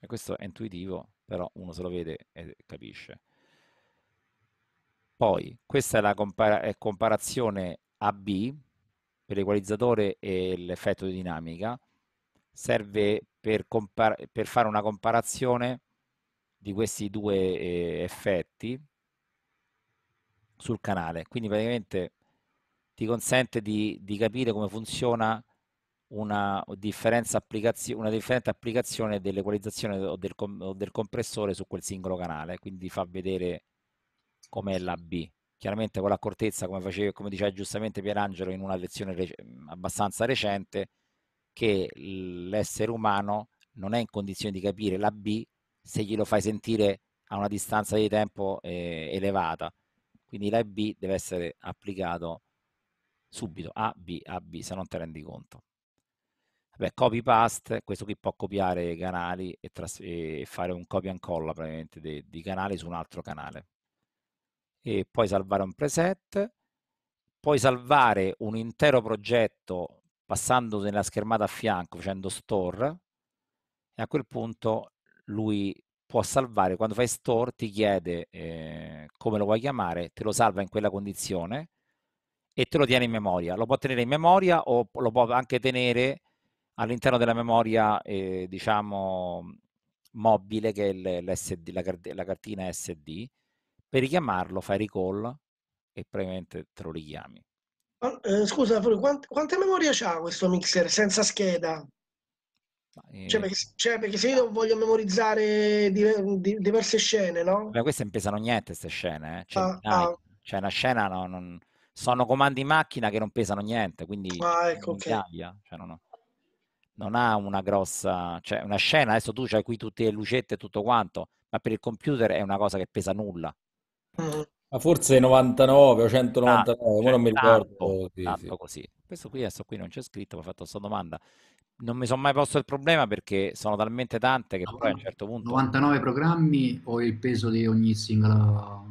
e questo è intuitivo però uno se lo vede e capisce poi questa è la compara è comparazione AB per l'equalizzatore e l'effetto di dinamica serve per, compar- per fare una comparazione di questi due eh, effetti sul canale. Quindi praticamente ti consente di, di capire come funziona una, applicazio- una differente applicazione dell'equalizzazione o del, com- o del, compressore su quel singolo canale, quindi fa vedere com'è la B. Chiaramente con l'accortezza, come, come diceva giustamente Pierangelo in una lezione rec- abbastanza recente, che l'essere umano non è in condizione di capire la B se glielo fai sentire a una distanza di tempo eh, elevata. Quindi la B deve essere applicato subito, A, B, A, B, se non te rendi conto. Vabbè, copy paste, questo qui può copiare i canali e, e, fare un copia e incolla praticamente di, di canali su un altro canale. E poi salvare un preset, puoi salvare un intero progetto passando nella schermata a fianco facendo store e a quel punto lui può salvare, quando fai store ti chiede eh, come lo vuoi chiamare, te lo salva in quella condizione e te lo tiene in memoria, lo può tenere in memoria o lo può anche tenere all'interno della memoria eh, diciamo mobile che è l- la, la cartina SD per richiamarlo fai recall e probabilmente te lo richiami eh, scusa, quanta memoria memorie ha questo mixer senza scheda? Eh, cioè, perché, cioè, perché, se io voglio memorizzare diverse scene, no? Ma queste non pesano niente, queste scene. Eh? Cioè, ah, ah. cioè una scena no, non... sono comandi macchina che non pesano niente, quindi ah, ecco, okay. cioè, non, non, ha una grossa... Cioè, una scena, adesso tu c'hai qui tutte le lucette e tutto quanto, ma per il computer è una cosa che pesa nulla. Mm. Ma forse 99 o 199, ah, cioè, non mi ricordo. Tanto, sì, tanto sì. così. Questo qui adesso qui non c'è scritto, mi ha fatto questa domanda. Non mi sono mai posto il problema perché sono talmente tante che no, poi a un certo punto... 99 programmi o il peso di ogni singola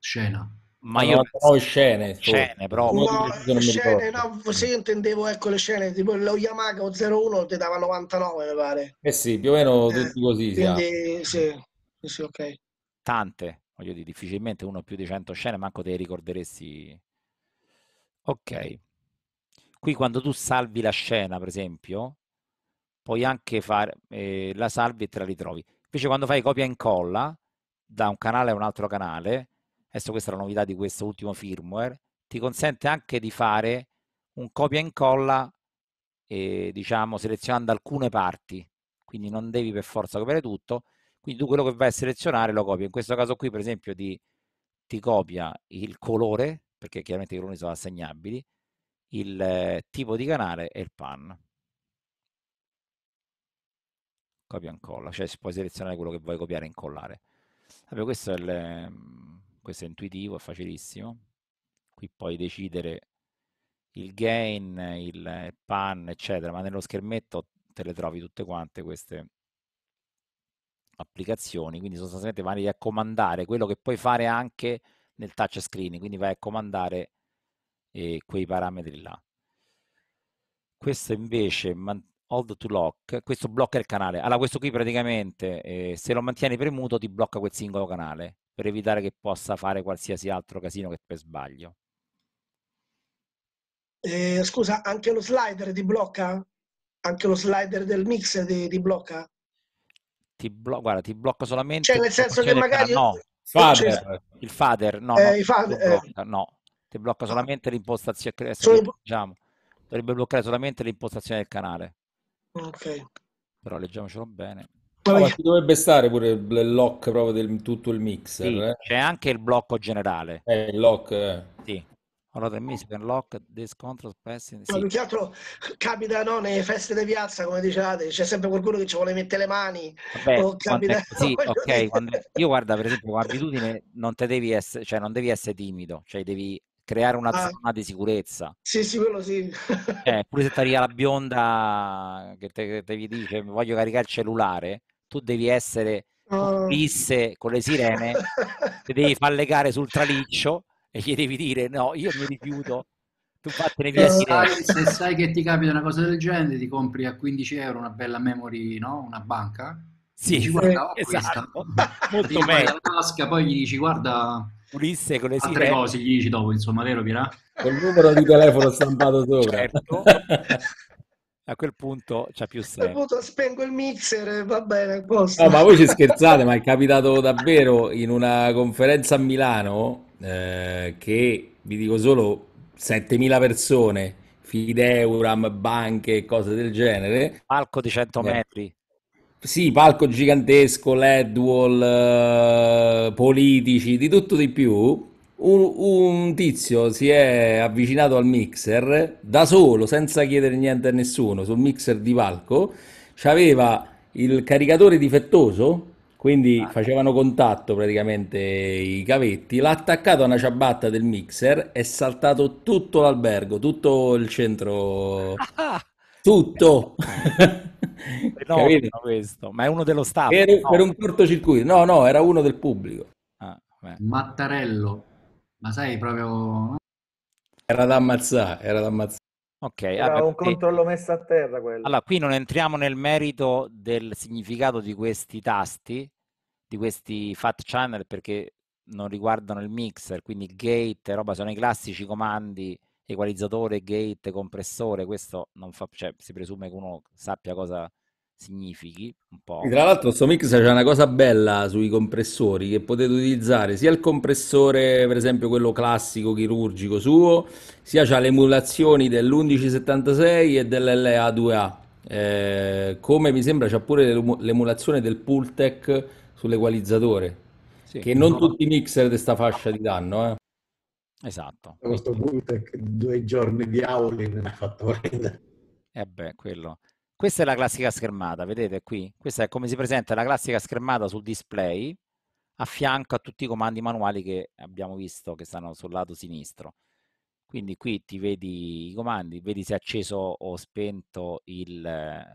scena? Ma io ho scene, scene proprio. No, scene, no, se io intendevo ecco le scene, tipo lo Yamaha o 01 ti dava 99, mi pare. Eh sì, più o meno eh, tutti così. Ah. Quindi, sì, sì, ok. Tante voglio dire, difficilmente uno più di 100 scene, manco te le ricorderesti. Ok. Qui quando tu salvi la scena, per esempio, puoi anche fare, eh, la salvi e te la ritrovi. Invece quando fai copia e incolla da un canale a un altro canale, adesso questa è la novità di questo ultimo firmware, ti consente anche di fare un copia e incolla, eh, diciamo, selezionando alcune parti. Quindi non devi per forza copiare tutto, quindi tu quello che vai a selezionare lo copia. In questo caso qui, per esempio, ti, ti copia il colore, perché chiaramente i colori sono assegnabili, il eh, tipo di canale e il pan. Copia e incolla, cioè si può selezionare quello che vuoi copiare e incollare. Vabbè, questo, è il, ehm, questo è intuitivo, è facilissimo. Qui puoi decidere il gain, il eh, pan, eccetera, ma nello schermetto te le trovi tutte quante queste applicazioni, quindi sostanzialmente vai a comandare quello che puoi fare anche nel touchscreen, quindi vai a comandare eh, quei parametri là. Questo invece, hold to lock, questo blocca il canale. Allora questo qui praticamente eh, se lo mantieni premuto ti blocca quel singolo canale per evitare che possa fare qualsiasi altro casino che per sbaglio. Eh, scusa, anche lo slider ti blocca? Anche lo slider del mix ti, ti blocca? ti, blo- guarda, ti blocco solamente... Cioè nel senso che magari... No, father. il father, no, eh, no, father, blocca, eh. no, ti blocca ah. solamente l'impostazione, Sono... diciamo, dovrebbe bloccare solamente l'impostazione del canale. Ok. Però leggiamocelo bene. ma ci dovrebbe stare pure il lock proprio del tutto il mixer. Sì, eh? C'è anche il blocco generale. Eh, il lock. Eh. Allora, tell me, you can lock this contract passing. Sì. No, più che altro capita no, nelle feste di piazza, come dicevate, c'è sempre qualcuno che ci vuole mettere le mani. Vabbè, oh, capita... sì, *laughs* ok. Quando... Io guarda, per esempio, con abitudine non devi essere, cioè non devi essere timido, cioè devi creare una ah. zona di sicurezza. Sì, sì, quello sì. Eh, *laughs* pure se ti la bionda che te, che dice voglio caricare il cellulare, tu devi essere fisse oh. Ah. con le sirene, *laughs* ti devi far legare sul traliccio e gli devi dire no, io mi rifiuto. Tu vattene eh, via. Sai, se sai che ti capita una cosa del genere, ti compri a 15 euro una bella memory, no? una banca. Sì, dici, guarda, oh, esatto. *laughs* Molto meglio. Tasca, poi gli dici guarda Ulisse con le altre cose, gli dici dopo, insomma, vero Pirà? il numero di telefono stampato *laughs* sopra. Certo. a quel punto c'ha più senso. Spengo il mixer, eh, va bene, posto. No, ma voi ci scherzate, ma è capitato davvero in una conferenza a Milano eh, che vi dico solo 7.000 persone, Fideuram, banche e cose del genere. Palco di 100 eh. metri. Sì, palco gigantesco, LED wall, eh, politici, di tutto di più. Un, un, tizio si è avvicinato al mixer da solo, senza chiedere niente a nessuno, sul mixer di palco. C'aveva il caricatore difettoso quindi ah, facevano contatto praticamente i cavetti, l'ha attaccato a una ciabatta del mixer, è saltato tutto l'albergo, tutto il centro, ah, *laughs* tutto. No, questo, ma è uno dello staff. Per, no. per un cortocircuito, no, no, era uno del pubblico. Ah, Mattarello, ma sai proprio... Era da ammazzare, era da ammazzare. Ok, ah, era vabbè, un controllo messo a terra quello. Allora, qui non entriamo nel merito del significato di questi tasti, di questi fat channel, perché non riguardano il mixer, quindi gate, e roba, sono i classici comandi equalizzatore, gate, compressore, questo non fa, cioè si presume che uno sappia cosa significhi un po'. tra l'altro sto mix c'è una cosa bella sui compressori che potete utilizzare sia il compressore per esempio quello classico chirurgico suo sia c'ha le emulazioni dell'1176 e dell'LA2A eh, come mi sembra c'ha pure l'emulazione del Pultec sull'equalizzatore sì, che non tutti i mixer di questa fascia ti danno eh. esatto a questo Pultec due giorni di Aulin mi ha fatto ridere eh beh quello questa è la classica schermata, vedete qui? Questa è come si presenta la classica schermata sul display a fianco a tutti i comandi manuali che abbiamo visto che stanno sul lato sinistro. Quindi qui ti vedi i comandi, vedi se è acceso o spento il,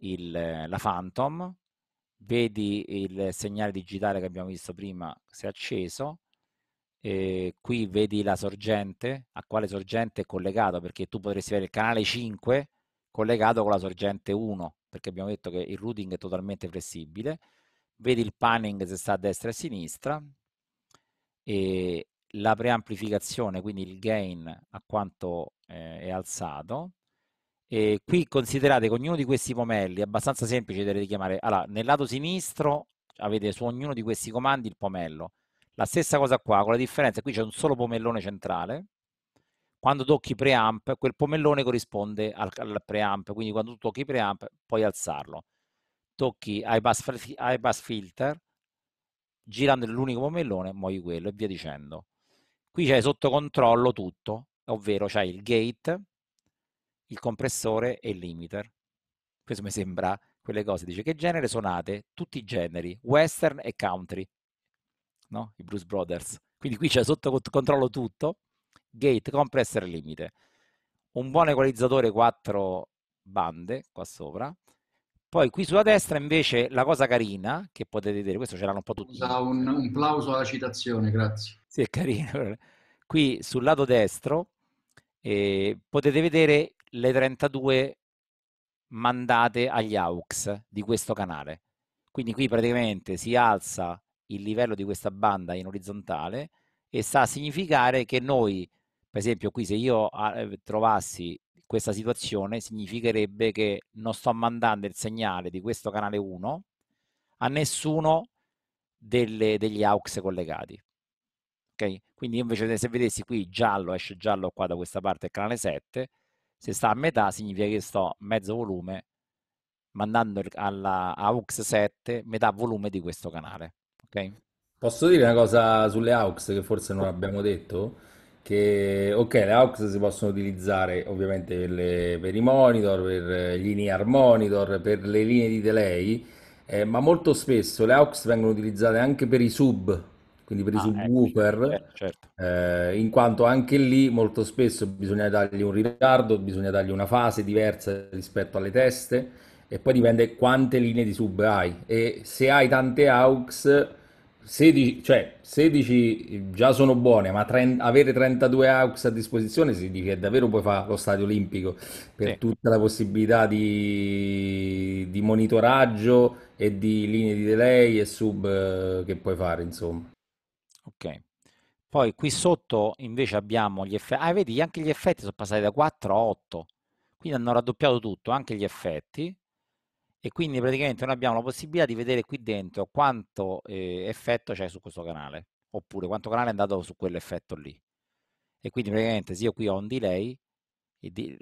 il, la Phantom, vedi il segnale digitale che abbiamo visto prima se è acceso, e qui vedi la sorgente, a quale sorgente è collegato, perché tu potresti avere il canale 5 collegato con la sorgente 1, perché abbiamo detto che il routing è totalmente flessibile, vedi il panning se sta a destra e a sinistra, e la preamplificazione, quindi il gain a quanto eh, è alzato, e qui considerate che ognuno di questi pomelli è abbastanza semplice da richiamare. Allora, nel lato sinistro avete su ognuno di questi comandi il pomello. La stessa cosa qua, con la differenza qui c'è un solo pomellone centrale quando tocchi preamp, quel pomellone corrisponde al, al preamp, quindi quando tu tocchi preamp puoi alzarlo. Tocchi high pass, filter, girando l'unico pomellone, muovi quello e via dicendo. Qui c'è sotto controllo tutto, ovvero c'è il gate, il compressore e il limiter. Questo mi sembra quelle cose, dice che genere suonate? Tutti i generi, western e country, no? I Bruce Brothers. Quindi qui c'è sotto controllo tutto gate compressor limite, un buon equalizzatore 4 bande qua sopra, poi qui sulla destra invece la cosa carina che potete vedere, questo ce l'hanno un po' tutti. Un, eh. un plauso alla citazione, grazie. Sì, è carino. Qui sul lato destro eh, potete vedere le 32 mandate agli AUX di questo canale. Quindi qui praticamente si alza il livello di questa banda in orizzontale e sta a significare che noi per esempio, qui se io ah, ehm, trovassi questa situazione, significherebbe che non sto mandando il segnale di questo canale 1 a nessuno delle, degli aux collegati. ok Quindi invece se vedessi qui giallo, esce giallo qua da questa parte il canale 7, se sta a metà significa che sto mezzo volume mandando alla AUX 7 metà volume di questo canale. ok Posso dire una cosa sulle AUX che forse non abbiamo detto? che ok, le AUX si possono utilizzare ovviamente per, le, per i monitor, per gli linear monitor, per le linee di delay, eh, ma molto spesso le AUX vengono utilizzate anche per i sub, quindi per ah, i subwoofer, ecco, eh, certo. eh, in quanto anche lì molto spesso bisogna dargli un ritardo, bisogna dargli una fase diversa rispetto alle teste e poi dipende quante linee di sub hai e se hai tante AUX 16, cioè 16 già sono buone, ma tre, avere 32 AUX a disposizione significa che davvero puoi fare lo stadio olimpico per sì. tutta la possibilità di, di, monitoraggio e di linee di delay e sub eh, che puoi fare, insomma. Ok. Poi qui sotto invece abbiamo gli effetti. Ah, vedi, anche gli effetti sono passati da 4 a 8. Quindi hanno raddoppiato tutto, anche gli effetti e quindi praticamente noi abbiamo la possibilità di vedere qui dentro quanto eh, effetto c'è su questo canale oppure quanto canale è andato su quell'effetto lì e quindi praticamente se io qui ho un delay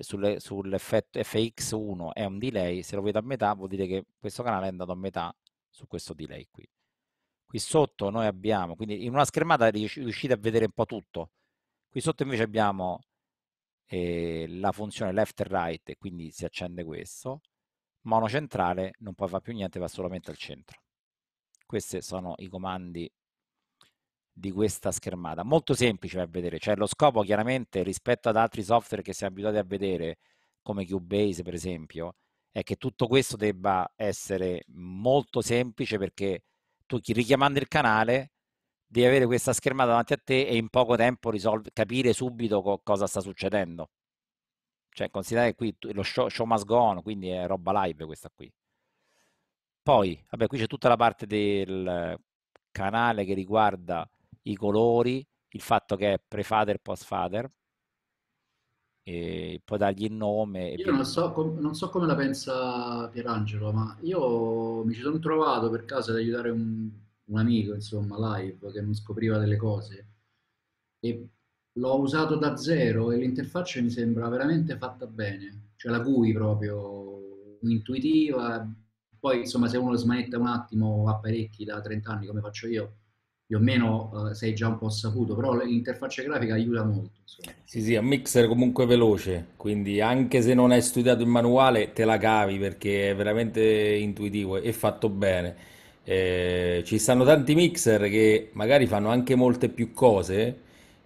sull'effetto fx1 è un delay se lo vedo a metà vuol dire che questo canale è andato a metà su questo delay qui qui sotto noi abbiamo quindi in una schermata riuscite a vedere un po' tutto qui sotto invece abbiamo eh, la funzione left e right e quindi si accende questo monocentrale non poi fa più niente, va solamente al centro. Questi sono i comandi di questa schermata. Molto semplice da vedere, cioè lo scopo chiaramente rispetto ad altri software che siamo abituati a vedere, come Cubase per esempio, è che tutto questo debba essere molto semplice perché tu richiamando il canale devi avere questa schermata davanti a te e in poco tempo risolve, capire subito co cosa sta succedendo. Cioè, considerare qui lo show, show must go on, quindi è roba live questa qui. Poi, vabbè, qui c'è tutta la parte del canale che riguarda i colori, il fatto che è pre-father, post-father, e poi dargli il nome. Io non so, com- non so, come la pensa Pierangelo, ma io mi ci sono trovato per caso ad aiutare un, un amico, insomma, live, che non scopriva delle cose. E l'ho usato da zero e l'interfaccia mi sembra veramente fatta bene, cioè la GUI proprio intuitiva, poi insomma se uno smanetta un attimo apparecchi da 30 anni come faccio io, più o meno eh, sei già un po' saputo, però l'interfaccia grafica aiuta molto. Insomma. Sì, sì, è un mixer comunque veloce, quindi anche se non hai studiato il manuale te la cavi perché è veramente intuitivo e fatto bene. Eh, ci stanno tanti mixer che magari fanno anche molte più cose,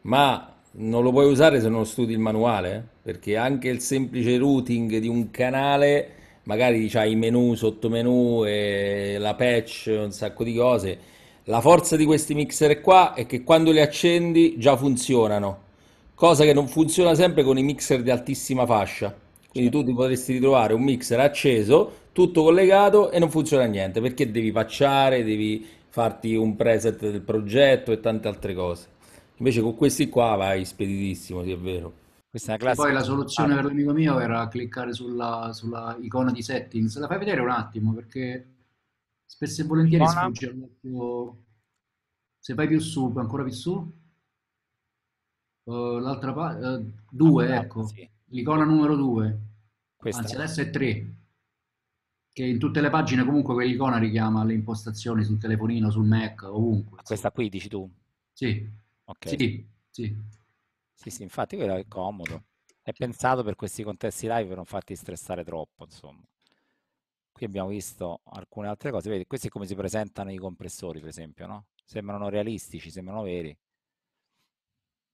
ma non lo puoi usare se non studi il manuale, eh? perché anche il semplice routing di un canale, magari c'hai i menu, sottomenu, la patch, un sacco di cose. La forza di questi mixer qua è che quando li accendi già funzionano, cosa che non funziona sempre con i mixer di altissima fascia. Quindi tu ti potresti ritrovare un mixer acceso, tutto collegato e non funziona niente, perché devi facciare, devi farti un preset del progetto e tante altre cose. Invece con questi qua vai speditissimo, sì, è vero. Questa è una classica. E poi la soluzione per l'amico mio era cliccare sulla, sulla, icona di settings. La fai vedere un attimo perché spesso e volentieri Buona. sfugge all'occhio. Se vai più su, ancora più su, uh, l'altra parte, eh, uh, 2, ah, ecco, sì. l'icona numero due. Questa. Anzi, adesso è tre. che in tutte le pagine comunque quell'icona richiama le impostazioni sul telefonino, sul Mac, ovunque. Questa qui dici tu? Sì. Ok. Sì, sì. Sì, sì, infatti quello è comodo. È pensato per questi contesti live per non farti stressare troppo, insomma. Qui abbiamo visto alcune altre cose. Vedi, questi è come si presentano i compressori, per esempio, no? Sembrano realistici, sembrano veri.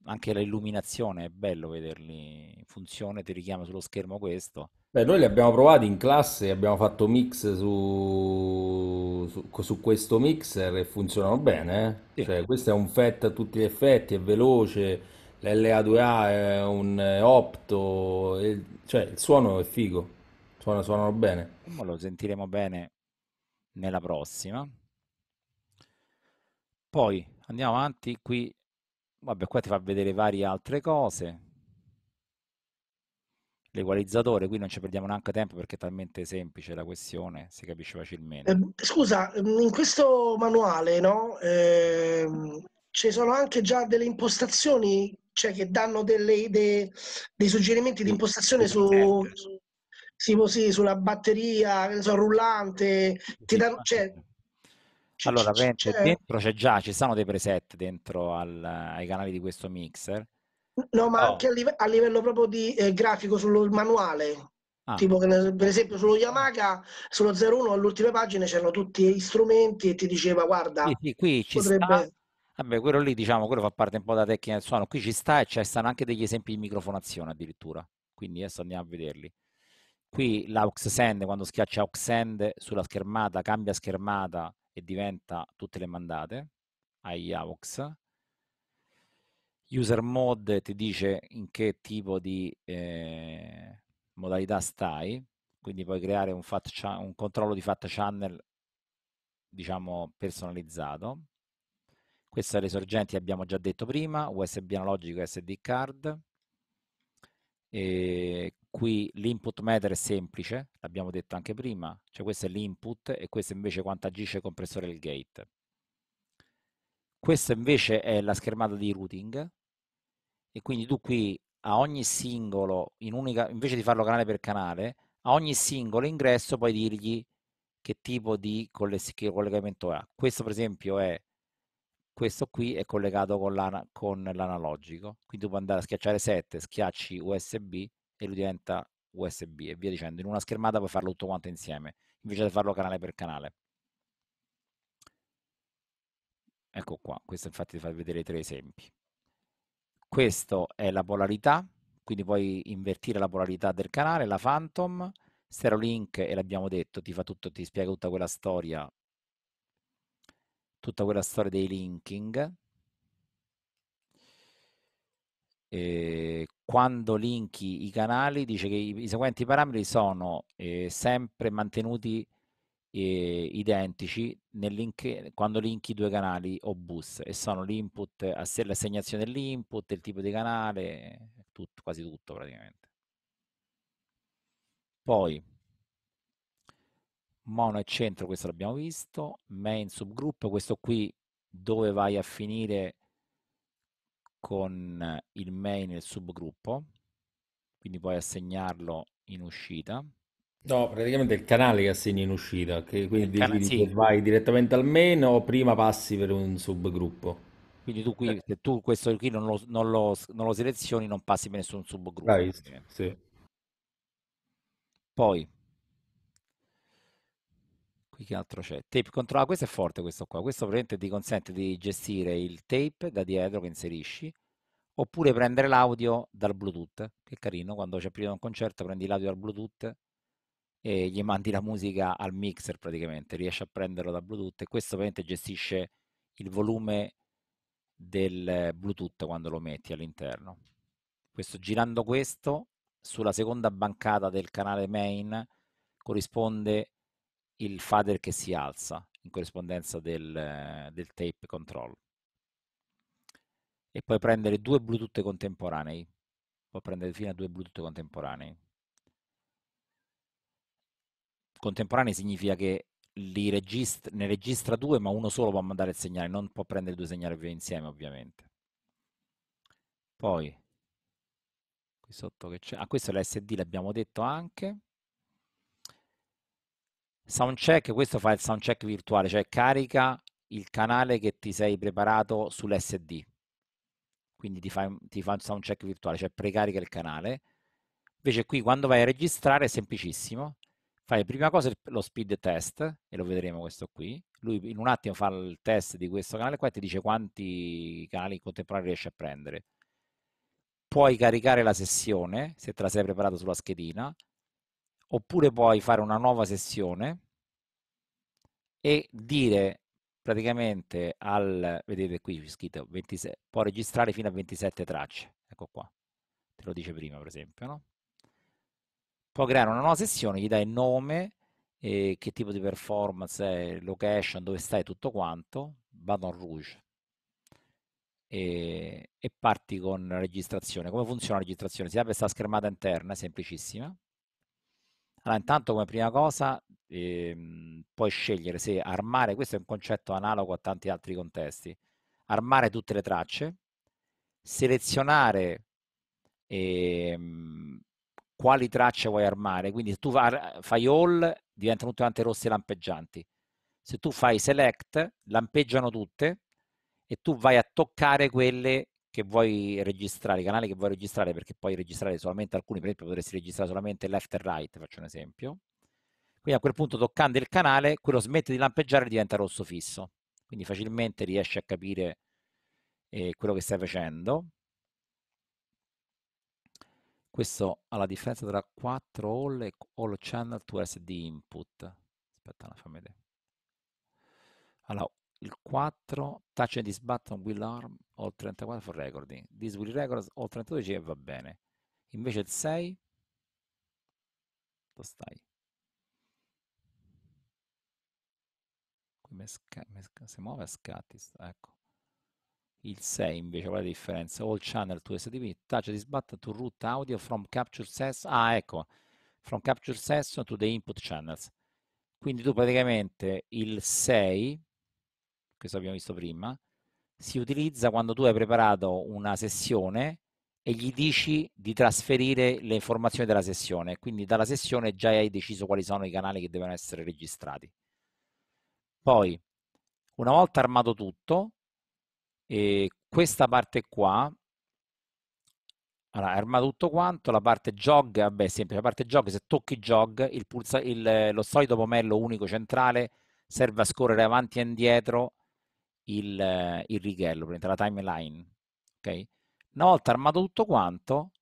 Anche l'illuminazione è bello vederli in funzione, ti richiama sullo schermo questo. Beh, noi li abbiamo provati in classe, abbiamo fatto mix su, su, su questo mixer e funzionano bene. Eh. Cioè, questo è un FET a tutti gli effetti, è veloce, l'LA2A è un eh, opto, e- cioè il suono è figo, suona- suonano bene. ma lo sentiremo bene nella prossima. Poi andiamo avanti qui. Vabbè, qua ti fa vedere varie altre cose l'equalizzatore, qui non ci perdiamo neanche tempo perché è talmente semplice la questione, si capisce facilmente. Eh, scusa, ehm, in questo manuale no, eh, ci sono anche già delle impostazioni, cioè che danno delle, de, dei suggerimenti di impostazione su, su, sì, sì, sulla batteria, so, rullante, ti danno... Cioè, allora, c'è, c'è, dentro c'è già, ci sono dei preset dentro al, ai canali di questo mixer No, ma oh. anche a, live- a, livello proprio di eh, grafico sul manuale. Ah. Tipo che per esempio sullo Yamaha, sullo 01 all'ultima pagina c'erano tutti gli strumenti e ti diceva guarda, sì, sì, qui ci potrebbe... sta. Vabbè, quello lì diciamo, quello fa parte un po' della tecnica del suono. Qui ci sta e ci stanno anche degli esempi di microfonazione addirittura. Quindi adesso andiamo a vederli. Qui l'aux send, quando schiaccia aux send sulla schermata, cambia schermata e diventa tutte le mandate agli aux User mode ti dice in che tipo di eh, modalità stai, quindi puoi creare un, chan- un controllo di fat channel diciamo personalizzato. Queste le sorgenti abbiamo già detto prima, USB analogico SD card. E qui l'input meter è semplice, l'abbiamo detto anche prima, cioè questo è l'input e questo invece quanto agisce il compressore e il gate. Questa invece è la schermata di routing e quindi tu qui a ogni singolo, in unica, invece di farlo canale per canale, a ogni singolo ingresso puoi dirgli che tipo di collegamento ha. Questo per esempio è questo qui è collegato con, l'analogico, quindi tu puoi andare a schiacciare 7, schiacci USB e lui diventa USB e via dicendo. In una schermata puoi farlo tutto quanto insieme, invece di farlo canale per canale. Ecco qua, questo infatti ti fa vedere tre esempi. Questa è la polarità, quindi puoi invertire la polarità del canale, la Phantom, Sterolink, e l'abbiamo detto, ti, tutto, ti spiega tutta quella storia, tutta quella storia dei linking. E quando linki i canali dice che i, i seguenti parametri sono eh, sempre mantenuti eh, identici link, quando linki due canali o bus e sono l'input, l'assegnazione dell'input, il tipo di canale, tutto, quasi tutto praticamente. Poi mono e centro, questo l'abbiamo visto, main subgruppo, questo qui dove vai a finire con il main e il subgruppo, quindi puoi assegnarlo in uscita. No, praticamente è il canale che assegni in uscita, che quindi Il decidi cana- se vai direttamente al main o prima passi per un subgruppo. quindi tu qui, eh. se tu questo qui non lo, non lo- non lo selezioni, non passi per nessun subgruppo. Bravissimo, praticamente. sì. Poi, qui che altro c'è? Tape controller, ah, questo è forte questo qua, questo praticamente ti consente di gestire il tape da dietro che inserisci, oppure prendere l'audio dal Bluetooth, che carino, quando c'è prima un concerto prendi l'audio dal Bluetooth e gli mandi la musica al mixer praticamente, riesce a prenderlo da Bluetooth e questo ovviamente gestisce il volume del Bluetooth quando lo metti all'interno. Questo, girando questo, sulla seconda bancata del canale main corrisponde il fader che si alza in corrispondenza del, del tape control. E puoi prendere due Bluetooth contemporanei, puoi prendere fino a due Bluetooth contemporanei contemporanei significa che regist- ne registra due, ma uno solo può mandare il segnale, non può prendere due segnali via insieme, ovviamente. Poi, qui sotto che c'è, ah, questo è l'SD, l'abbiamo detto anche. Soundcheck, questo fa il soundcheck virtuale, cioè carica il canale che ti sei preparato sull'SD. Quindi ti fa, ti fa un soundcheck virtuale, cioè precarica il canale. Invece qui quando vai a registrare è semplicissimo, fai prima cosa lo speed test, e lo vedremo questo qui, lui in un attimo fa il test di questo canale qua e ti dice quanti canali contemporanei contemporanea riesci a prendere. Puoi caricare la sessione, se te la sei preparata sulla schedina, oppure puoi fare una nuova sessione e dire praticamente al, vedete qui c'è scritto, 26, può registrare fino a 27 tracce, ecco qua, te lo dice prima per esempio, no? Puoi creare una nuova sessione, gli dai il nome, eh, che tipo di performance è, location, dove stai, tutto quanto, Baton Rouge. E, ehm, e parti con registrazione. Come funziona la registrazione? Si apre questa schermata interna, è semplicissima. Allora, intanto come prima cosa ehm, puoi scegliere se armare, questo è un concetto analogo a tanti altri contesti, armare tutte le tracce, selezionare ehm, quali tracce vuoi armare. Quindi se tu fai all, diventano tutte quante rosse lampeggianti. Se tu fai select, lampeggiano tutte e tu vai a toccare quelle che vuoi registrare, i canali che vuoi registrare, perché puoi registrare solamente alcuni, per esempio potresti registrare solamente left e right, faccio un esempio. Quindi a quel punto toccando il canale, quello smette di lampeggiare e diventa rosso fisso. Quindi facilmente riesci a capire eh, quello che stai facendo. Questo ha la differenza tra 4 all e all channel to SD input. Aspetta, fammi vedere. Allora, il 4 touch and this button will arm all 34 for recording. This will record all 32 e va bene. Invece il 6 lo stai? Qui si muove a scatti, ecco il 6 invece, qual è la differenza? All channel to SDP, touch this button to route audio from capture session, ah ecco, from capture session to the input channels. Quindi tu praticamente il 6, questo abbiamo visto prima, si utilizza quando tu hai preparato una sessione e gli dici di trasferire le informazioni della sessione, quindi dalla sessione già hai deciso quali sono i canali che devono essere registrati. Poi, una volta armato tutto, e questa parte qua, allora, arma tutto quanto, la parte jog, vabbè, semplice, la parte jog, se tocchi jog, il pulsa, il, lo solito pomello unico centrale serve a scorrere avanti e indietro il, il righello, la timeline, ok? Una volta armato tutto quanto,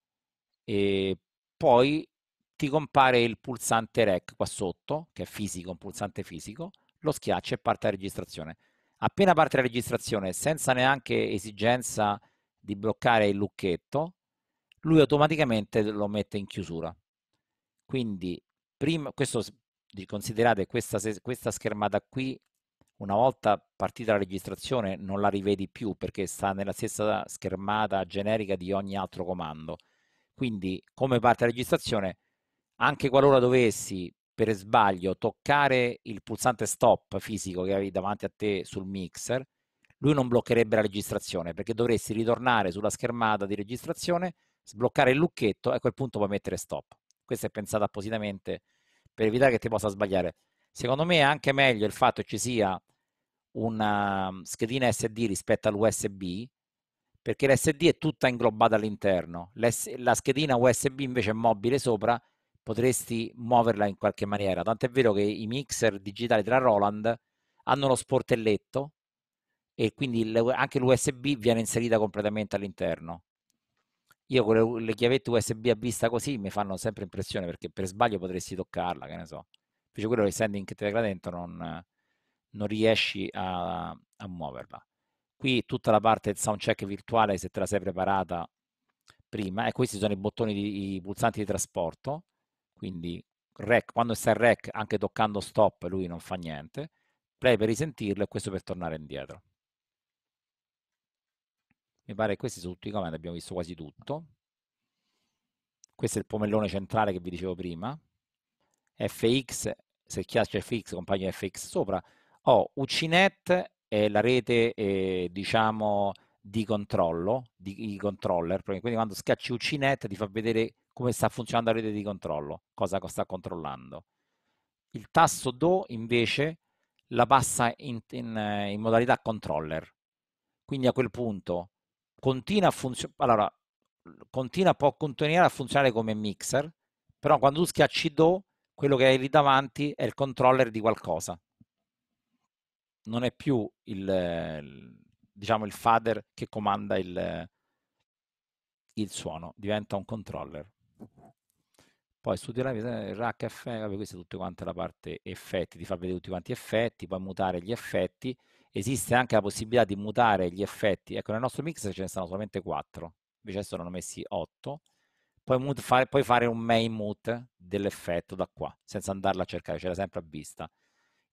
e poi ti compare il pulsante REC qua sotto, che è fisico, un pulsante fisico, lo schiaccia e parte la registrazione. Appena parte la registrazione, senza neanche esigenza di bloccare il lucchetto, lui automaticamente lo mette in chiusura. Quindi, prima, questo, considerate questa, questa schermata qui, una volta partita la registrazione, non la rivedi più perché sta nella stessa schermata generica di ogni altro comando. Quindi, come parte la registrazione, anche qualora dovessi per sbaglio toccare il pulsante stop fisico che avevi davanti a te sul mixer, lui non bloccherebbe la registrazione perché dovresti ritornare sulla schermata di registrazione, sbloccare il lucchetto e a quel punto puoi mettere stop. Questo è pensato appositamente per evitare che ti possa sbagliare. Secondo me è anche meglio il fatto che ci sia una um, schedina SD rispetto all'USB perché l'SD è tutta inglobata all'interno, la schedina USB invece è mobile sopra potresti muoverla in qualche maniera. Tant'è vero che i mixer digitali della Roland hanno lo sportelletto e quindi il, anche l'USB viene inserita completamente all'interno. Io con le, le, chiavette USB a vista così mi fanno sempre impressione perché per sbaglio potresti toccarla, che ne so. Invece quello essendo in che te la dentro non, non riesci a, a muoverla. Qui tutta la parte del soundcheck virtuale, se te la sei preparata prima, e questi sono i bottoni, di, i pulsanti di trasporto quindi rec, quando sta in rec, anche toccando stop, lui non fa niente, play per risentirlo e questo per tornare indietro. Mi pare che questi sono tutti i comandi, abbiamo visto quasi tutto. Questo è il pomellone centrale che vi dicevo prima. FX, se chiaccio FX, compagno FX sopra. Ho oh, UCNet è la rete, eh, diciamo, di controllo, di, controller, quindi quando schiacci UCNet ti fa vedere come sta funzionando la rete di controllo, cosa sta controllando. Il tasto Do invece la passa in, in, in modalità controller. Quindi a quel punto continua a funzionare, allora, continua, può continuare a funzionare come mixer, però quando tu schiacci Do, quello che hai lì davanti è il controller di qualcosa. Non è più il, diciamo, il fader che comanda il, il suono, diventa un controller poi studierai eh, il rack, effetti, questa è tutta quanta la parte effetti, ti fa vedere tutti quanti gli effetti, puoi mutare gli effetti, esiste anche la possibilità di mutare gli effetti, ecco nel nostro mix ce ne stanno solamente 4, invece adesso ne hanno messi 8, puoi, mut, fare, puoi fare un main mute dell'effetto da qua, senza andarla a cercare, c'era sempre a vista.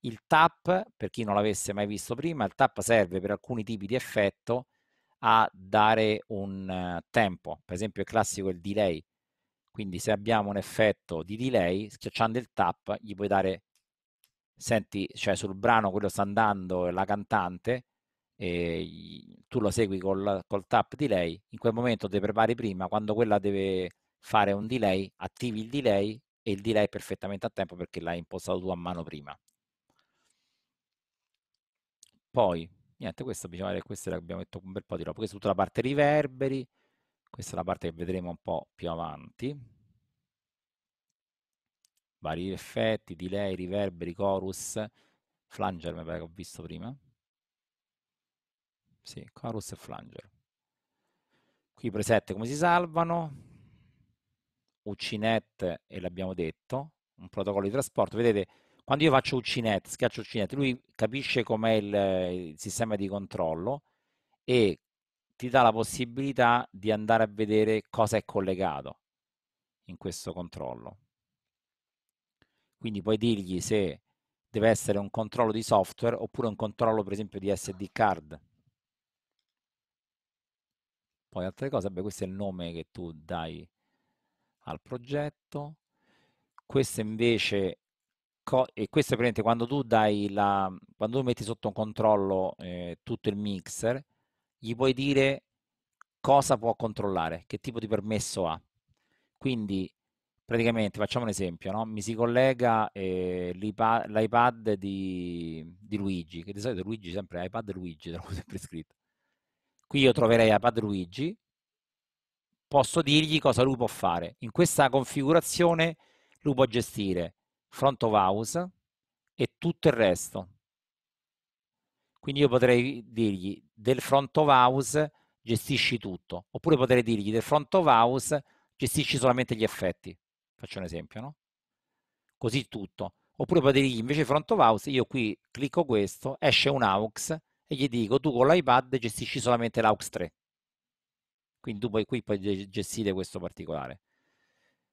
Il tap, per chi non l'avesse mai visto prima, il tap serve per alcuni tipi di effetto a dare un eh, tempo, per esempio il classico il delay, quindi se abbiamo un effetto di delay, schiacciando il tap, gli puoi dare, senti, cioè sul brano quello sta andando, la cantante, tu lo segui col, col tap delay, in quel momento ti prepari prima, quando quella deve fare un delay, attivi il delay e il delay è perfettamente a tempo perché l'hai impostato tu a mano prima. Poi, niente, questo, bisogna, questo abbiamo detto un bel po' di roba, questa è tutta la parte riverberi, questa è la parte che vedremo un po' più avanti. Vari effetti, delay, riverberi, chorus, flanger mi pare che ho visto prima. Sì, chorus e flanger. Qui i preset come si salvano, UCNet e l'abbiamo detto, un protocollo di trasporto. Vedete, quando io faccio UCNet, schiaccio UCNet, lui capisce com'è il, il, sistema di controllo e ti dà la possibilità di andare a vedere cosa è collegato in questo controllo. Quindi puoi dirgli se deve essere un controllo di software oppure un controllo per esempio di SD card. Poi altre cose, beh, questo è il nome che tu dai al progetto. Questo invece, e questo è praticamente quando tu, dai la, quando tu metti sotto controllo eh, tutto il mixer, gli puoi dire cosa può controllare, che tipo di permesso ha. Quindi praticamente facciamo un esempio, no? mi si collega eh, l'iPad, l'iPad di, di, Luigi, che di solito Luigi sempre iPad Luigi, l'ho *laughs* sempre scritto. Qui io troverei iPad Luigi, posso dirgli cosa lui può fare. In questa configurazione lui può gestire front of house e tutto il resto. Quindi io potrei dirgli del front of house gestisci tutto, oppure potrei dirgli del front of house gestisci solamente gli effetti. Faccio un esempio, no? Così tutto. Oppure potrei dirgli invece front of house, io qui clicco questo, esce un AUX e gli dico tu con l'iPad gestisci solamente l'AUX 3. Quindi tu poi qui puoi gestire questo particolare.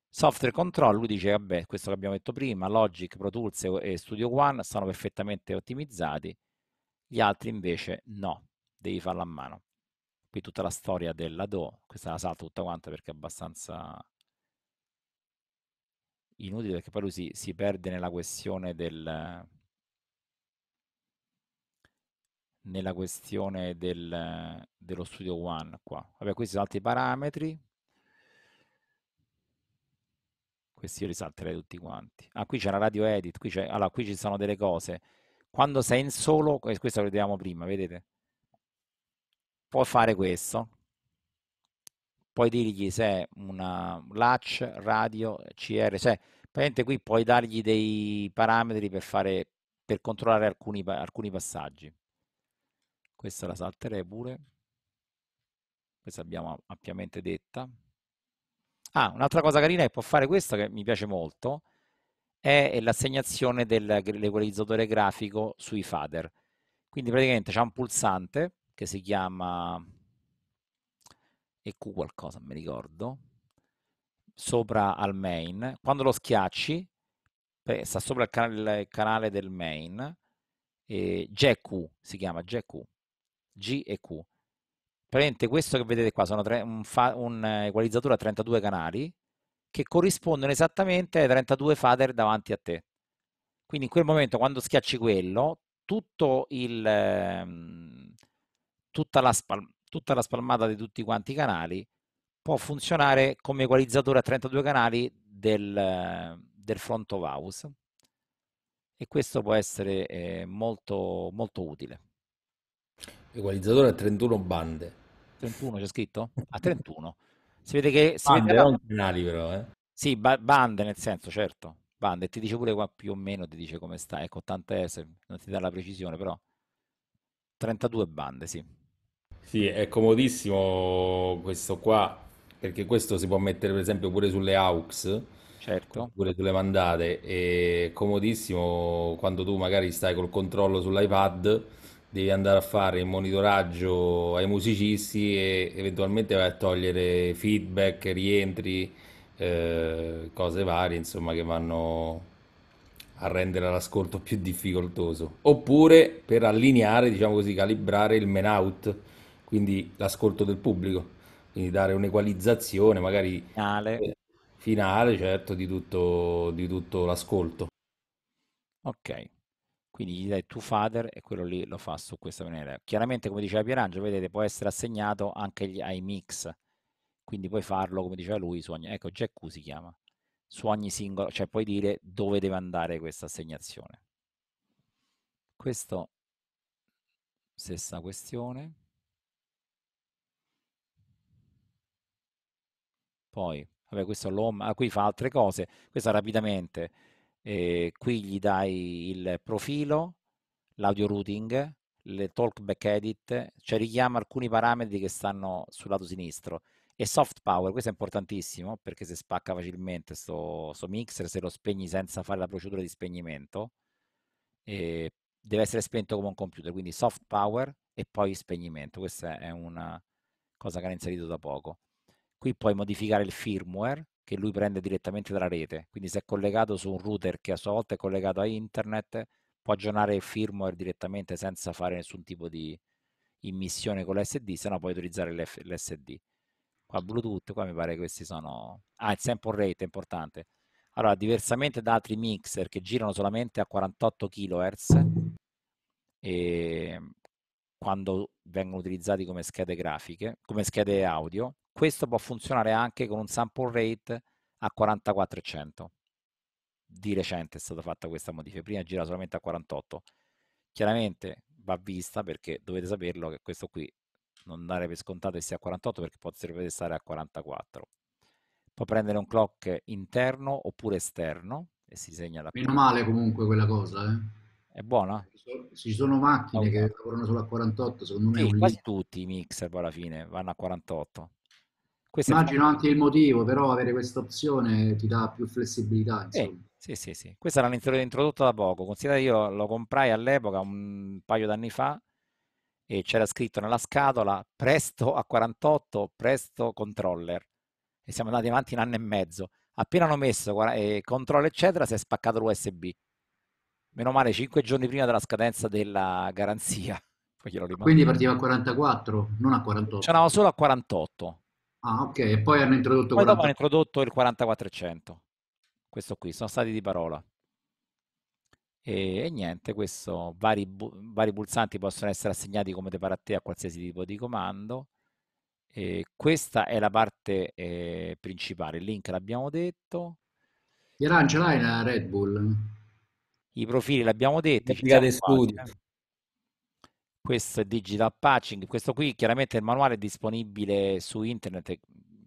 Software control, lui dice, vabbè, questo che abbiamo detto prima, Logic, Pro Tools e Studio One sono perfettamente ottimizzati gli altri invece no, devi farla a mano. Qui tutta la storia della Do, questa la salto tutta quanta perché è abbastanza inutile perché poi lui si, si perde nella questione del nella questione del, dello studio one qua. Vabbè, questi sono altri parametri. Questi io li salterei tutti quanti. Ah, qui c'è la radio edit, qui, allora, qui ci sono delle cose quando sei in solo, questo lo vediamo prima, vedete? Puoi fare questo. Puoi dirgli se è una latch, radio, CR, cioè praticamente qui puoi dargli dei parametri per, fare, per controllare alcuni, alcuni passaggi. Questa la salterei pure. Questa abbiamo ampiamente detta. Ah, un'altra cosa carina è che può fare questo che mi piace molto, è l'assegnazione dell'equalizzatore grafico sui fader. Quindi praticamente c'è un pulsante che si chiama EQ qualcosa, mi ricordo, sopra al main. Quando lo schiacci, sta sopra il canale, il canale del main, eh, GQ si chiama, GQ, G e Q. Praticamente questo che vedete qua sono tre, un, fa, un eh, equalizzatore a 32 canali, che corrispondono esattamente ai 32 fader davanti a te. Quindi in quel momento quando schiacci quello, tutto il, ehm, tutta, la spal- tutta la spalmata di tutti quanti i canali può funzionare come equalizzatore a 32 canali del, del front of house e questo può essere eh, molto, molto utile. Equalizzatore a 31 bande. 31 c'è scritto? A 31. Si vede che... Si bande, vede non canali però, eh. Sì, ba- bande nel senso, certo. Bande, ti dice pure qua più o meno, ti dice come sta. Ecco, 80 S, non ti dà la precisione, però... 32 bande, sì. Sì, è comodissimo questo qua, perché questo si può mettere per esempio pure sulle AUX, certo. pure sulle mandate, è comodissimo quando tu magari stai col controllo sull'iPad devi andare a fare il monitoraggio ai musicisti e eventualmente vai a togliere feedback, rientri, eh, cose varie, insomma, che vanno a rendere l'ascolto più difficoltoso. Oppure per allineare, diciamo così, calibrare il man out, quindi l'ascolto del pubblico, quindi dare un'equalizzazione magari finale, finale certo, di tutto, di tutto l'ascolto. Ok quindi gli dai to father e quello lì lo fa su questa maniera. Chiaramente, come diceva Pierangio vedete, può essere assegnato anche gli, ai mix, quindi puoi farlo, come diceva lui, su ogni, ecco, GQ si chiama, su ogni singolo, cioè puoi dire dove deve andare questa assegnazione. Questo, stessa questione. Poi, vabbè, questo l'home, ah, qui fa altre cose, questo rapidamente eh, qui gli dai il profilo, l'audio routing, le talkback edit, cioè richiama alcuni parametri che stanno sul lato sinistro. E soft power, questo è importantissimo perché se spacca facilmente questo mixer, se lo spegni senza fare la procedura di spegnimento, eh, deve essere spento come un computer, quindi soft power e poi spegnimento. Questa è una cosa che hanno inserito da poco. Qui puoi modificare il firmware, che lui prende direttamente dalla rete. Quindi se è collegato su un router che a sua volta è collegato a internet, può aggiornare il firmware direttamente senza fare nessun tipo di immissione con l'SD, se no puoi utilizzare l'F- l'SD. Qua Bluetooth, qua mi pare che questi sono... Ah, il sample rate è importante. Allora, diversamente da altri mixer che girano solamente a 48 kHz, e quando vengono utilizzati come schede grafiche, come schede audio, questo può funzionare anche con un sample rate a 44 Di recente è stata fatta questa modifica, prima gira solamente a 48. Chiaramente va vista perché dovete saperlo che questo qui non dare per scontato che sia a 48 perché potrebbe stare a 44. Può prendere un clock interno oppure esterno e si segna da Meno male comunque quella cosa, eh. È buona? Eh? Ci sono macchine okay. che lavorano solo a 48, secondo me. Sì, quasi tutti i mixer poi alla fine vanno a 48. Questa Immagino è... anche il motivo, però avere questa opzione ti dà più flessibilità. Eh, sì, sì, sì. Questa l'hanno introdotta da poco. Considerate, io lo comprai all'epoca, un paio d'anni fa, e c'era scritto nella scatola presto a 48, presto controller. E siamo andati avanti un anno e mezzo. Appena hanno messo eh, controllo, eccetera, si è spaccato l'USB. Meno male, 5 giorni prima della scadenza della garanzia. *laughs* Quindi partiva a 44, non a 48. C'eravamo solo a 48. Ah, ok. E poi hanno introdotto... Poi 40... dopo hanno introdotto il 4400. Questo qui, sono stati di parola. E, e niente, questo, vari, bu- vari pulsanti possono essere assegnati come deparate a qualsiasi tipo di comando. E questa è la parte eh, principale, il link l'abbiamo detto. Iran ce l'hai la Red Bull? I profili l'abbiamo detto. Certificati studio. Quasi questo è digital patching, questo qui chiaramente il manuale è disponibile su internet,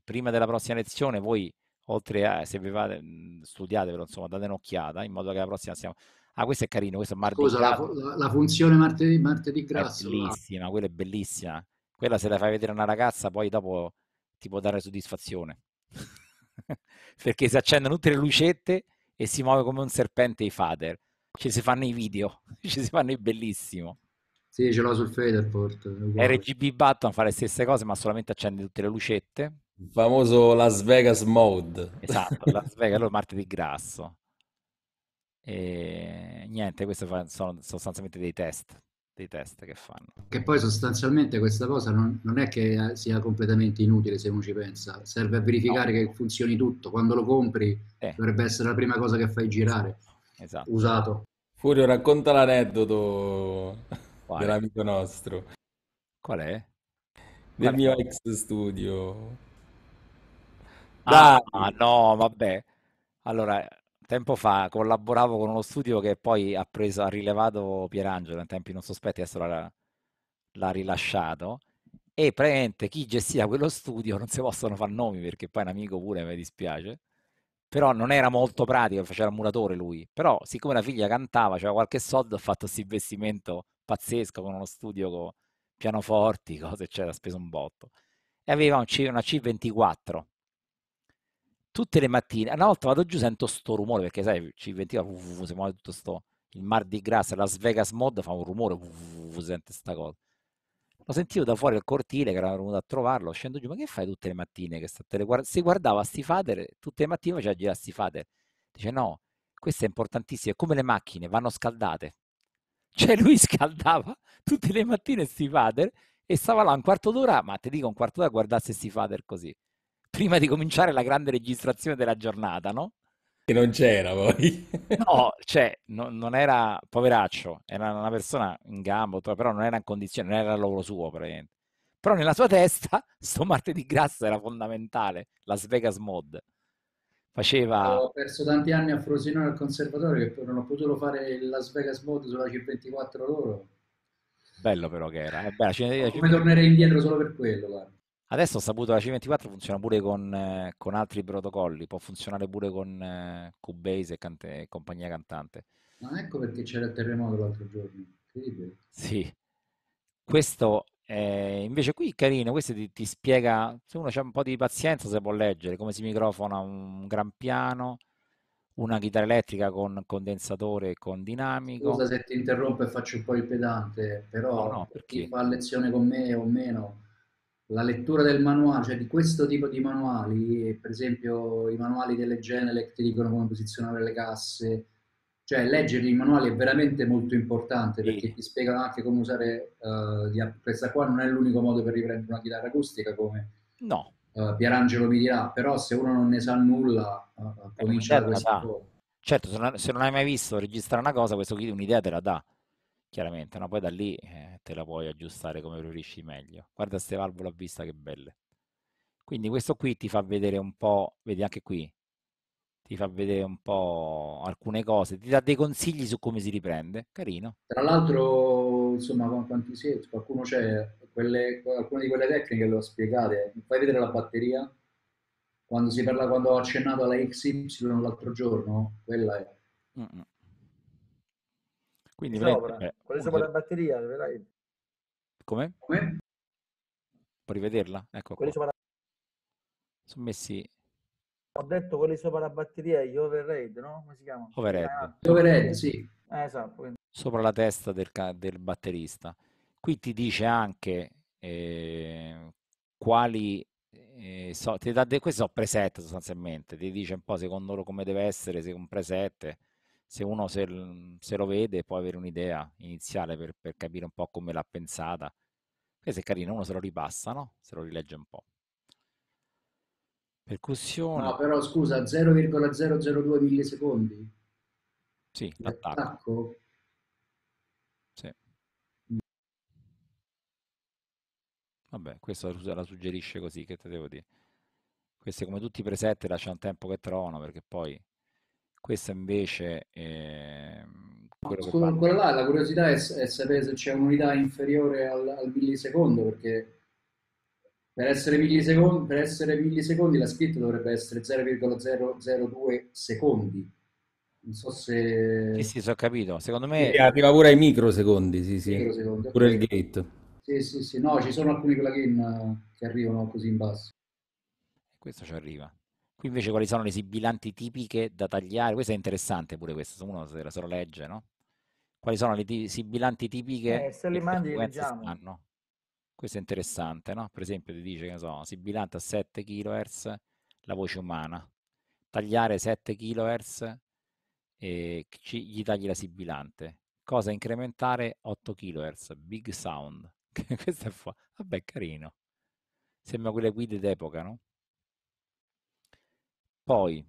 prima della prossima lezione voi oltre a, se vi fate, mm, studiatevelo, insomma, date un'occhiata in modo che la prossima siamo... Ah, questo è carino, questo è martedì Scusa, La, la, funzione martedì, martedì grasso. È bellissima, là. quella è bellissima. Quella se la fai vedere a una ragazza poi dopo ti può dare soddisfazione. *laughs* Perché si accendono tutte le lucette e si muove come un serpente i fader. Ci si fanno i video, *laughs* ci si fanno i bellissimo. Sì, ce l'ho sul Federport. RGB Button fa le stesse cose, ma solamente accende tutte le lucette. Il famoso Las Vegas Mode. Esatto, Las *laughs* Vegas, allora martedì grasso. E niente, questi sono sostanzialmente dei test, dei test che fanno. Che poi sostanzialmente questa cosa non, non, è che eh, sia completamente inutile se uno ci pensa, serve a verificare no. che funzioni tutto, quando lo compri eh. dovrebbe essere la prima cosa che fai girare. Esatto. Usato. Furio, racconta l'aneddoto quale? Dell'amico nostro. Qual è? Del mio ex studio. Ah, Dai. Ah, no, vabbè. Allora, tempo fa collaboravo con uno studio che poi ha preso, ha rilevato Pierangelo in tempi non sospetti, adesso l'ha, l'ha rilasciato. E praticamente chi gestiva quello studio non si possono fare nomi perché poi è un amico pure, mi dispiace però non era molto pratico, faceva il muratore lui, però siccome la figlia cantava, c'era qualche soldo, ha fatto questo investimento pazzesco con uno studio con pianoforti, *laughs* cose, eccetera, speso un botto. E aveva un C, una C24. Tutte le mattine, una volta vado giù sento sto rumore, perché sai, C24, uff, si muove tutto sto, il di Gras, Las Vegas Mod fa un rumore, uff, sente sta cosa. Lo sentivo da fuori al cortile che era venuto a trovarlo, scendo giù, ma che fai tutte le mattine? Che sta guard- si guardava sti fader, tutte le mattine faceva girare sti fader. Dice no, questo è importantissimo, è come le macchine, vanno scaldate. Cioè lui scaldava tutte le mattine sti e stava là un quarto d'ora, ma ti dico un quarto d'ora a guardarsi sti fader così, prima di cominciare la grande registrazione della giornata, no? Che non c'era poi. *laughs* no, cioè, no, non era, poveraccio, era una persona in gambo, però non era in condizione, non era il lavoro suo praticamente. Però nella sua testa, *laughs* sto martedì grasso era fondamentale, Las Vegas Mod faceva... Ho perso tanti anni a Frosinone al conservatorio che poi non ho potuto fare il Las Vegas Mode sulla C24 loro. Bello però che era. Eh, beh, C24... Come tornerei indietro solo per quello. Guarda. Adesso ho saputo che la C24 funziona pure con, eh, con altri protocolli, può funzionare pure con eh, Cubase e, cante... compagnia cantante. Ma ecco perché c'era il terremoto l'altro giorno, incredibile. Sì, questo eh, invece qui è carino, questo ti, ti, spiega, se uno ha un po' di pazienza se può leggere come si microfona un gran piano, una chitarra elettrica con condensatore e con dinamico. Scusa se ti interrompo e faccio un po' il pedante, però no, per chi fa lezione con me o meno, la lettura del manuale, cioè di questo tipo di manuali, per esempio i manuali delle Genelec ti dicono come posizionare le casse, cioè leggere i manuali è veramente molto importante perché sì. ti spiegano anche come usare uh, questa qua non è l'unico modo per riprendere una chitarra acustica come no. uh, Pierangelo mi dirà, però se uno non ne sa nulla uh, comincia da certo questa cosa. Certo, se non, hai mai visto registrare una cosa, questo chiede un'idea te la dà, chiaramente, no? poi da lì eh, te la puoi aggiustare come preferisci meglio. Guarda queste valvole a vista che belle. Quindi questo qui ti fa vedere un po', vedi anche qui, ti fa vedere un po' alcune cose, ti dà dei consigli su come si riprende, carino. Tra l'altro, insomma, quanti siete, qualcuno c'è, quelle, alcune di quelle tecniche le ho spiegate, fai vedere la batteria, quando si parla, quando ho accennato alla XY l'altro giorno, quella è... Mm-mm. Quindi, sopra, beh, quelle sopra la batteria, vedrai. Come? Come? Puoi rivederla? Ecco. Quelli sopra la sono messi ho detto quelli sopra la batteria, gli overhead, no? Come si chiama? Overhead. Ah, overhead, sì. Eh, esatto. Sopra la testa del, del, batterista. Qui ti dice anche eh, quali... Eh, so, ti dà de- questo preset sostanzialmente, ti dice un po' secondo loro come deve essere, se un preset, se uno se, se lo vede può avere un'idea iniziale per, per capire un po' come l'ha pensata. Questo è carino, uno se lo ripassa, no? Se lo rilegge un po'. Percussione. No, però scusa, 0,002 millisecondi. Sì, l'attacco. l'attacco. Sì. Vabbè, questo la suggerisce così, che te devo dire. Queste come tutti i preset lasciano tempo che trovano perché poi questa invece è ehm, quello Scusa, che quella là la curiosità è, è sapere se c'è un'unità inferiore al, al millisecondo perché per essere, millisecondi, per essere millisecondi la split dovrebbe essere 0,002 secondi. Non so se... Sì, sì, so capito. Secondo me... Sì, arriva pure ai microsecondi, sì, sì. Microsecondi, pure il gate. Sì, sì, sì. No, ci sono alcuni plugin eh, che arrivano così in basso. Questo ci arriva. Qui invece quali sono le sibilanti tipiche da tagliare? Questo è interessante pure questo, uno se la solo legge, no? Quali sono le t- sibilanti tipiche? Eh, se le mandi leggiamo. Stanno? Questo è interessante, no? Per esempio ti dice, che ne so, sibilante a 7 kHz, la voce umana. Tagliare 7 kHz e gli tagli la sibilante. Cosa incrementare 8 kHz, big sound. *laughs* Questo è fa... Vabbè, carino. Sembra quelle guide d'epoca, no? Poi,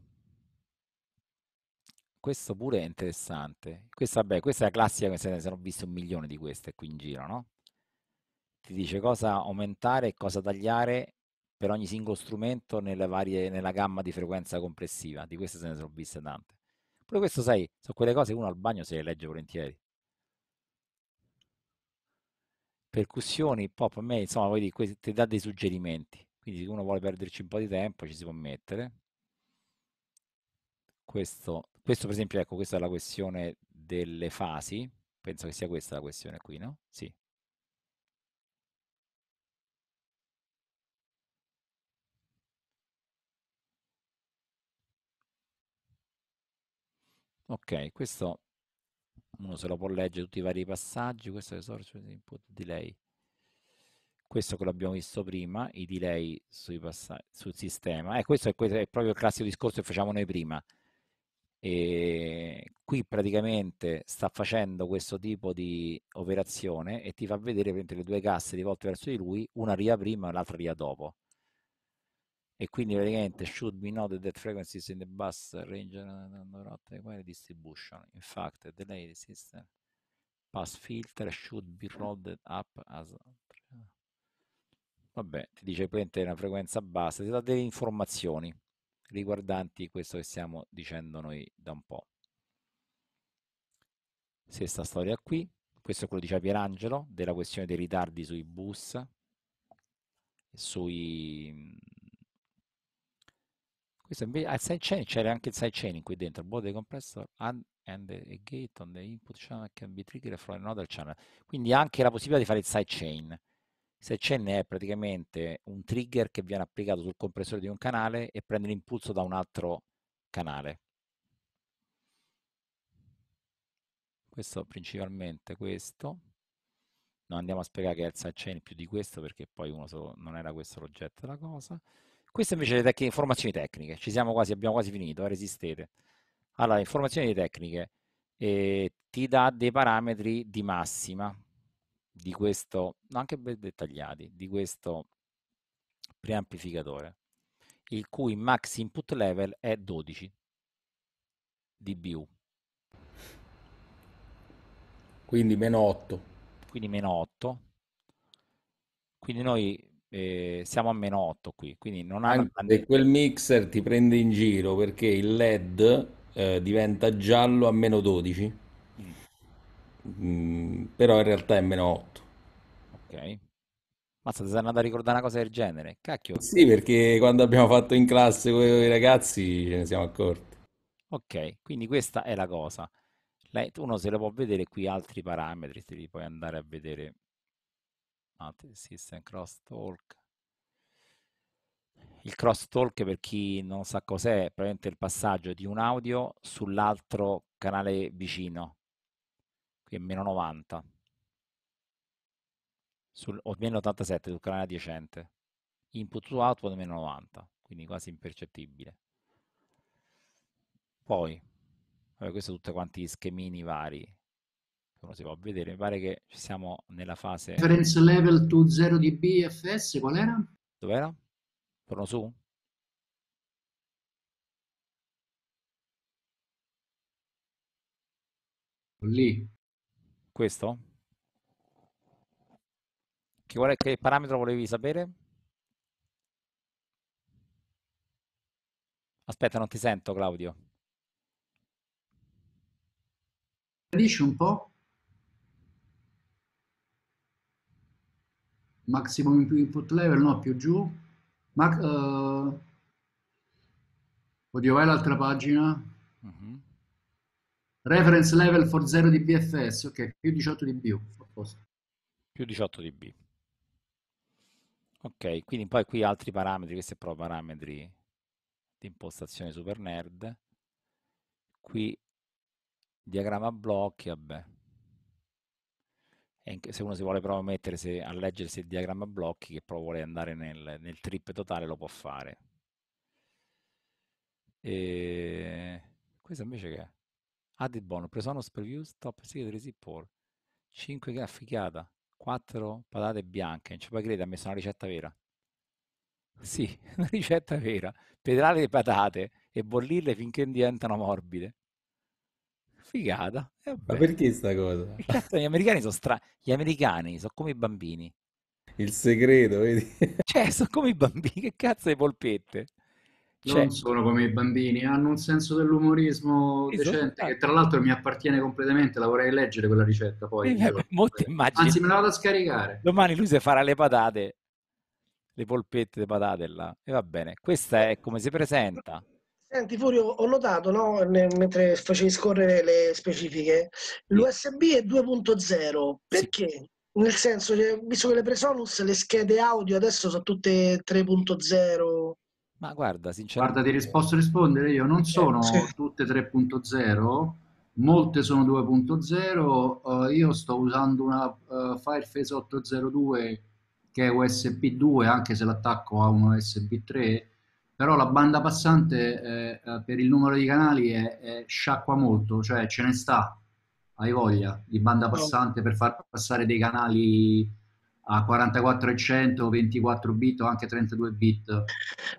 questo pure è interessante. Questa, vabbè, questa è la classica, se ne sono viste un milione di queste qui in giro, no? ti dice cosa aumentare e cosa tagliare per ogni singolo strumento varie, nella gamma di frequenza complessiva. Di queste se ne sono viste tante. Pure questo, sai, sono quelle cose che uno al bagno se le legge volentieri. Percussioni, pop, a me, insomma, vuoi dire, ti dà dei suggerimenti. Quindi se uno vuole perderci un po' di tempo ci si può mettere. Questo, questo per esempio, ecco, questa è la questione delle fasi. Penso che sia questa la questione qui, no? Sì. Ok, questo uno se lo può leggere tutti i vari passaggi, questo è il source input delay. Questo che l'abbiamo visto prima, i delay sul sistema. eh, questo è, questo è proprio il classico discorso che facciamo noi prima. E ehm, qui praticamente sta facendo questo tipo di operazione e ti fa vedere le due casse rivolte verso di lui, una riga prima e l'altra riga dopo e quindi praticamente should be noted that frequencies in the bus range route distribution. In fact, the delay system pass filter should be rolled up as vabbè, ti dice prende una frequenza bassa, ti dà delle informazioni riguardanti questo che stiamo dicendo noi da un po'. stessa storia qui, questo è quello che diceva Pierangelo, della questione dei ritardi sui bus, sui questo invece al sidechain c'era anche il sidechain qui dentro, both compressor and, and a gate on the input channel can be triggered from another channel. Quindi anche la possibilità di fare il sidechain. Il sidechain è praticamente un trigger che viene applicato sul compressore di un canale e prende l'impulso da un altro canale. Questo principalmente questo. Non andiamo a spiegare che è il sidechain più di questo perché poi uno solo, non era questo l'oggetto della cosa. Queste invece è tecniche, informazioni tecniche, ci siamo quasi, abbiamo quasi finito, eh, resistete. Allora, informazioni tecniche, eh, ti dà dei parametri di massima di questo, anche ben dettagliati, di questo preamplificatore, il cui max input level è 12 dBU. Quindi meno 8. Quindi meno 8. Quindi noi eh, siamo a meno 8 qui, quindi non ha... Anche quel mixer ti prende in giro perché il LED eh, diventa giallo a meno 12, mm. Mm, però in realtà è meno 8. Ok. Mazza, ti sei andato a ricordare una cosa del genere, cacchio. Sì, perché quando abbiamo fatto in classe con i ragazzi ce ne siamo accorti. Ok, quindi questa è la cosa. Uno se lo può vedere qui altri parametri, se li puoi andare a vedere scusate, ah, System Crosstalk. Il crosstalk, per chi non sa cos'è, è praticamente il passaggio di un audio sull'altro canale vicino, qui è meno 90, sul, o meno 87 sul canale adiacente, input to output è meno 90, quindi quasi impercettibile. Poi, questo questi sono tutti quanti schemini vari, uno si va vedere, mi pare che siamo nella fase... Reference level to 0 di BFS, qual era? Dov'era? Torno su? Lì. Questo? Che, vuole, che parametro volevi sapere? Aspetta, non ti sento Claudio. Dici un po'? maximum input level, no, più giù. Ma, uh, oddio, vai all'altra pagina. Uh-huh. Reference level for 0 di BFS, ok, più 18 di B. Più 18 di B. Ok, quindi poi qui altri parametri, questi sono parametri di impostazione super nerd. Qui diagramma blocchi, vabbè se uno si vuole proprio mettere se, a leggersi il diagramma blocchi che proprio vuole andare nel, nel trip totale lo può fare e questo invece che è? Added bonus, presonos previews, top secret resi poll 5 grafficata 4 patate bianche, non ci puoi credere, ha messo una ricetta vera sì, *laughs* una ricetta vera pedrale le patate e bollirle finché diventano morbide figata. Ma perché sta cosa? Cazzo, gli americani sono stra... gli americani sono come i bambini. Il segreto, vedi? *laughs* Cioè, sono come i bambini, che cazzo le polpette? Cioè... Non sono come i bambini, hanno un senso dell'umorismo decente, che tra l'altro mi appartiene completamente, la vorrei leggere quella ricetta poi. Eh, immagini. Anzi, me la vado a scaricare. Domani lui si farà le patate, le polpette, le patate là. E va bene, questa è come si presenta. Senti Furio, ho notato no, mentre facevi scorrere le specifiche, l'USB è 2.0, perché? Sì. Nel senso, cioè, visto che le Presonus, le schede audio adesso sono tutte 3.0. Ma guarda, sinceramente... Guarda, ti posso rispondere io, non eh, sono sì. tutte 3.0, molte sono 2.0, uh, eh, io sto usando una uh, Fireface 802 che è USB 2, anche se l'attacco ha un USB 3, però la banda passante eh, eh, per il numero di canali è, è, sciacqua molto, cioè ce ne sta, hai voglia di banda passante per far passare dei canali a 44 e 100, 24 bit o anche 32 bit.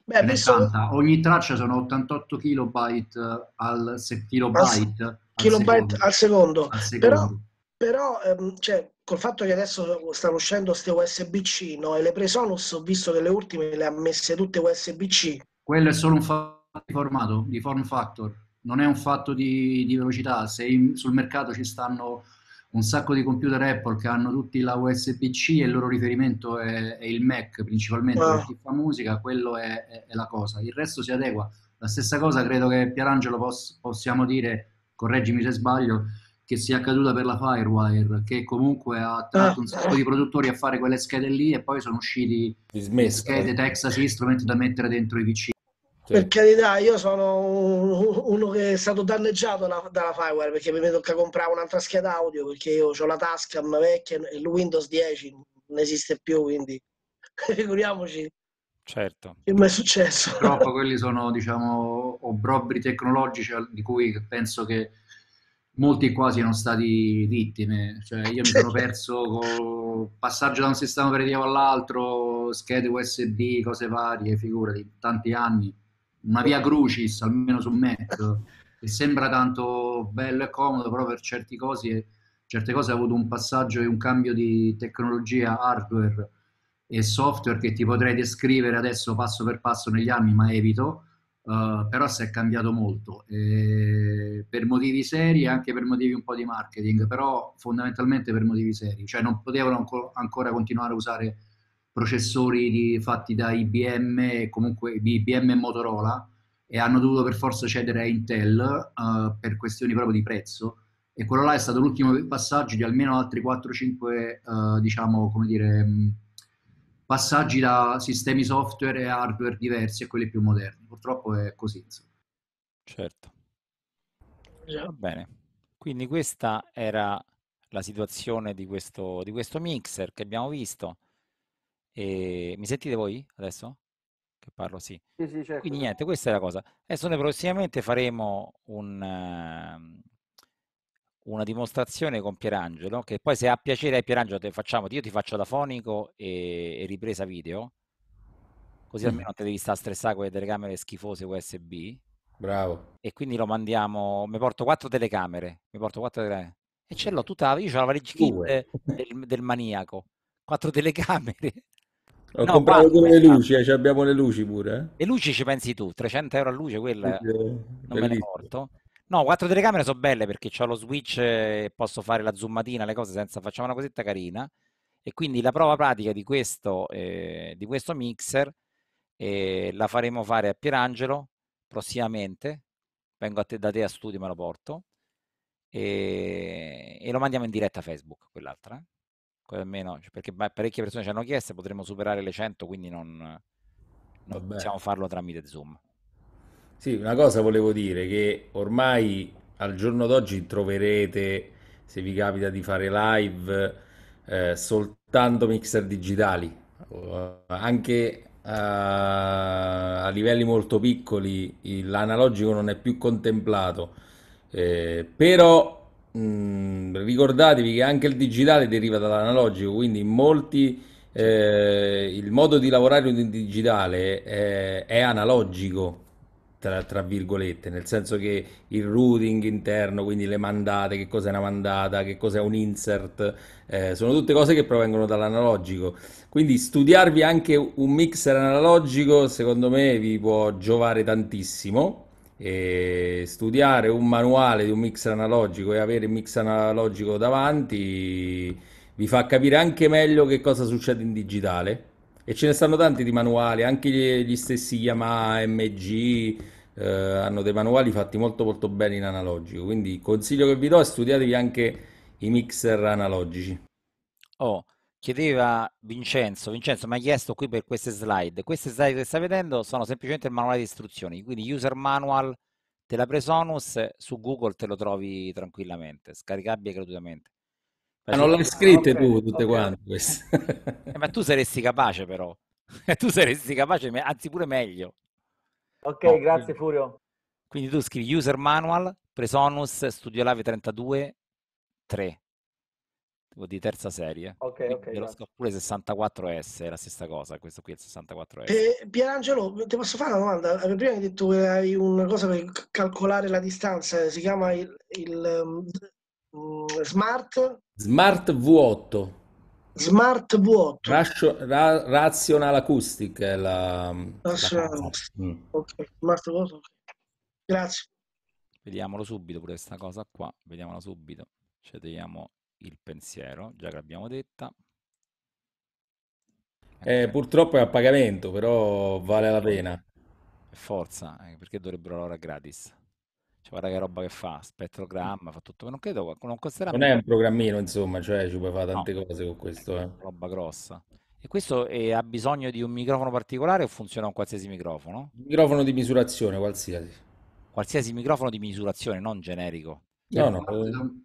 Beh, adesso... Ogni traccia sono 88 kilobyte al, se, kilobyte, al, kilobyte al secondo. Al secondo. Però, però ehm, cioè, col fatto che adesso stanno uscendo queste USB-C no? e le Presonus ho visto che le ultime le ha messe tutte USB-C quello è solo un fatto di formato, di form factor, non è un fatto di, di velocità. Se in, sul mercato ci stanno un sacco di computer Apple che hanno tutti la USB-C e il loro riferimento è, è il Mac principalmente, wow. per chi fa musica, quello è, è, è, la cosa. Il resto si adegua. La stessa cosa credo che Pierangelo poss- possiamo dire, correggimi se sbaglio, che sia accaduta per la Firewire, che comunque ha attratto un ah. sacco di produttori a fare quelle schede lì e poi sono usciti Dismessa. schede eh. Texas Instrument da mettere dentro i PC. Per carità, io sono uno che è stato danneggiato dalla, dalla Firewire perché mi tocca comprare un'altra scheda audio perché io ho la Tascam vecchia e il Windows 10 non esiste più, quindi *laughs* figuriamoci. Certo. Che mi è successo. Purtroppo *laughs* quelli sono, diciamo, obrobri tecnologici di cui penso che molti qua siano stati vittime, cioè io mi sono perso con passaggio da un sistema operativo all'altro, schede USB, cose varie, di tanti anni, una via crucis almeno su Mac, ecco, che sembra tanto bello e comodo, però per certi cosi, certe cose ha avuto un passaggio e un cambio di tecnologia, hardware e software che ti potrei descrivere adesso passo per passo negli anni, ma evito eh, però si è cambiato molto eh, per motivi seri e anche per motivi un po' di marketing, però fondamentalmente per motivi seri, cioè non potevano anco, ancora continuare a usare processori di, fatti da IBM, comunque IBM e Motorola e hanno dovuto per forza cedere a Intel uh, per questioni proprio di prezzo e quello là è stato l'ultimo passaggio di almeno altri 4-5 uh, eh, diciamo come dire mh, passaggi da sistemi software e hardware diversi a quelli più moderni. Purtroppo è così. Insomma. Certo. Va bene. Quindi questa era la situazione di questo, di questo mixer che abbiamo visto. E... Mi sentite voi adesso? Che parlo, sì. sì, sì certo. Quindi certo. niente, questa è la cosa. Adesso noi prossimamente faremo un, ehm, una dimostrazione con Pierangelo, che poi se ha piacere a Pierangelo te facciamo, io ti faccio da fonico e, e ripresa video, così almeno non te devi stare a stressare con le telecamere schifose USB. Bravo. E quindi lo mandiamo, mi porto quattro telecamere, mi porto quattro telecamere. E ce l'ho tutta, io ho la valigia kit del, del, maniaco, quattro *laughs* telecamere. Ho no, comprato quattro, le eh, luci, eh, abbiamo le luci pure. Eh? Le luci ci pensi tu, 300 euro a luce, quella okay. non Bellissimo. me ne porto. No, quattro telecamere sono belle perché ho lo switch e posso fare la zoomatina, le cose senza, facciamo una cosetta carina. E quindi la prova pratica di questo, eh, di questo mixer eh, la faremo fare a Pierangelo prossimamente. Vengo te, da te a studio, me lo porto. E, e lo mandiamo in diretta a Facebook, quell'altra. Eh? almeno, cioè, perché parecchie persone ci hanno chiesto, potremmo superare le 100, quindi non, non possiamo farlo tramite Zoom. Sì, una cosa volevo dire, che ormai al giorno d'oggi troverete, se vi capita di fare live, eh, soltanto mixer digitali, eh, anche a, eh, a livelli molto piccoli l'analogico non è più contemplato, eh, però mh, mm, ricordatevi che anche il digitale deriva dall'analogico, quindi molti... Eh, il modo di lavorare in digitale è, eh, è analogico, tra, tra, virgolette, nel senso che il routing interno, quindi le mandate, che cos'è una mandata, che cos'è un insert, eh, sono tutte cose che provengono dall'analogico. Quindi studiarvi anche un mixer analogico, secondo me, vi può giovare tantissimo. E studiare un manuale di un mixer analogico e avere il mix analogico davanti vi fa capire anche meglio che cosa succede in digitale e ce ne stanno tanti di manuali, anche gli, gli stessi Yamaha, MG, eh, hanno dei manuali fatti molto molto bene in analogico. Quindi il consiglio che vi do è studiatevi anche i mixer analogici. Oh, chiedeva Vincenzo, Vincenzo mi ha chiesto qui per queste slide, queste slide che stai vedendo sono semplicemente il manuale di istruzioni, quindi user manual della Presonus su Google te lo trovi tranquillamente, scaricabile gratuitamente. Beh, non l'hai scritte tu tutte quante queste. eh, ma tu saresti capace però. *laughs* Eh, tu saresti capace, anzi pure meglio. Ok, no, grazie quindi, Furio. Quindi tu scrivi user manual, Presonus, Studio Live 32, 3. Tipo di terza serie. Ok, quindi ok. Lo pure 64S, è la stessa cosa, questo qui è il 64S. Eh, Pierangelo, ti posso fare una domanda? Prima hai detto che hai una cosa per calcolare la distanza, si chiama il, il ehm, Mm, smart? Smart V8. Smart V8. Rascio, ra, Rational Acoustic è la... Rational la mm. Ok, Smart v Grazie. Vediamolo subito pure questa cosa qua, vediamola subito. Ci teniamo il pensiero, già che l'abbiamo detta. Eh, purtroppo è a pagamento, però vale la pena. Forza, eh, perché dovrebbero lavorare gratis cioè, guarda che roba che fa, spettrogramma, fa tutto, non credo, non costerà... Non è un programmino, insomma, cioè ci puoi fare tante no, cose con questo. Eh. Roba grossa. E questo eh, ha bisogno di un microfono particolare o funziona con qualsiasi microfono? Microfono di misurazione, qualsiasi. Qualsiasi microfono di misurazione, non generico. No, cioè, no.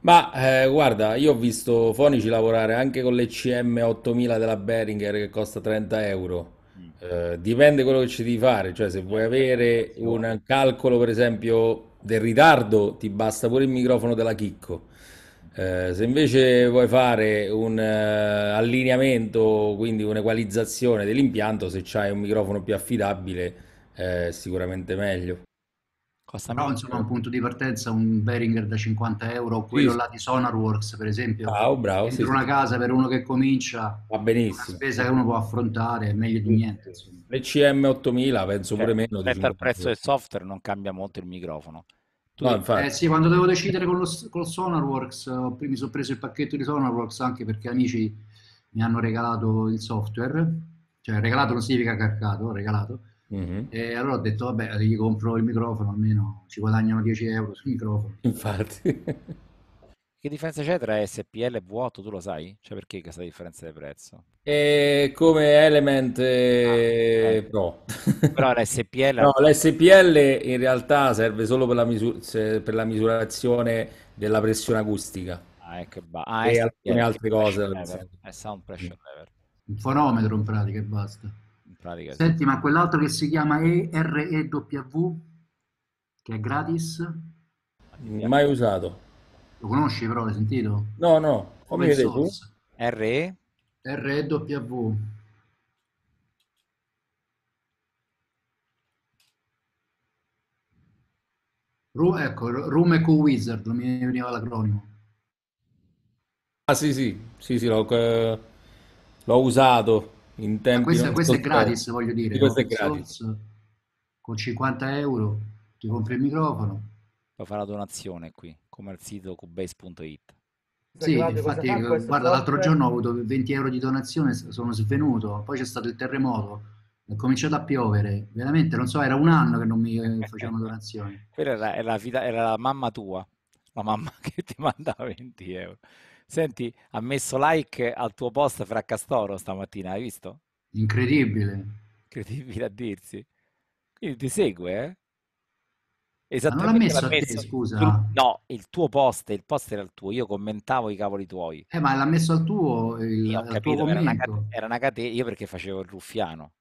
Ma eh, guarda, io ho visto Fonici lavorare anche con le cm 8000 della Behringer che costa 30 euro eh, dipende quello che ci devi fare, cioè se vuoi eh, avere un calcolo per esempio del ritardo ti basta pure il microfono della chicco. Eh, se invece vuoi fare un eh, allineamento, quindi un'equalizzazione dell'impianto, se c'hai un microfono più affidabile, eh, sicuramente meglio. Costa Però insomma un punto di partenza, un Behringer da 50 euro, quello sì. là di Sonarworks per esempio, bravo, bravo, dentro sì, una sì. casa per uno che comincia, Va benissimo. una spesa che uno può affrontare, è meglio di niente. Insomma. cm 8000 penso cioè, pure meno. Rispetto diciamo. al prezzo del software non cambia molto il microfono. No, eh, sì, quando devo decidere con, lo, con Sonarworks, mi sono preso il pacchetto di Sonarworks anche perché amici mi hanno regalato il software, cioè regalato non significa caricato, regalato, Mm-hmm. E allora ho detto, vabbè, gli compro il microfono, almeno ci guadagnano 10 euro sul microfono. Infatti. *laughs* che differenza c'è tra SPL e vuoto, tu lo sai? Cioè perché questa differenza di prezzo? E come Element ah, eh, Pro. *laughs* Però l'SPL... no, l'SPL in realtà serve solo per la, misur- per la misurazione della pressione acustica. Ah, ecco, ba- ah, e SPL, alcune altre cose. Lever, è sound eh, pressure lever. Un fonometro in pratica e basta pratica... Senti, ma quell'altro che si chiama EREW, che è gratis? Mai usato. Lo conosci però, l'hai sentito? No, no, come hai detto? RE? REW. Ru, ecco, Rumeco Wizard, mi veniva l'acronimo. Ah sì, sì, sì, sì l'ho, eh, l'ho usato in tempi... Ma questo, questo è gratis, voglio dire. Questo è gratis. con 50 euro ti compri il microfono. Puoi fare la donazione qui, come al sito cubase.it. Sì, infatti, guarda, l'altro giorno ho avuto 20 euro di donazione, sono svenuto, poi c'è stato il terremoto, è cominciato a piovere, veramente, non so, era un anno che non mi eh, facevano donazioni. *laughs* Quella era, era, la, era la mamma tua, la mamma *laughs* che ti mandava 20 euro. Senti, ha messo like al tuo post fra Castoro stamattina, hai visto? Incredibile. Incredibile a dirsi. Quindi ti segue, eh? Esattamente. Ma non l'ha messo, messo. Te, scusa. Tu, no, il tuo post, il post era il tuo, io commentavo i cavoli tuoi. Eh, ma l'ha messo al tuo, il, io ho capito, tuo era, una catena, era una catena, io perché facevo il ruffiano.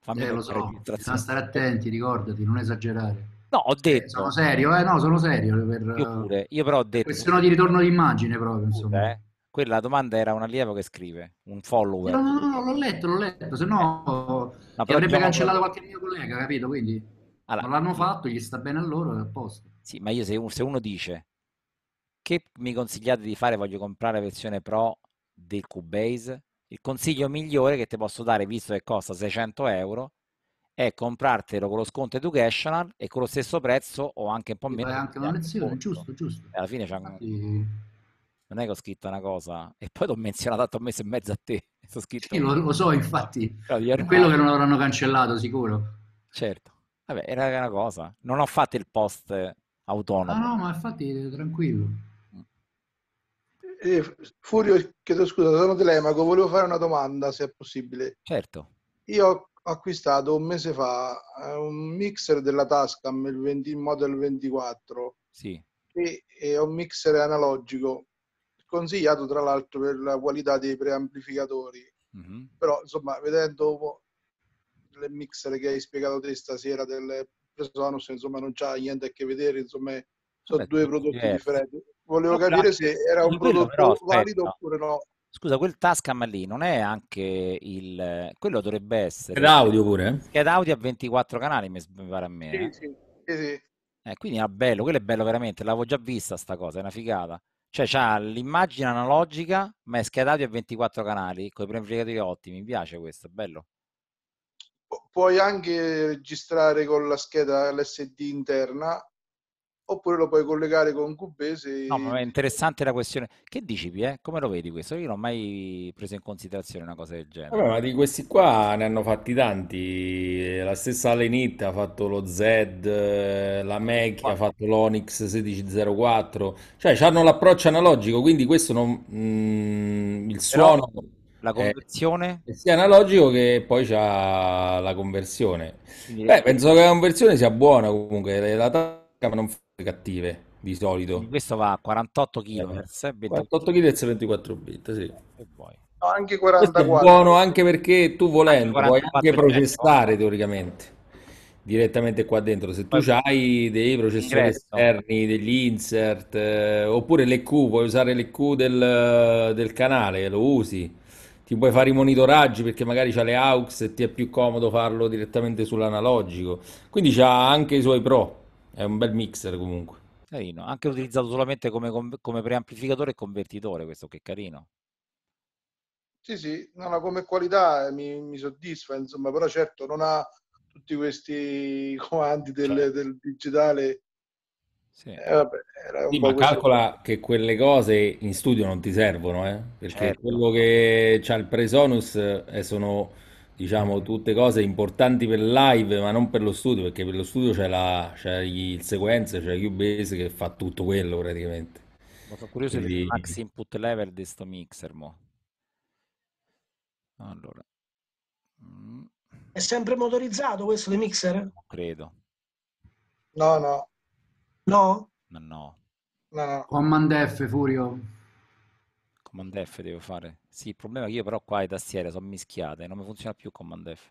Fammi eh, lo so, bisogna stare attenti, ricordati, non esagerare. No, ho cioè, detto. Eh, sono serio, eh? No, sono serio. Per, io pure, io però ho detto. Questione di ritorno d'immagine proprio, insomma. Pure, eh? Quella domanda era un allievo che scrive, un follower. No, no, no, no l'ho letto, l'ho letto, se no eh. avrebbe diciamo cancellato qualche mio collega, capito? Quindi allora, non l'hanno fatto, gli sta bene a loro, è a posto. Sì, ma io se, se uno dice che mi consigliate di fare, voglio comprare versione pro del Cubase, il consiglio migliore che ti posso dare, visto che costa 600 euro, è comprartelo con lo sconto educational e con lo stesso prezzo o anche un po' meno. anche una lezione, giusto, giusto. E alla fine c'è un... sì. non è che ho scritto una cosa e poi ti ho menzionato un mese e mezzo a te. Sto *laughs* scritto... Sì, lo, lo, so, infatti, è quello che non avranno cancellato sicuro. Certo, vabbè, era una cosa. Non ho fatto il post autonomo. No, ah, no, ma infatti tranquillo. Mm. Eh, eh, Furio, chiedo scusa, sono Telemaco, volevo fare una domanda se è possibile. Certo. Io acquistato un mese fa eh, un mixer della Tascam, il 20, Model 24, sì. E, è un mixer analogico, consigliato tra l'altro per la qualità dei preamplificatori. Mm-hmm. Però insomma, vedendo il mixer che hai spiegato te stasera del Presonus, insomma, non c'ha niente a che vedere, insomma, sono Beh, due prodotti differenti. Volevo no, capire se era un prodotto però, valido oppure no. Scusa, quel Tascam lì non è anche il... quello dovrebbe essere... Ed audio pure? Che eh? è audio a 24 canali, mi pare a me. Sì, eh. sì, sì, Eh, quindi era bello, quello è bello veramente, l'avevo già vista sta cosa, è una figata. Cioè c'ha l'immagine analogica, ma è scheda audio a 24 canali, con i preamplificatori ottimi, mi piace questo, bello. Pu- puoi anche registrare con la scheda l'SD interna oppure lo puoi collegare con Cubese. No, ma è interessante la questione. Che dici, Pie? Eh? Come lo vedi questo? Io non ho mai preso in considerazione una cosa del genere. Vabbè, ma di questi qua ne hanno fatti tanti. La stessa Lenit ha fatto lo Z, la Mac ha fatto l'Onix 1604. Cioè, hanno l'approccio analogico, quindi questo non... Mm, il suono... Però la conversione eh, sia analogico che poi c'ha la conversione beh penso che la conversione sia buona comunque la tacca non fa cattive di solito. Questo va a 48 kHz, 48 kHz 24 bit, sì. E poi. No, anche 44. buono anche perché tu volendo anche puoi anche processare teoricamente direttamente qua dentro. Se tu hai dei processori Ingresso. esterni, degli insert, eh, oppure l'EQ, puoi usare l'EQ del, del canale, lo usi. Ti puoi fare i monitoraggi perché magari c'ha le AUX e ti è più comodo farlo direttamente sull'analogico. Quindi c'ha anche i suoi pro. È un bel mixer comunque. Carino, anche utilizzato solamente come, come preamplificatore e convertitore, questo che è carino. Sì, sì, no, no, come qualità eh, mi, mi, soddisfa, insomma, però certo non ha tutti questi *laughs* comandi del, cioè. del digitale. Sì. Eh, vabbè, sì, ma calcola questo. che quelle cose in studio non ti servono, eh? perché certo. quello che c'ha il Presonus eh, sono diciamo tutte cose importanti per live ma non per lo studio perché per lo studio c'è, la, c'è il sequenza c'è Cubase che fa tutto quello praticamente ma sono curioso Quindi... del max input level di sto mixer mo. allora mm. è sempre motorizzato questo di mixer? credo no no no? no no, no. no. Command F Furio Command F devo fare. Sì, il problema è che io però qua le tastiere sono mischiate, non mi funziona più Command F.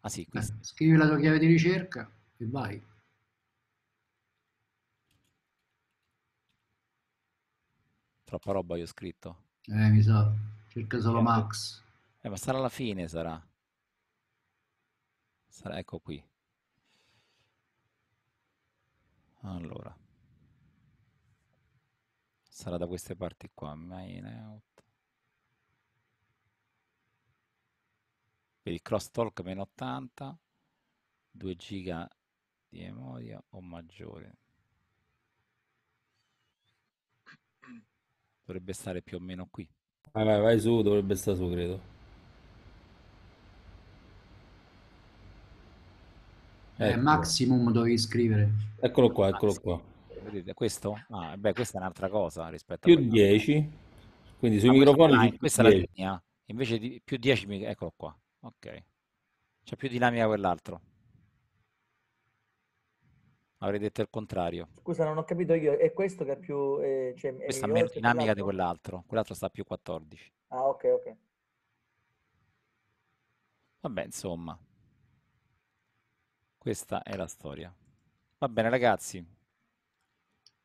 Ah sì, questo. Eh, scrivi la tua chiave di ricerca e vai. Troppa roba io ho scritto. Eh, mi sa. Cerca solo Max. Eh, ma sarà alla fine, sarà. sarà ecco qui. Allora sarà da queste parti qua, main Vedi, crosstalk meno 80, 2 giga di memoria o maggiore. Dovrebbe stare più o meno qui. Vai, vai, vai su, dovrebbe stare su, credo. Eh, ecco. maximum dovevi scrivere. Eccolo qua, eccolo qua vedete questo? Ah, beh, questa è un'altra cosa rispetto più a... Più 10, quindi sui ah, microfoni... Ah, questa è la linea, invece di più 10, eccolo qua, ok. C'è più dinamica quell'altro. Avrei detto il contrario. Scusa, non ho capito io, è questo che è più... Eh, cioè, questa è meno dinamica di quell'altro, quell'altro sta a più 14. Ah, ok, ok. Vabbè, insomma, questa è la storia. Va bene, ragazzi,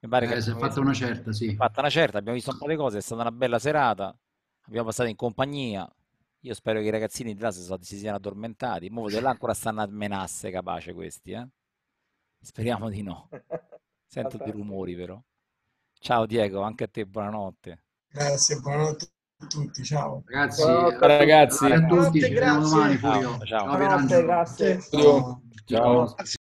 mi pare eh, che si è fatta una certa, sì. Si è fatta una certa, abbiamo visto un po' le cose, è stata una bella serata, abbiamo passato in compagnia. Io spero che i ragazzini di là si, si siano addormentati. Mo' là ancora stanno a menasse capace questi, eh? Speriamo di no. *laughs* Sento dei rumori però. Ciao Diego, anche a te buonanotte. Grazie, buonanotte a tutti, ciao. Ragazzi, buonanotte, ragazzi. Buonanotte, a tutti, grazie. Ciao, ciao. Buonanotte, grazie. Ciao. ciao.